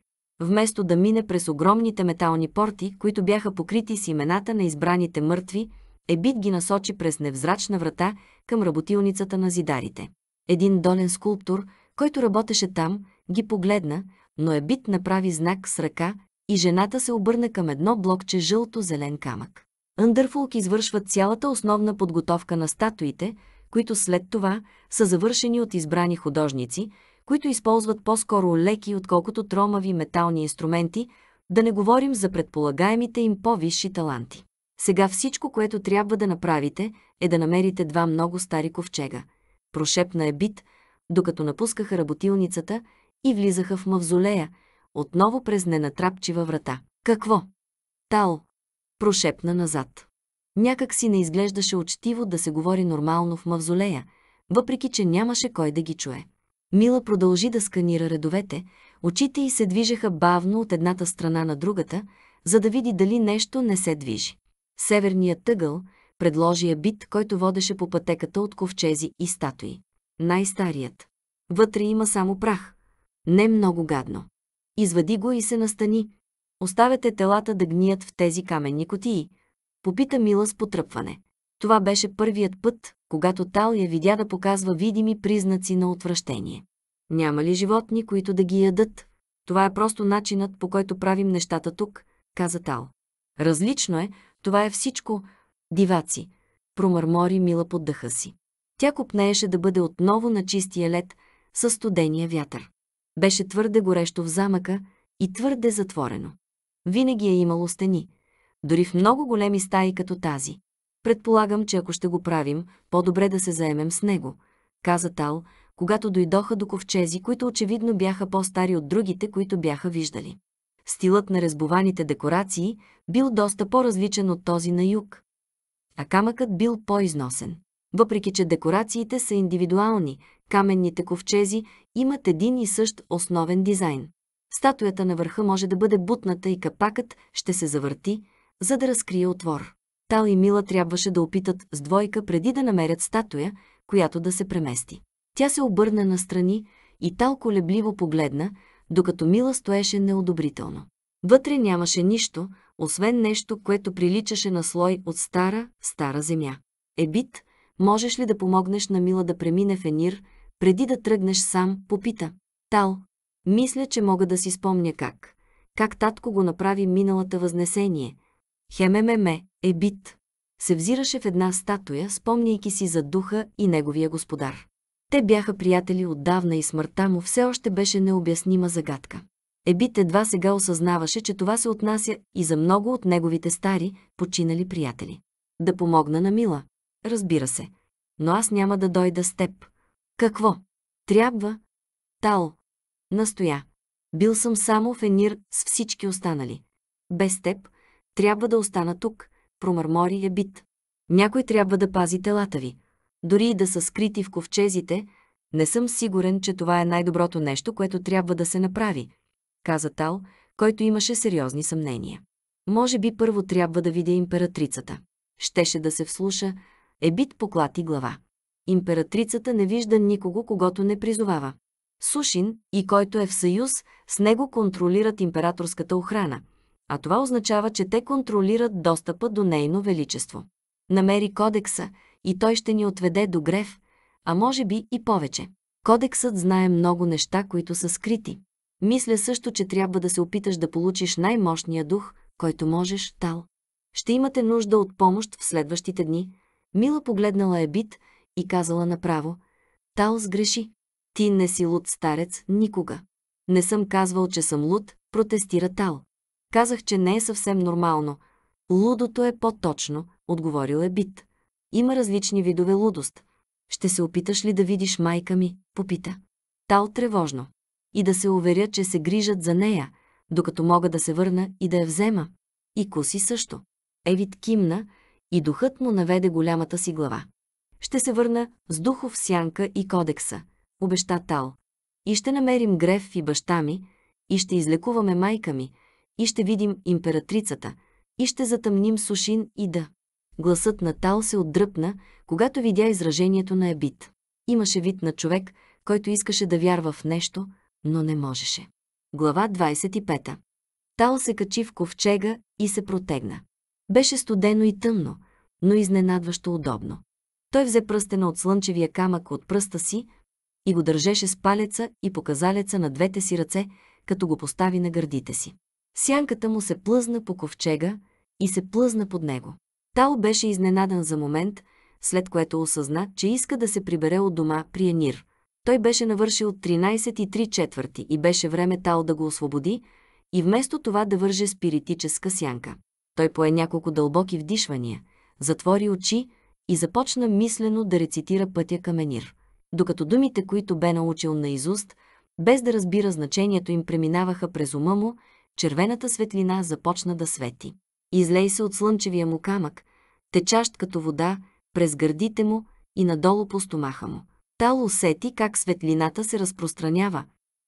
S1: Вместо да мине през огромните метални порти, които бяха покрити с имената на избраните мъртви, Ебит ги насочи през невзрачна врата към работилницата на зидарите. Един долен скулптор, който работеше там, ги погледна, но Ебит направи знак с ръка и жената се обърна към едно блокче жълто-зелен камък. Андърфулк извършват цялата основна подготовка на статуите, които след това са завършени от избрани художници, които използват по-скоро леки, отколкото тромави метални инструменти, да не говорим за предполагаемите им по-висши таланти. Сега всичко, което трябва да направите, е да намерите два много стари ковчега. Прошепна е бит, докато напускаха работилницата и влизаха в мавзолея, отново през ненатрапчива врата. Какво? Тал, прошепна назад. Някак си не изглеждаше учтиво да се говори нормално в мавзолея, въпреки че нямаше кой да ги чуе. Мила продължи да сканира редовете, очите й се движеха бавно от едната страна на другата, за да види дали нещо не се движи. Северният тъгъл предложи бит, който водеше по пътеката от ковчези и статуи. Най-старият. Вътре има само прах. Не много гадно. Извади го и се настани, Оставяте телата да гният в тези каменни котии. Попита Мила с потръпване. Това беше първият път, когато Тал я видя да показва видими признаци на отвращение. Няма ли животни, които да ги ядат? Това е просто начинът, по който правим нещата тук, каза Тал. Различно е, това е всичко. Диваци, промърмори Мила под дъха си. Тя копнееше да бъде отново на чистия лед, със студения вятър. Беше твърде горещо в замъка и твърде затворено. Винаги е имало стени, дори в много големи стаи като тази. Предполагам, че ако ще го правим, по-добре да се заемем с него, каза Тал, когато дойдоха до ковчези, които очевидно бяха по-стари от другите, които бяха виждали. Стилът на разбованите декорации бил доста по-различен от този на юг, а камъкът бил по-износен. Въпреки, че декорациите са индивидуални, каменните ковчези имат един и същ основен дизайн. Статуята на върха може да бъде бутната и капакът ще се завърти, за да разкрие отвор. Тал и Мила трябваше да опитат с двойка преди да намерят статуя, която да се премести. Тя се обърна настрани и Тал колебливо погледна, докато Мила стоеше неодобрително. Вътре нямаше нищо, освен нещо, което приличаше на слой от стара, стара земя. Ебит, можеш ли да помогнеш на Мила да премине в Енир, преди да тръгнеш сам, попита. Тал, мисля, че мога да си спомня как. Как татко го направи миналата възнесение. Хемемеме, е бит. Се взираше в една статуя, спомняйки си за духа и неговия господар. Те бяха приятели отдавна и смъртта му все още беше необяснима загадка. Ебит едва сега осъзнаваше, че това се отнася и за много от неговите стари, починали приятели. Да помогна на Мила. Разбира се. Но аз няма да дойда с теб. Какво? Трябва. Тал, Настоя. Бил съм само в Енир с всички останали. Без теб трябва да остана тук, промърмори е бит. Някой трябва да пази телата ви. Дори и да са скрити в ковчезите, не съм сигурен, че това е най-доброто нещо, което трябва да се направи, каза Тал, който имаше сериозни съмнения. Може би първо трябва да видя императрицата. Щеше да се вслуша, Ебит поклати глава. Императрицата не вижда никого, когато не призовава. Сушин и който е в съюз, с него контролират императорската охрана, а това означава, че те контролират достъпа до нейно величество. Намери кодекса и той ще ни отведе до грев, а може би и повече. Кодексът знае много неща, които са скрити. Мисля също, че трябва да се опиташ да получиш най-мощния дух, който можеш, Тал. Ще имате нужда от помощ в следващите дни. Мила погледнала е бит и казала направо. Тал сгреши. Ти не си луд старец, никога. Не съм казвал, че съм луд, протестира Тал. Казах, че не е съвсем нормално. Лудото е по-точно, отговорил е Бит. Има различни видове лудост. Ще се опиташ ли да видиш майка ми? Попита. Тал тревожно. И да се уверя, че се грижат за нея, докато мога да се върна и да я взема. И коси също. Евит кимна и духът му наведе голямата си глава. Ще се върна с духов сянка и кодекса обеща Тал. И ще намерим Греф и баща ми, и ще излекуваме майка ми, и ще видим императрицата, и ще затъмним Сушин и да. Гласът на Тал се отдръпна, когато видя изражението на Ебит. Имаше вид на човек, който искаше да вярва в нещо, но не можеше. Глава 25. Тал се качи в ковчега и се протегна. Беше студено и тъмно, но изненадващо удобно. Той взе пръстена от слънчевия камък от пръста си, и го държеше с палеца и показалеца на двете си ръце, като го постави на гърдите си. Сянката му се плъзна по ковчега и се плъзна под него. Тао беше изненадан за момент, след което осъзна, че иска да се прибере от дома при Енир. Той беше навършил 13 четвърти и беше време Тао да го освободи и вместо това да върже спиритическа сянка. Той пое няколко дълбоки вдишвания, затвори очи и започна мислено да рецитира пътя към Енир докато думите, които бе научил наизуст, без да разбира значението им, преминаваха през ума му, червената светлина започна да свети. Излей се от слънчевия му камък, течащ като вода, през гърдите му и надолу по стомаха му. Тал усети как светлината се разпространява,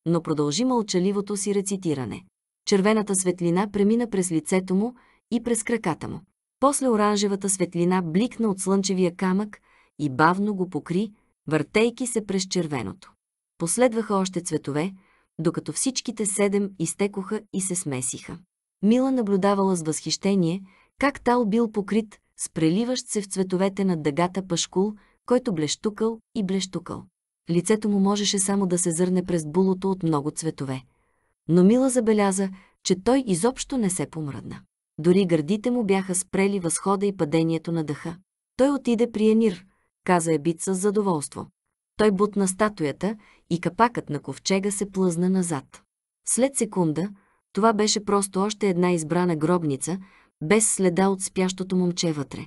S1: но продължи мълчаливото си рецитиране. Червената светлина премина през лицето му и през краката му. После оранжевата светлина бликна от слънчевия камък и бавно го покри, въртейки се през червеното. Последваха още цветове, докато всичките седем изтекоха и се смесиха. Мила наблюдавала с възхищение как тал бил покрит с преливащ се в цветовете на дъгата пашкул, който блещукал и блещукал. Лицето му можеше само да се зърне през булото от много цветове. Но Мила забеляза, че той изобщо не се помръдна. Дори гърдите му бяха спрели възхода и падението на дъха. Той отиде при Енир, каза Ебит с задоволство. Той бутна статуята и капакът на ковчега се плъзна назад. След секунда, това беше просто още една избрана гробница, без следа от спящото момче вътре.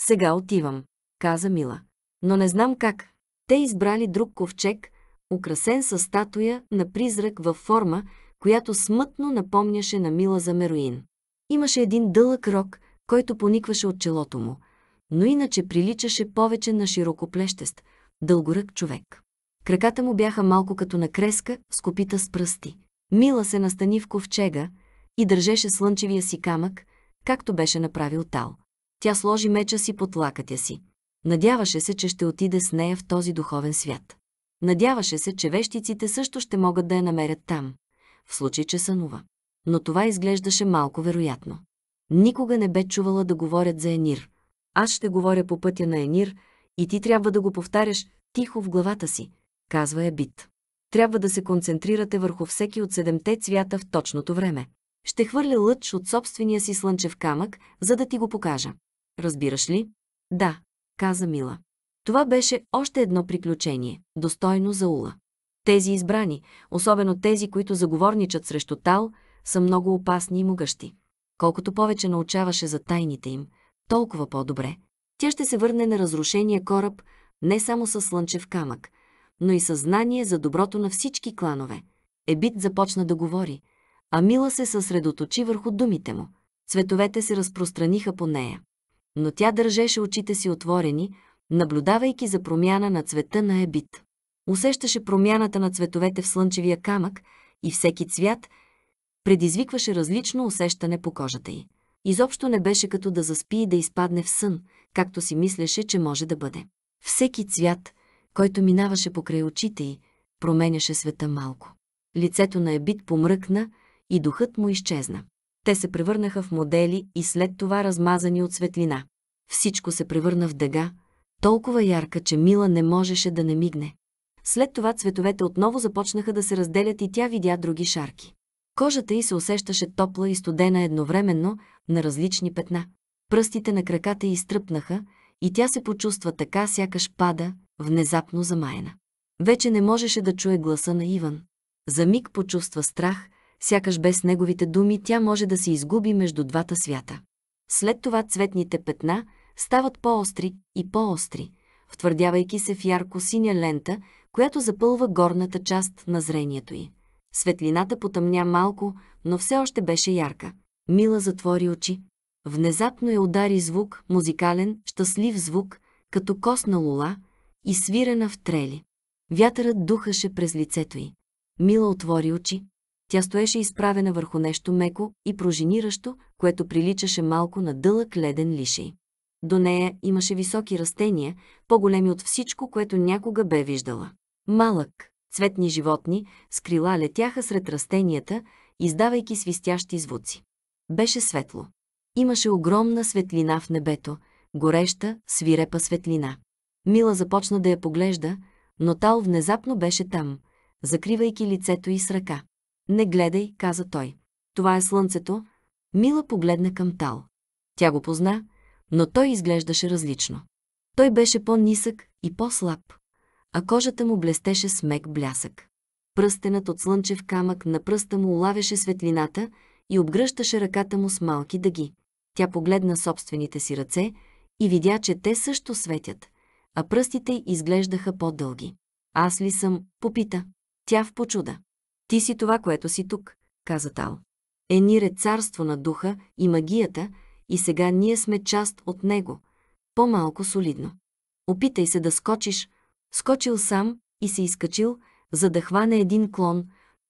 S1: Сега отивам, каза Мила. Но не знам как. Те избрали друг ковчег, украсен с статуя на призрак във форма, която смътно напомняше на Мила за Мероин. Имаше един дълъг рок, който поникваше от челото му – но иначе приличаше повече на широкоплещест, дългорък човек. Краката му бяха малко като на креска, скопита с пръсти. Мила се настани в ковчега и държеше слънчевия си камък, както беше направил Тал. Тя сложи меча си под лакътя си. Надяваше се, че ще отиде с нея в този духовен свят. Надяваше се, че вещиците също ще могат да я намерят там, в случай, че сънува. Но това изглеждаше малко вероятно. Никога не бе чувала да говорят за Енир, аз ще говоря по пътя на Енир и ти трябва да го повтаряш тихо в главата си, казва Ебит. Трябва да се концентрирате върху всеки от седемте цвята в точното време. Ще хвърля лъч от собствения си слънчев камък, за да ти го покажа. Разбираш ли? Да, каза Мила. Това беше още едно приключение, достойно за Ула. Тези избрани, особено тези, които заговорничат срещу Тал, са много опасни и могъщи. Колкото повече научаваше за тайните им, толкова по-добре. Тя ще се върне на разрушения кораб не само със слънчев камък, но и съзнание за доброто на всички кланове. Ебит започна да говори, а Мила се съсредоточи върху думите му. Цветовете се разпространиха по нея. Но тя държеше очите си отворени, наблюдавайки за промяна на цвета на Ебит. Усещаше промяната на цветовете в слънчевия камък и всеки цвят предизвикваше различно усещане по кожата й. Изобщо не беше като да заспи и да изпадне в сън, както си мислеше, че може да бъде. Всеки цвят, който минаваше покрай очите й, променяше света малко. Лицето на Ебит помръкна и духът му изчезна. Те се превърнаха в модели и след това размазани от светлина. Всичко се превърна в дъга, толкова ярка, че Мила не можеше да не мигне. След това цветовете отново започнаха да се разделят и тя видя други шарки. Кожата й се усещаше топла и студена едновременно на различни петна. Пръстите на краката й изтръпнаха и тя се почувства така, сякаш пада, внезапно замаяна. Вече не можеше да чуе гласа на Иван. За миг почувства страх, сякаш без неговите думи тя може да се изгуби между двата свята. След това цветните петна стават по-остри и по-остри, втвърдявайки се в ярко-синя лента, която запълва горната част на зрението й. Светлината потъмня малко, но все още беше ярка. Мила затвори очи. Внезапно я удари звук, музикален, щастлив звук, като косна лула, и свирена в трели. Вятърът духаше през лицето й. Мила отвори очи. Тя стоеше изправена върху нещо меко и прожиниращо, което приличаше малко на дълъг леден лишей. До нея имаше високи растения, по-големи от всичко, което някога бе виждала. Малък, Цветни животни с крила летяха сред растенията, издавайки свистящи звуци. Беше светло. Имаше огромна светлина в небето, гореща, свирепа светлина. Мила започна да я поглежда, но Тал внезапно беше там, закривайки лицето и с ръка. «Не гледай», каза той. «Това е слънцето». Мила погледна към Тал. Тя го позна, но той изглеждаше различно. Той беше по-нисък и по-слаб а кожата му блестеше с мек блясък. Пръстенът от слънчев камък на пръста му улавяше светлината и обгръщаше ръката му с малки дъги. Тя погледна собствените си ръце и видя, че те също светят, а пръстите й изглеждаха по-дълги. Аз ли съм? Попита. Тя в почуда. Ти си това, което си тук, каза Тал. Енир е царство на духа и магията и сега ние сме част от него. По-малко солидно. Опитай се да скочиш, Скочил сам и се изкачил, за да хване един клон,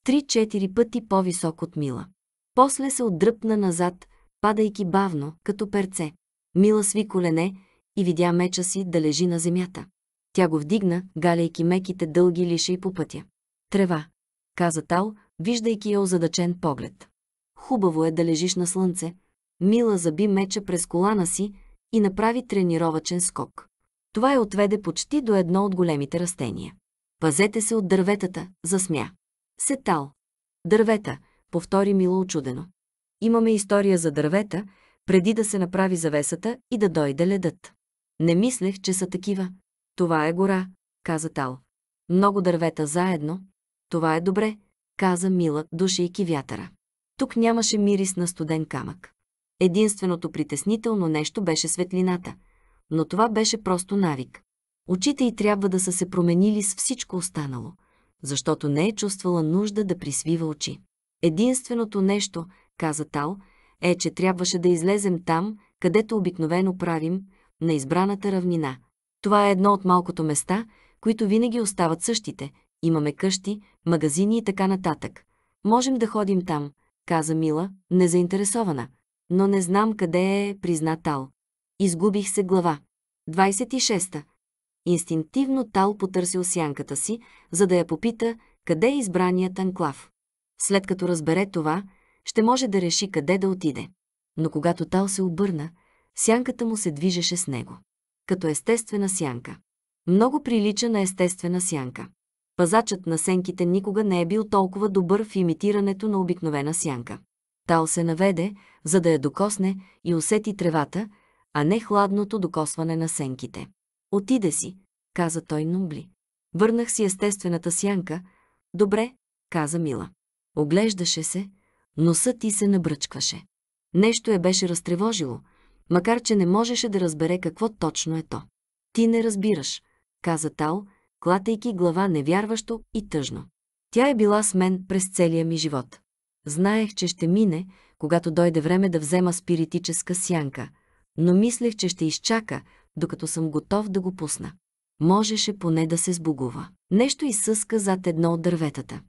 S1: три-четири пъти по-висок от Мила. После се отдръпна назад, падайки бавно, като перце. Мила сви колене и видя меча си да лежи на земята. Тя го вдигна, галяйки меките дълги лиши по пътя. Трева, каза Тал, виждайки я озадачен поглед. Хубаво е да лежиш на слънце. Мила заби меча през колана си и направи тренировачен скок. Това я отведе почти до едно от големите растения. Пазете се от дърветата, засмя. Сетал. Дървета, повтори Мила очудено. Имаме история за дървета, преди да се направи завесата и да дойде ледът. Не мислех, че са такива. Това е гора, каза Тал. Много дървета заедно. Това е добре, каза Мила, душейки вятъра. Тук нямаше мирис на студен камък. Единственото притеснително нещо беше светлината – но това беше просто навик. Очите й трябва да са се променили с всичко останало, защото не е чувствала нужда да присвива очи. Единственото нещо, каза Тал, е, че трябваше да излезем там, където обикновено правим, на избраната равнина. Това е едно от малкото места, които винаги остават същите. Имаме къщи, магазини и така нататък. Можем да ходим там, каза Мила, незаинтересована. Но не знам къде е, призна Тал. Изгубих се глава. 26. Инстинктивно Тал потърсил сянката си, за да я попита къде е избраният анклав. След като разбере това, ще може да реши къде да отиде. Но когато Тал се обърна, сянката му се движеше с него. Като естествена сянка. Много прилича на естествена сянка. Пазачът на сенките никога не е бил толкова добър в имитирането на обикновена сянка. Тал се наведе, за да я докосне и усети тревата, а не хладното докосване на сенките. Отиде си, каза той Нумбли. Върнах си естествената сянка. Добре, каза Мила. Оглеждаше се, носът ти се набръчкваше. Нещо я беше разтревожило, макар че не можеше да разбере какво точно е то. Ти не разбираш, каза Тал, клатейки глава невярващо и тъжно. Тя е била с мен през целия ми живот. Знаех, че ще мине, когато дойде време да взема спиритическа сянка, но мислех, че ще изчака, докато съм готов да го пусна. Можеше поне да се сбугува. Нещо изсъска зад едно от дърветата.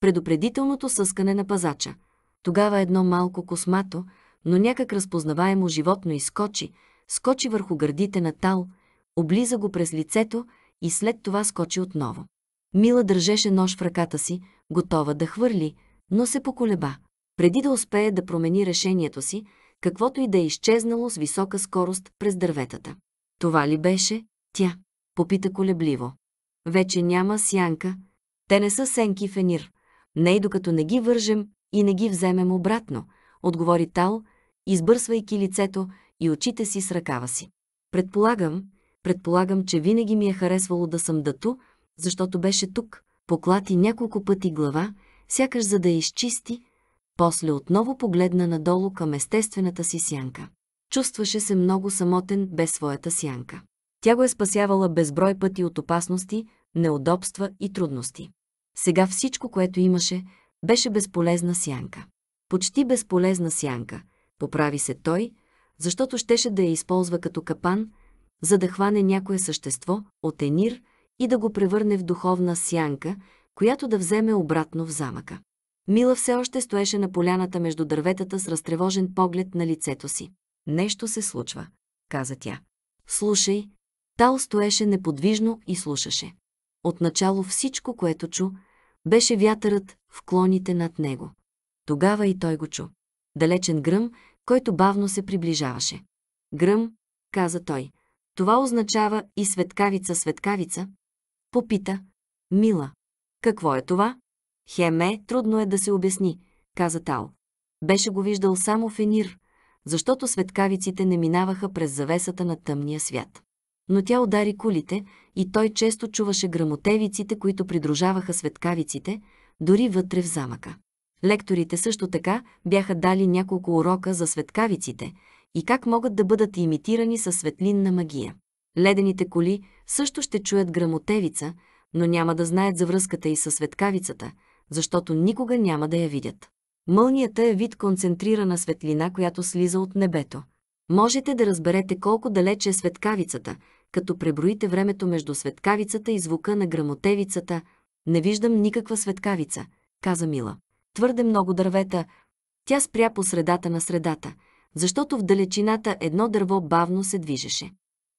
S1: Предупредителното съскане на пазача. Тогава едно малко космато, но някак разпознаваемо животно изскочи, скочи върху гърдите на Тал, облиза го през лицето и след това скочи отново. Мила държеше нож в ръката си, готова да хвърли, но се поколеба. Преди да успее да промени решението си, каквото и да е изчезнало с висока скорост през дърветата. Това ли беше? Тя. Попита колебливо. Вече няма сянка. Те не са сенки в енир. Не и докато не ги вържем и не ги вземем обратно, отговори Тал, избърсвайки лицето и очите си с ръкава си. Предполагам, предполагам, че винаги ми е харесвало да съм дату, защото беше тук, поклати няколко пъти глава, сякаш за да я изчисти, после отново погледна надолу към естествената си сянка. Чувстваше се много самотен без своята сянка. Тя го е спасявала безброй пъти от опасности, неудобства и трудности. Сега всичко, което имаше, беше безполезна сянка. Почти безполезна сянка, поправи се той, защото щеше да я използва като капан, за да хване някое същество от енир и да го превърне в духовна сянка, която да вземе обратно в замъка. Мила все още стоеше на поляната между дърветата с разтревожен поглед на лицето си. Нещо се случва, каза тя. Слушай, Тал стоеше неподвижно и слушаше. Отначало всичко, което чу, беше вятърът в клоните над него. Тогава и той го чу. Далечен гръм, който бавно се приближаваше. Гръм, каза той. Това означава и светкавица-светкавица. Попита. Мила. Какво е това? Хеме, трудно е да се обясни, каза Тал. Беше го виждал само Фенир, защото светкавиците не минаваха през завесата на тъмния свят. Но тя удари кулите и той често чуваше грамотевиците, които придружаваха светкавиците, дори вътре в замъка. Лекторите също така бяха дали няколко урока за светкавиците и как могат да бъдат имитирани със светлинна магия. Ледените коли също ще чуят грамотевица, но няма да знаят за връзката и със светкавицата – защото никога няма да я видят. Мълнията е вид концентрирана светлина, която слиза от небето. Можете да разберете колко далеч е светкавицата, като преброите времето между светкавицата и звука на грамотевицата. Не виждам никаква светкавица, каза Мила. Твърде много дървета. Тя спря по средата на средата, защото в далечината едно дърво бавно се движеше.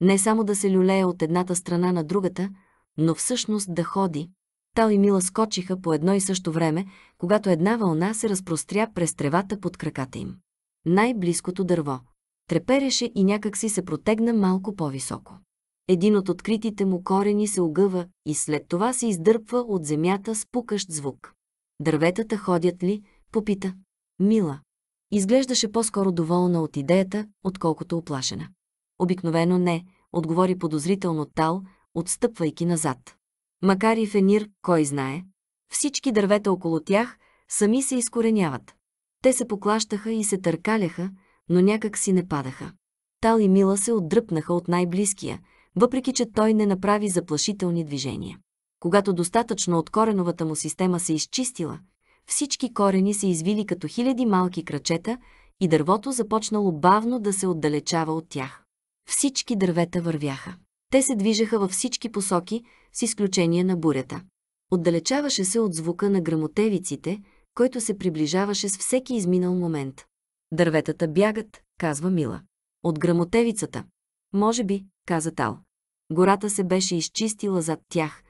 S1: Не само да се люлее от едната страна на другата, но всъщност да ходи, Тал и Мила скочиха по едно и също време, когато една вълна се разпростря през тревата под краката им. Най-близкото дърво. Трепереше и някакси се протегна малко по-високо. Един от откритите му корени се огъва и след това се издърпва от земята с пукащ звук. Дърветата ходят ли? Попита. Мила. Изглеждаше по-скоро доволна от идеята, отколкото оплашена. Обикновено не, отговори подозрително Тал, отстъпвайки назад. Макар и фенир, кой знае, всички дървета около тях сами се изкореняват. Те се поклащаха и се търкаляха, но някак си не падаха. Тал и Мила се отдръпнаха от най-близкия, въпреки че той не направи заплашителни движения. Когато достатъчно от кореновата му система се изчистила, всички корени се извили като хиляди малки крачета и дървото започнало бавно да се отдалечава от тях. Всички дървета вървяха. Те се движеха във всички посоки, с изключение на бурята. Отдалечаваше се от звука на грамотевиците, който се приближаваше с всеки изминал момент. Дърветата бягат, казва Мила. От грамотевицата. Може би, каза Тал. Гората се беше изчистила зад тях,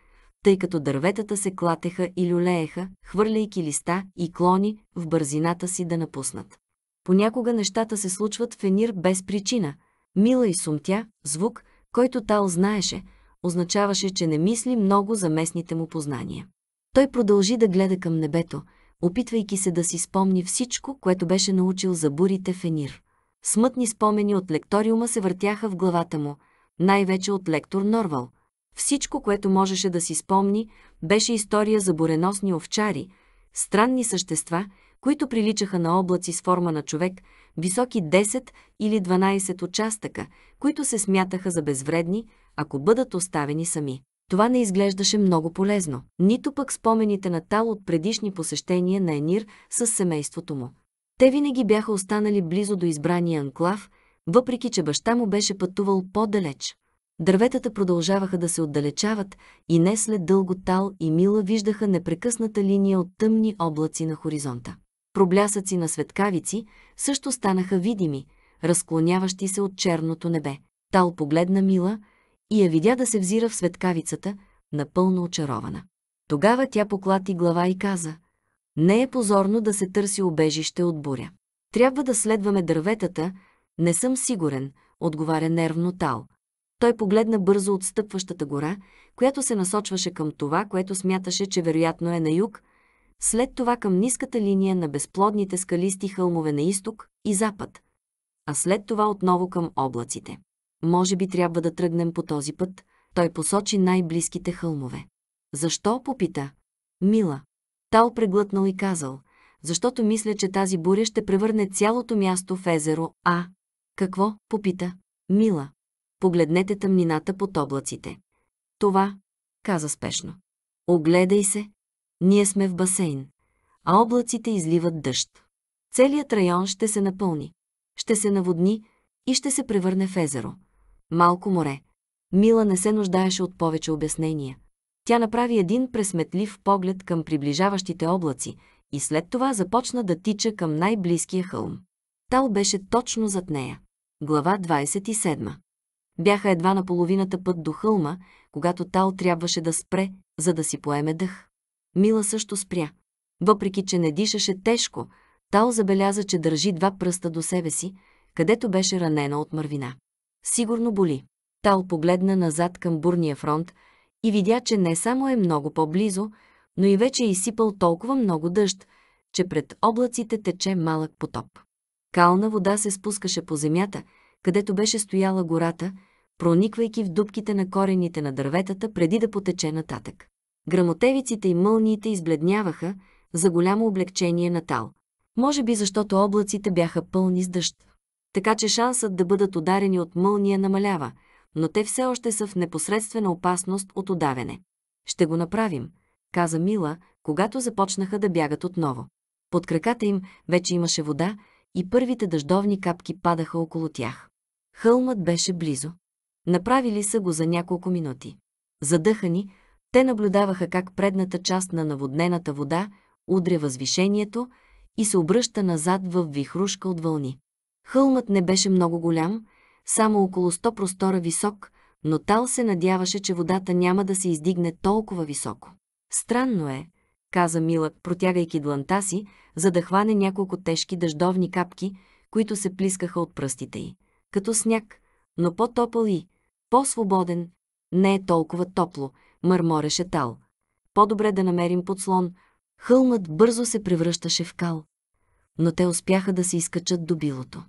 S1: тъй като дърветата се клатеха и люлееха, хвърляйки листа и клони в бързината си да напуснат. Понякога нещата се случват в Енир без причина. Мила и сумтя, звук, който Тал знаеше – означаваше, че не мисли много за местните му познания. Той продължи да гледа към небето, опитвайки се да си спомни всичко, което беше научил за бурите в Енир. Смътни спомени от лекториума се въртяха в главата му, най-вече от лектор Норвал. Всичко, което можеше да си спомни, беше история за буреносни овчари, странни същества, които приличаха на облаци с форма на човек, високи 10 или 12 участъка, които се смятаха за безвредни, ако бъдат оставени сами. Това не изглеждаше много полезно, нито пък спомените на Тал от предишни посещения на Енир с семейството му. Те винаги бяха останали близо до избрания анклав, въпреки че баща му беше пътувал по-далеч. Дърветата продължаваха да се отдалечават и не след дълго Тал и Мила виждаха непрекъсната линия от тъмни облаци на хоризонта. Проблясъци на светкавици също станаха видими, разклоняващи се от черното небе. Тал погледна Мила – и я видя да се взира в светкавицата, напълно очарована. Тогава тя поклати глава и каза, «Не е позорно да се търси обежище от буря. Трябва да следваме дърветата, не съм сигурен», отговаря нервно Тал. Той погледна бързо отстъпващата гора, която се насочваше към това, което смяташе, че вероятно е на юг, след това към ниската линия на безплодните скалисти хълмове на изток и запад, а след това отново към облаците. Може би трябва да тръгнем по този път. Той посочи най-близките хълмове. Защо? попита. Мила. Тал преглътнал и казал. Защото мисля, че тази буря ще превърне цялото място в езеро, а... Какво? попита. Мила. Погледнете тъмнината под облаците. Това, каза спешно. Огледай се. Ние сме в басейн, а облаците изливат дъжд. Целият район ще се напълни, ще се наводни и ще се превърне в езеро. Малко море. Мила не се нуждаеше от повече обяснения. Тя направи един пресметлив поглед към приближаващите облаци и след това започна да тича към най-близкия хълм. Тал беше точно зад нея. Глава 27. Бяха едва на половината път до хълма, когато Тал трябваше да спре, за да си поеме дъх. Мила също спря. Въпреки, че не дишаше тежко, Тал забеляза, че държи два пръста до себе си, където беше ранена от мървина. Сигурно боли. Тал погледна назад към бурния фронт и видя, че не само е много по-близо, но и вече е изсипал толкова много дъжд, че пред облаците тече малък потоп. Кална вода се спускаше по земята, където беше стояла гората, прониквайки в дубките на корените на дърветата преди да потече нататък. Грамотевиците и мълниите избледняваха за голямо облегчение на тал. Може би защото облаците бяха пълни с дъжд така че шансът да бъдат ударени от мълния намалява, но те все още са в непосредствена опасност от удавене. Ще го направим, каза Мила, когато започнаха да бягат отново. Под краката им вече имаше вода и първите дъждовни капки падаха около тях. Хълмът беше близо. Направили са го за няколко минути. Задъхани, те наблюдаваха как предната част на наводнената вода удря възвишението и се обръща назад в вихрушка от вълни. Хълмът не беше много голям, само около 100 простора висок, но Тал се надяваше, че водата няма да се издигне толкова високо. Странно е, каза Милък, протягайки дланта си, за да хване няколко тежки дъждовни капки, които се плискаха от пръстите й. Като сняг, но по-топъл и по-свободен. Не е толкова топло, мърмореше Тал. По-добре да намерим подслон. Хълмът бързо се превръщаше в кал. Но те успяха да се изкачат до билото.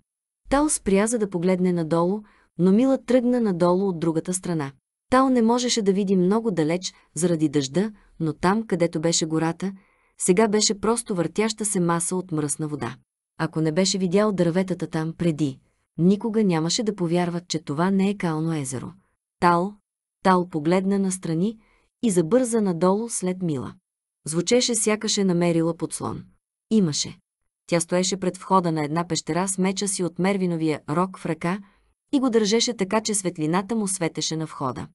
S1: Тал спря за да погледне надолу, но Мила тръгна надолу от другата страна. Тал не можеше да види много далеч заради дъжда, но там, където беше гората, сега беше просто въртяща се маса от мръсна вода. Ако не беше видял дърветата там преди, никога нямаше да повярва, че това не е Кално езеро. Тал, Тал погледна настрани и забърза надолу след Мила. Звучеше сякаше, намерила подслон. Имаше. Тя стоеше пред входа на една пещера с меча си от мервиновия рок в ръка и го държеше така, че светлината му светеше на входа.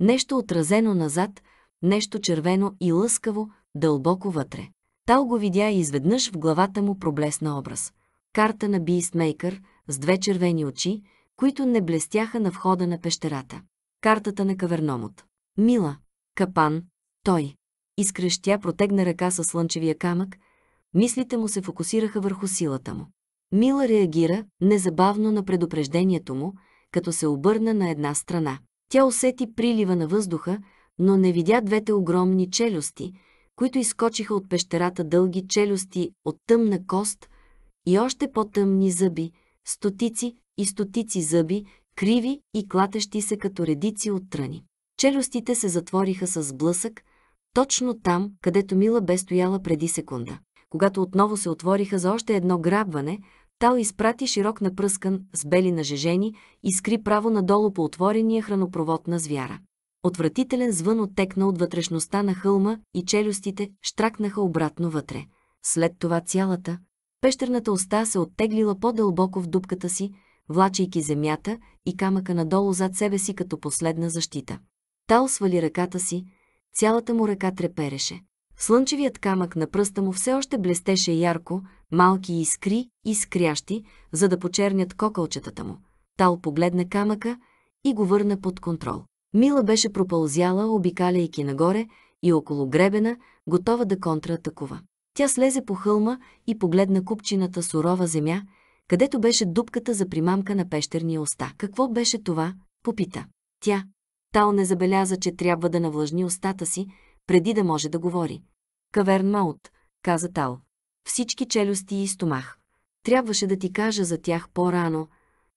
S1: Нещо отразено назад, нещо червено и лъскаво, дълбоко вътре. Тал го видя и изведнъж в главата му проблесна образ. Карта на Бийстмейкър с две червени очи, които не блестяха на входа на пещерата. Картата на каверномот. Мила. Капан. Той. Изкрещя протегна ръка със слънчевия камък, Мислите му се фокусираха върху силата му. Мила реагира незабавно на предупреждението му, като се обърна на една страна. Тя усети прилива на въздуха, но не видя двете огромни челюсти, които изкочиха от пещерата дълги челюсти от тъмна кост и още по-тъмни зъби, стотици и стотици зъби, криви и клатещи се като редици от тръни. Челюстите се затвориха с блъсък, точно там, където Мила бе стояла преди секунда когато отново се отвориха за още едно грабване, Тал изпрати широк напръскан, с бели нажежени, и скри право надолу по отворения хранопровод на звяра. Отвратителен звън оттекна от вътрешността на хълма и челюстите штракнаха обратно вътре. След това цялата, пещерната уста се оттеглила по-дълбоко в дупката си, влачейки земята и камъка надолу зад себе си като последна защита. Тал свали ръката си, цялата му ръка трепереше. Слънчевият камък на пръста му все още блестеше ярко, малки искри, искрящи, за да почернят кокълчетата му. Тал погледна камъка и го върна под контрол. Мила беше пропълзяла, обикаляйки нагоре и около гребена, готова да контратакува. Тя слезе по хълма и погледна купчината сурова земя, където беше дупката за примамка на пещерния уста. Какво беше това? Попита. Тя. Тал не забеляза, че трябва да навлажни устата си, преди да може да говори. Каверн Маут, каза Тал. Всички челюсти и стомах. Трябваше да ти кажа за тях по-рано.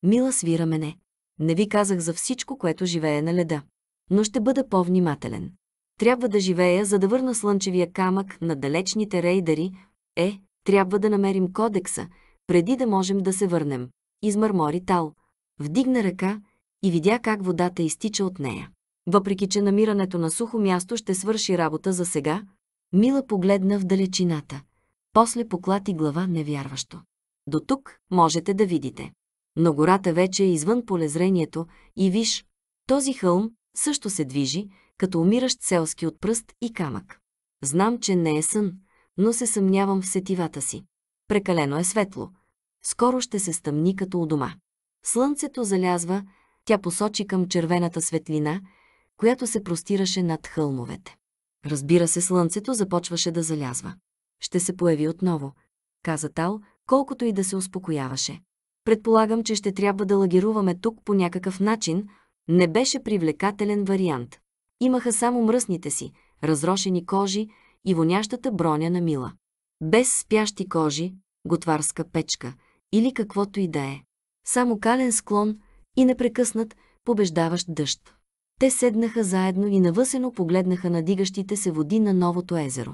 S1: Мила свира мене. Не ви казах за всичко, което живее на леда. Но ще бъда по-внимателен. Трябва да живея, за да върна слънчевия камък на далечните рейдери. Е, трябва да намерим кодекса, преди да можем да се върнем. Измърмори Тал. Вдигна ръка и видя как водата изтича от нея. Въпреки, че намирането на сухо място ще свърши работа за сега, Мила погледна в далечината. После поклати глава невярващо. До тук можете да видите. Но гората вече е извън полезрението и виж, този хълм също се движи, като умиращ селски от пръст и камък. Знам, че не е сън, но се съмнявам в сетивата си. Прекалено е светло. Скоро ще се стъмни като у дома. Слънцето залязва, тя посочи към червената светлина, която се простираше над хълмовете. Разбира се, слънцето започваше да залязва. Ще се появи отново, каза Тал, колкото и да се успокояваше. Предполагам, че ще трябва да лагеруваме тук по някакъв начин. Не беше привлекателен вариант. Имаха само мръсните си, разрошени кожи и вонящата броня на Мила. Без спящи кожи, готварска печка или каквото и да е. Само кален склон и непрекъснат, побеждаващ дъжд. Те седнаха заедно и навъсено погледнаха на дигащите се води на новото езеро.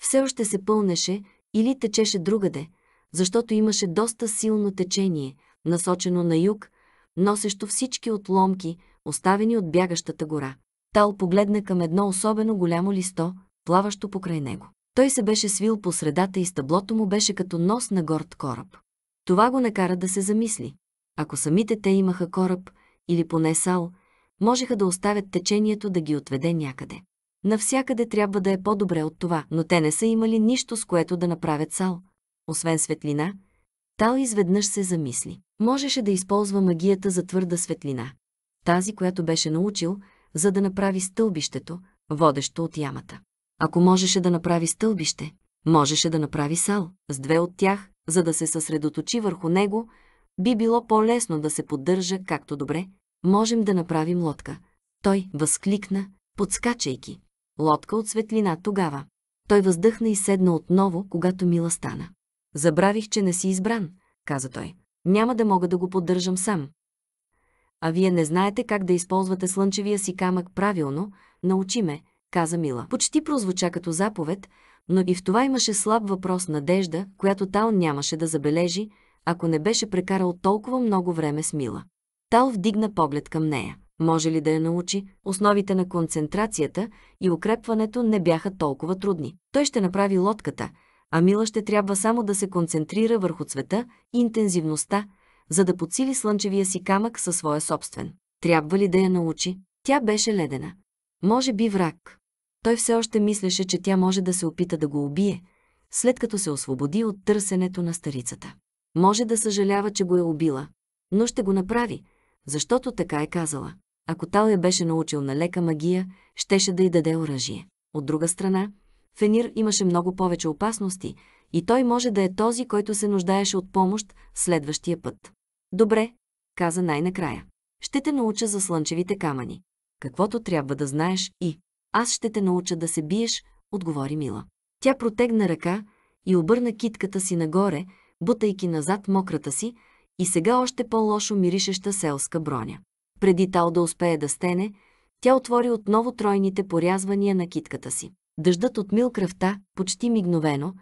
S1: Все още се пълнеше или течеше другаде, защото имаше доста силно течение, насочено на юг, носещо всички отломки, оставени от бягащата гора. Тал погледна към едно особено голямо листо, плаващо покрай него. Той се беше свил по средата и стъблото му беше като нос на горд кораб. Това го накара да се замисли. Ако самите те имаха кораб, или поне сал, можеха да оставят течението да ги отведе някъде. Навсякъде трябва да е по-добре от това, но те не са имали нищо с което да направят сал. Освен светлина, Тал изведнъж се замисли. Можеше да използва магията за твърда светлина. Тази, която беше научил, за да направи стълбището, водещо от ямата. Ако можеше да направи стълбище, можеше да направи сал. С две от тях, за да се съсредоточи върху него, би било по-лесно да се поддържа както добре, можем да направим лодка. Той възкликна, подскачайки. Лодка от светлина тогава. Той въздъхна и седна отново, когато Мила стана. Забравих, че не си избран, каза той. Няма да мога да го поддържам сам. А вие не знаете как да използвате слънчевия си камък правилно, научи ме, каза Мила. Почти прозвуча като заповед, но и в това имаше слаб въпрос надежда, която Тал нямаше да забележи, ако не беше прекарал толкова много време с Мила. Тал вдигна поглед към нея. Може ли да я научи? Основите на концентрацията и укрепването не бяха толкова трудни. Той ще направи лодката, а Мила ще трябва само да се концентрира върху цвета и интензивността, за да подсили слънчевия си камък със своя собствен. Трябва ли да я научи? Тя беше ледена. Може би враг. Той все още мислеше, че тя може да се опита да го убие, след като се освободи от търсенето на старицата. Може да съжалява, че го е убила, но ще го направи, защото така е казала. Ако Тал я беше научил на лека магия, щеше да й даде оръжие. От друга страна, Фенир имаше много повече опасности и той може да е този, който се нуждаеше от помощ следващия път. Добре, каза най-накрая. Ще те науча за слънчевите камъни. Каквото трябва да знаеш и аз ще те науча да се биеш, отговори Мила. Тя протегна ръка и обърна китката си нагоре, бутайки назад мократа си, и сега още по-лошо миришеща селска броня. Преди Тал да успее да стене, тя отвори отново тройните порязвания на китката си. Дъждът отмил кръвта, почти мигновено,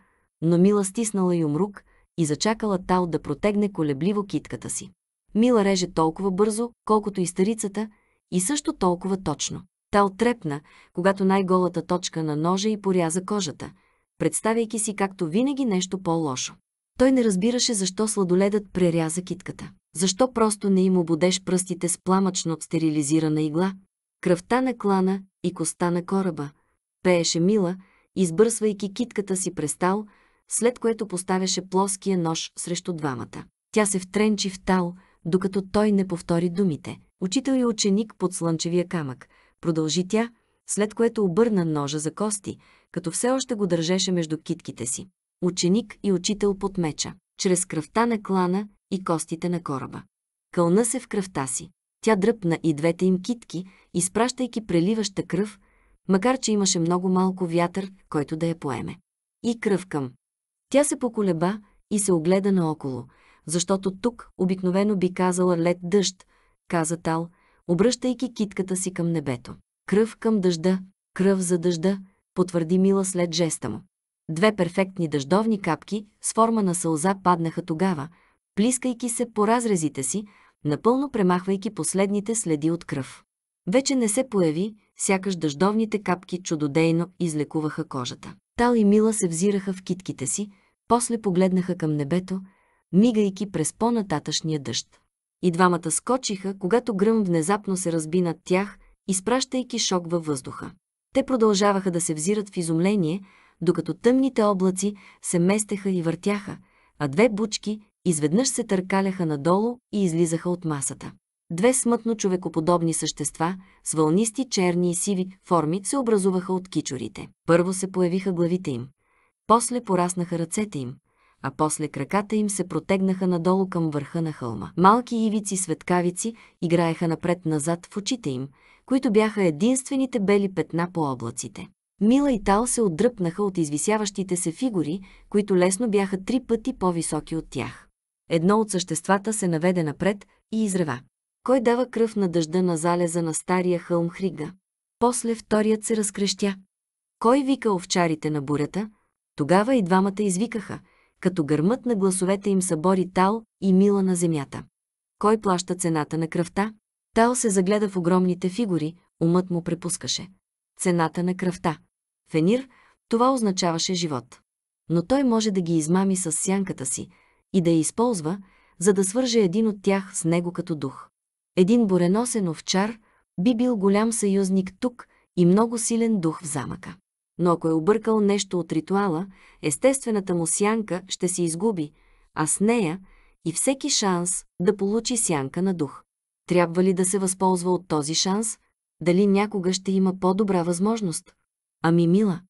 S1: но Мила стиснала юмрук и зачакала Тал да протегне колебливо китката си. Мила реже толкова бързо, колкото и старицата, и също толкова точно. Тал трепна, когато най-голата точка на ножа и поряза кожата, представяйки си както винаги нещо по-лошо. Той не разбираше защо сладоледът преряза китката. Защо просто не им ободеш пръстите с пламъчно стерилизирана игла? Кръвта на клана и коста на кораба. Пееше Мила, избърсвайки китката си през тал, след което поставяше плоския нож срещу двамата. Тя се втренчи в тал, докато той не повтори думите. Учител и ученик под слънчевия камък. Продължи тя, след което обърна ножа за кости, като все още го държеше между китките си ученик и учител под меча, чрез кръвта на клана и костите на кораба. Кълна се в кръвта си. Тя дръпна и двете им китки, изпращайки преливаща кръв, макар че имаше много малко вятър, който да я поеме. И кръв към. Тя се поколеба и се огледа наоколо, защото тук обикновено би казала лед дъжд, каза Тал, обръщайки китката си към небето. Кръв към дъжда, кръв за дъжда, потвърди Мила след жеста му. Две перфектни дъждовни капки с форма на сълза паднаха тогава, плискайки се по разрезите си, напълно премахвайки последните следи от кръв. Вече не се появи, сякаш дъждовните капки чудодейно излекуваха кожата. Тал и Мила се взираха в китките си, после погледнаха към небето, мигайки през по-нататъчния дъжд. И двамата скочиха, когато гръм внезапно се разби над тях, изпращайки шок във въздуха. Те продължаваха да се взират в изумление, докато тъмните облаци се местеха и въртяха, а две бучки изведнъж се търкаляха надолу и излизаха от масата. Две смътно човекоподобни същества с вълнисти черни и сиви форми се образуваха от кичорите. Първо се появиха главите им, после пораснаха ръцете им, а после краката им се протегнаха надолу към върха на хълма. Малки ивици светкавици играеха напред-назад в очите им, които бяха единствените бели петна по облаците. Мила и Тал се отдръпнаха от извисяващите се фигури, които лесно бяха три пъти по-високи от тях. Едно от съществата се наведе напред и изрева. Кой дава кръв на дъжда на залеза на стария хълм Хрига? После вторият се разкрещя. Кой вика овчарите на бурята? Тогава и двамата извикаха, като гърмът на гласовете им събори Тал и Мила на земята. Кой плаща цената на кръвта? Тал се загледа в огромните фигури, умът му препускаше. Цената на кръвта. Фенир, това означаваше живот. Но той може да ги измами с сянката си и да я използва, за да свърже един от тях с него като дух. Един буреносен овчар би бил голям съюзник тук и много силен дух в замъка. Но ако е объркал нещо от ритуала, естествената му сянка ще се изгуби, а с нея и всеки шанс да получи сянка на дух. Трябва ли да се възползва от този шанс? Дали някога ще има по-добра възможност? Ами Мила,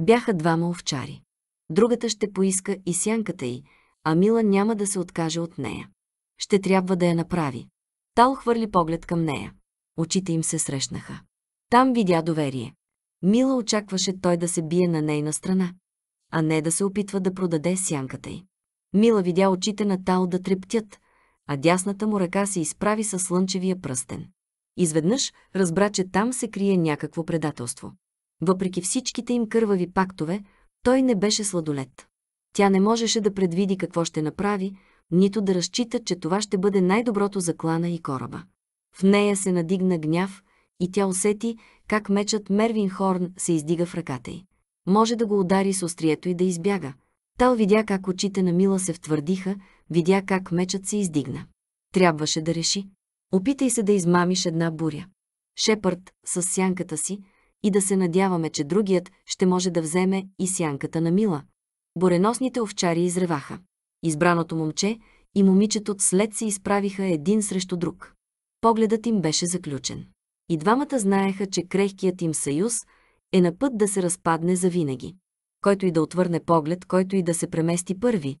S1: бяха двама овчари. Другата ще поиска и сянката й, а Мила няма да се откаже от нея. Ще трябва да я направи. Тал хвърли поглед към нея. Очите им се срещнаха. Там видя доверие. Мила очакваше той да се бие на нейна страна, а не да се опитва да продаде сянката й. Мила видя очите на Тал да трептят, а дясната му ръка се изправи със слънчевия пръстен. Изведнъж разбра, че там се крие някакво предателство. Въпреки всичките им кървави пактове, той не беше сладолет. Тя не можеше да предвиди какво ще направи, нито да разчита, че това ще бъде най-доброто за клана и кораба. В нея се надигна гняв и тя усети как мечът Мервин Хорн се издига в ръката й. Може да го удари с острието и да избяга. Тал видя как очите на Мила се втвърдиха, видя как мечът се издигна. Трябваше да реши. Опитай се да измамиш една буря. Шепард, с сянката си, и да се надяваме, че другият ще може да вземе и сянката на Мила. Бореносните овчари изреваха. Избраното момче и момичето след се изправиха един срещу друг. Погледът им беше заключен. И двамата знаеха, че крехкият им съюз е на път да се разпадне завинаги. Който и да отвърне поглед, който и да се премести първи,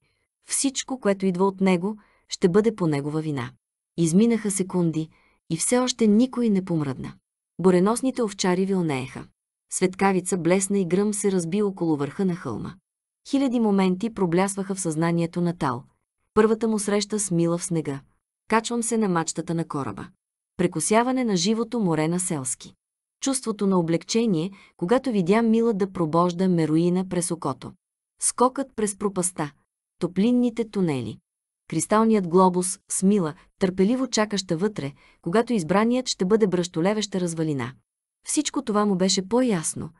S1: всичко, което идва от него, ще бъде по негова вина. Изминаха секунди и все още никой не помръдна. Буреносните овчари вилнееха. Светкавица блесна и гръм се разби около върха на хълма. Хиляди моменти проблясваха в съзнанието на Тал. Първата му среща с Мила в снега. Качвам се на мачтата на кораба. Прекосяване на живото море на селски. Чувството на облегчение, когато видя Мила да пробожда мероина през окото. Скокът през пропаста. Топлинните тунели кристалният глобус с мила, търпеливо чакаща вътре, когато избраният ще бъде бръщолевеща развалина. Всичко това му беше по-ясно,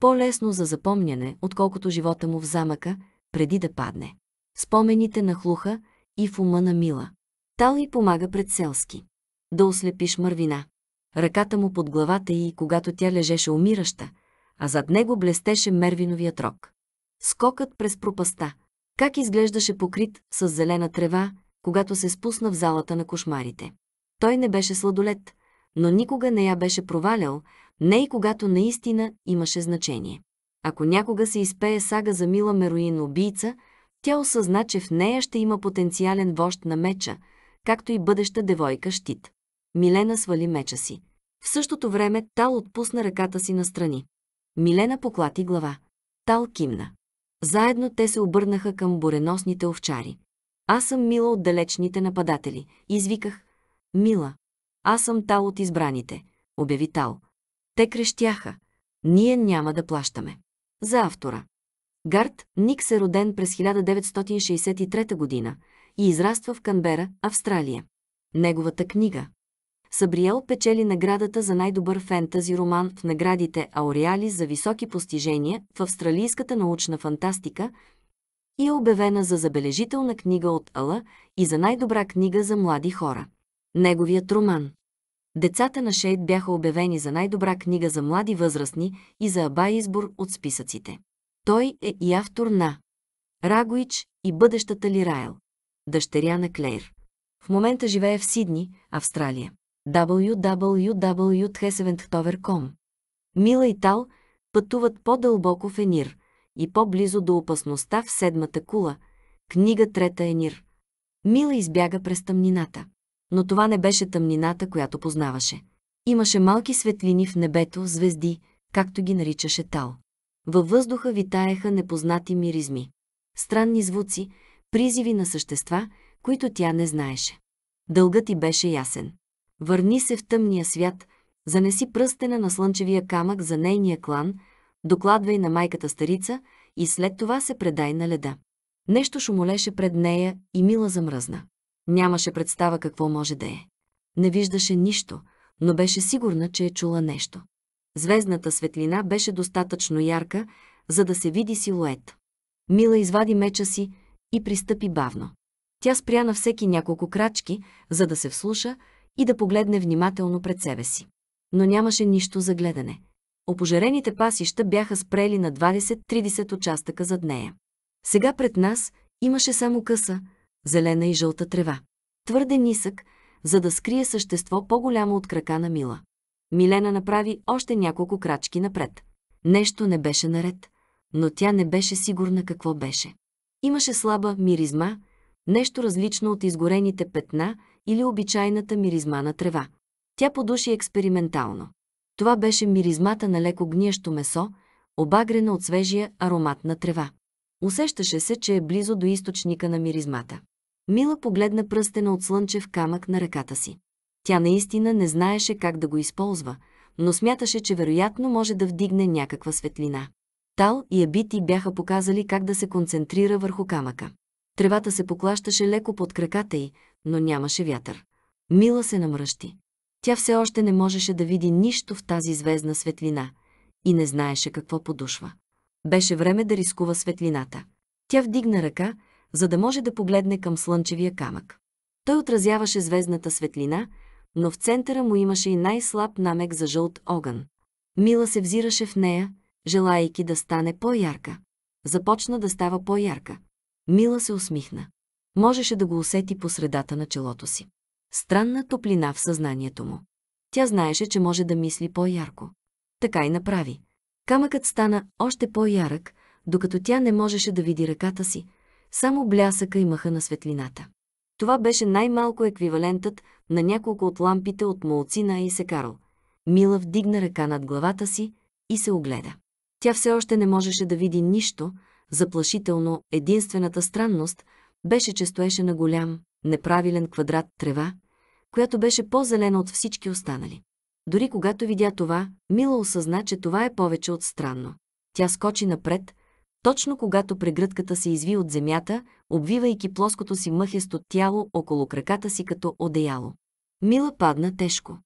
S1: по-лесно за запомняне, отколкото живота му в замъка, преди да падне. Спомените на хлуха и в ума на Мила. Тали помага пред селски. Да ослепиш мървина. Ръката му под главата и когато тя лежеше умираща, а зад него блестеше мервиновият рок. Скокът през пропаста, как изглеждаше покрит с зелена трева, когато се спусна в залата на кошмарите. Той не беше сладолет, но никога не я беше провалял, не и когато наистина имаше значение. Ако някога се изпее сага за мила Мероин убийца, тя осъзна, че в нея ще има потенциален вожд на меча, както и бъдеща девойка щит. Милена свали меча си. В същото време Тал отпусна ръката си настрани. Милена поклати глава. Тал кимна. Заедно те се обърнаха към буреносните овчари. Аз съм Мила от далечните нападатели. Извиках. Мила. Аз съм Тал от избраните. Обяви Тал. Те крещяха. Ние няма да плащаме. За автора. Гард Никс е роден през 1963 г. и израства в Канбера, Австралия. Неговата книга Сабриел печели наградата за най-добър фентази роман в наградите Ауреали за високи постижения в австралийската научна фантастика и е обявена за забележителна книга от Ала и за най-добра книга за млади хора. Неговият роман Децата на Шейд бяха обявени за най-добра книга за млади възрастни и за аба избор от списъците. Той е и автор на Рагоич и бъдещата Лирайл, дъщеря на Клейр. В момента живее в Сидни, Австралия www.theseventtover.com. Мила и Тал пътуват по-дълбоко в Енир и по-близо до опасността в седмата кула, книга Трета Енир. Мила избяга през тъмнината. Но това не беше тъмнината, която познаваше. Имаше малки светлини в небето, звезди, както ги наричаше Тал. Във въздуха витаеха непознати миризми. Странни звуци, призиви на същества, които тя не знаеше. Дългът ти беше ясен. Върни се в тъмния свят, занеси пръстена на слънчевия камък за нейния клан, докладвай на майката старица и след това се предай на леда. Нещо шумолеше пред нея и Мила замръзна. Нямаше представа какво може да е. Не виждаше нищо, но беше сигурна, че е чула нещо. Звездната светлина беше достатъчно ярка, за да се види силует. Мила извади меча си и пристъпи бавно. Тя спря на всеки няколко крачки, за да се вслуша, и да погледне внимателно пред себе си. Но нямаше нищо за гледане. Опожарените пасища бяха спрели на 20-30 участъка зад нея. Сега пред нас имаше само къса, зелена и жълта трева. Твърде нисък, за да скрие същество по-голямо от крака на Мила. Милена направи още няколко крачки напред. Нещо не беше наред, но тя не беше сигурна какво беше. Имаше слаба миризма, нещо различно от изгорените петна – или обичайната миризма на трева. Тя подуши експериментално. Това беше миризмата на леко гниещо месо, обагрена от свежия аромат на трева. Усещаше се, че е близо до източника на миризмата. Мила погледна пръстена от слънчев камък на ръката си. Тя наистина не знаеше как да го използва, но смяташе, че вероятно може да вдигне някаква светлина. Тал и Ебити бяха показали как да се концентрира върху камъка. Тревата се поклащаше леко под краката й, но нямаше вятър. Мила се намръщи. Тя все още не можеше да види нищо в тази звездна светлина и не знаеше какво подушва. Беше време да рискува светлината. Тя вдигна ръка, за да може да погледне към слънчевия камък. Той отразяваше звездната светлина, но в центъра му имаше и най-слаб намек за жълт огън. Мила се взираше в нея, желаяйки да стане по-ярка. Започна да става по-ярка. Мила се усмихна. Можеше да го усети по средата на челото си. Странна топлина в съзнанието му. Тя знаеше, че може да мисли по-ярко. Така и направи. Камъкът стана още по-ярък, докато тя не можеше да види ръката си, само блясъка и маха на светлината. Това беше най-малко еквивалентът на няколко от лампите от молцина и Секарл. Мила вдигна ръка над главата си и се огледа. Тя все още не можеше да види нищо, заплашително единствената странност, беше, че стоеше на голям, неправилен квадрат трева, която беше по-зелена от всички останали. Дори когато видя това, Мила осъзна, че това е повече от странно. Тя скочи напред, точно когато прегръдката се изви от земята, обвивайки плоското си мъхесто тяло около краката си като одеяло. Мила падна тежко.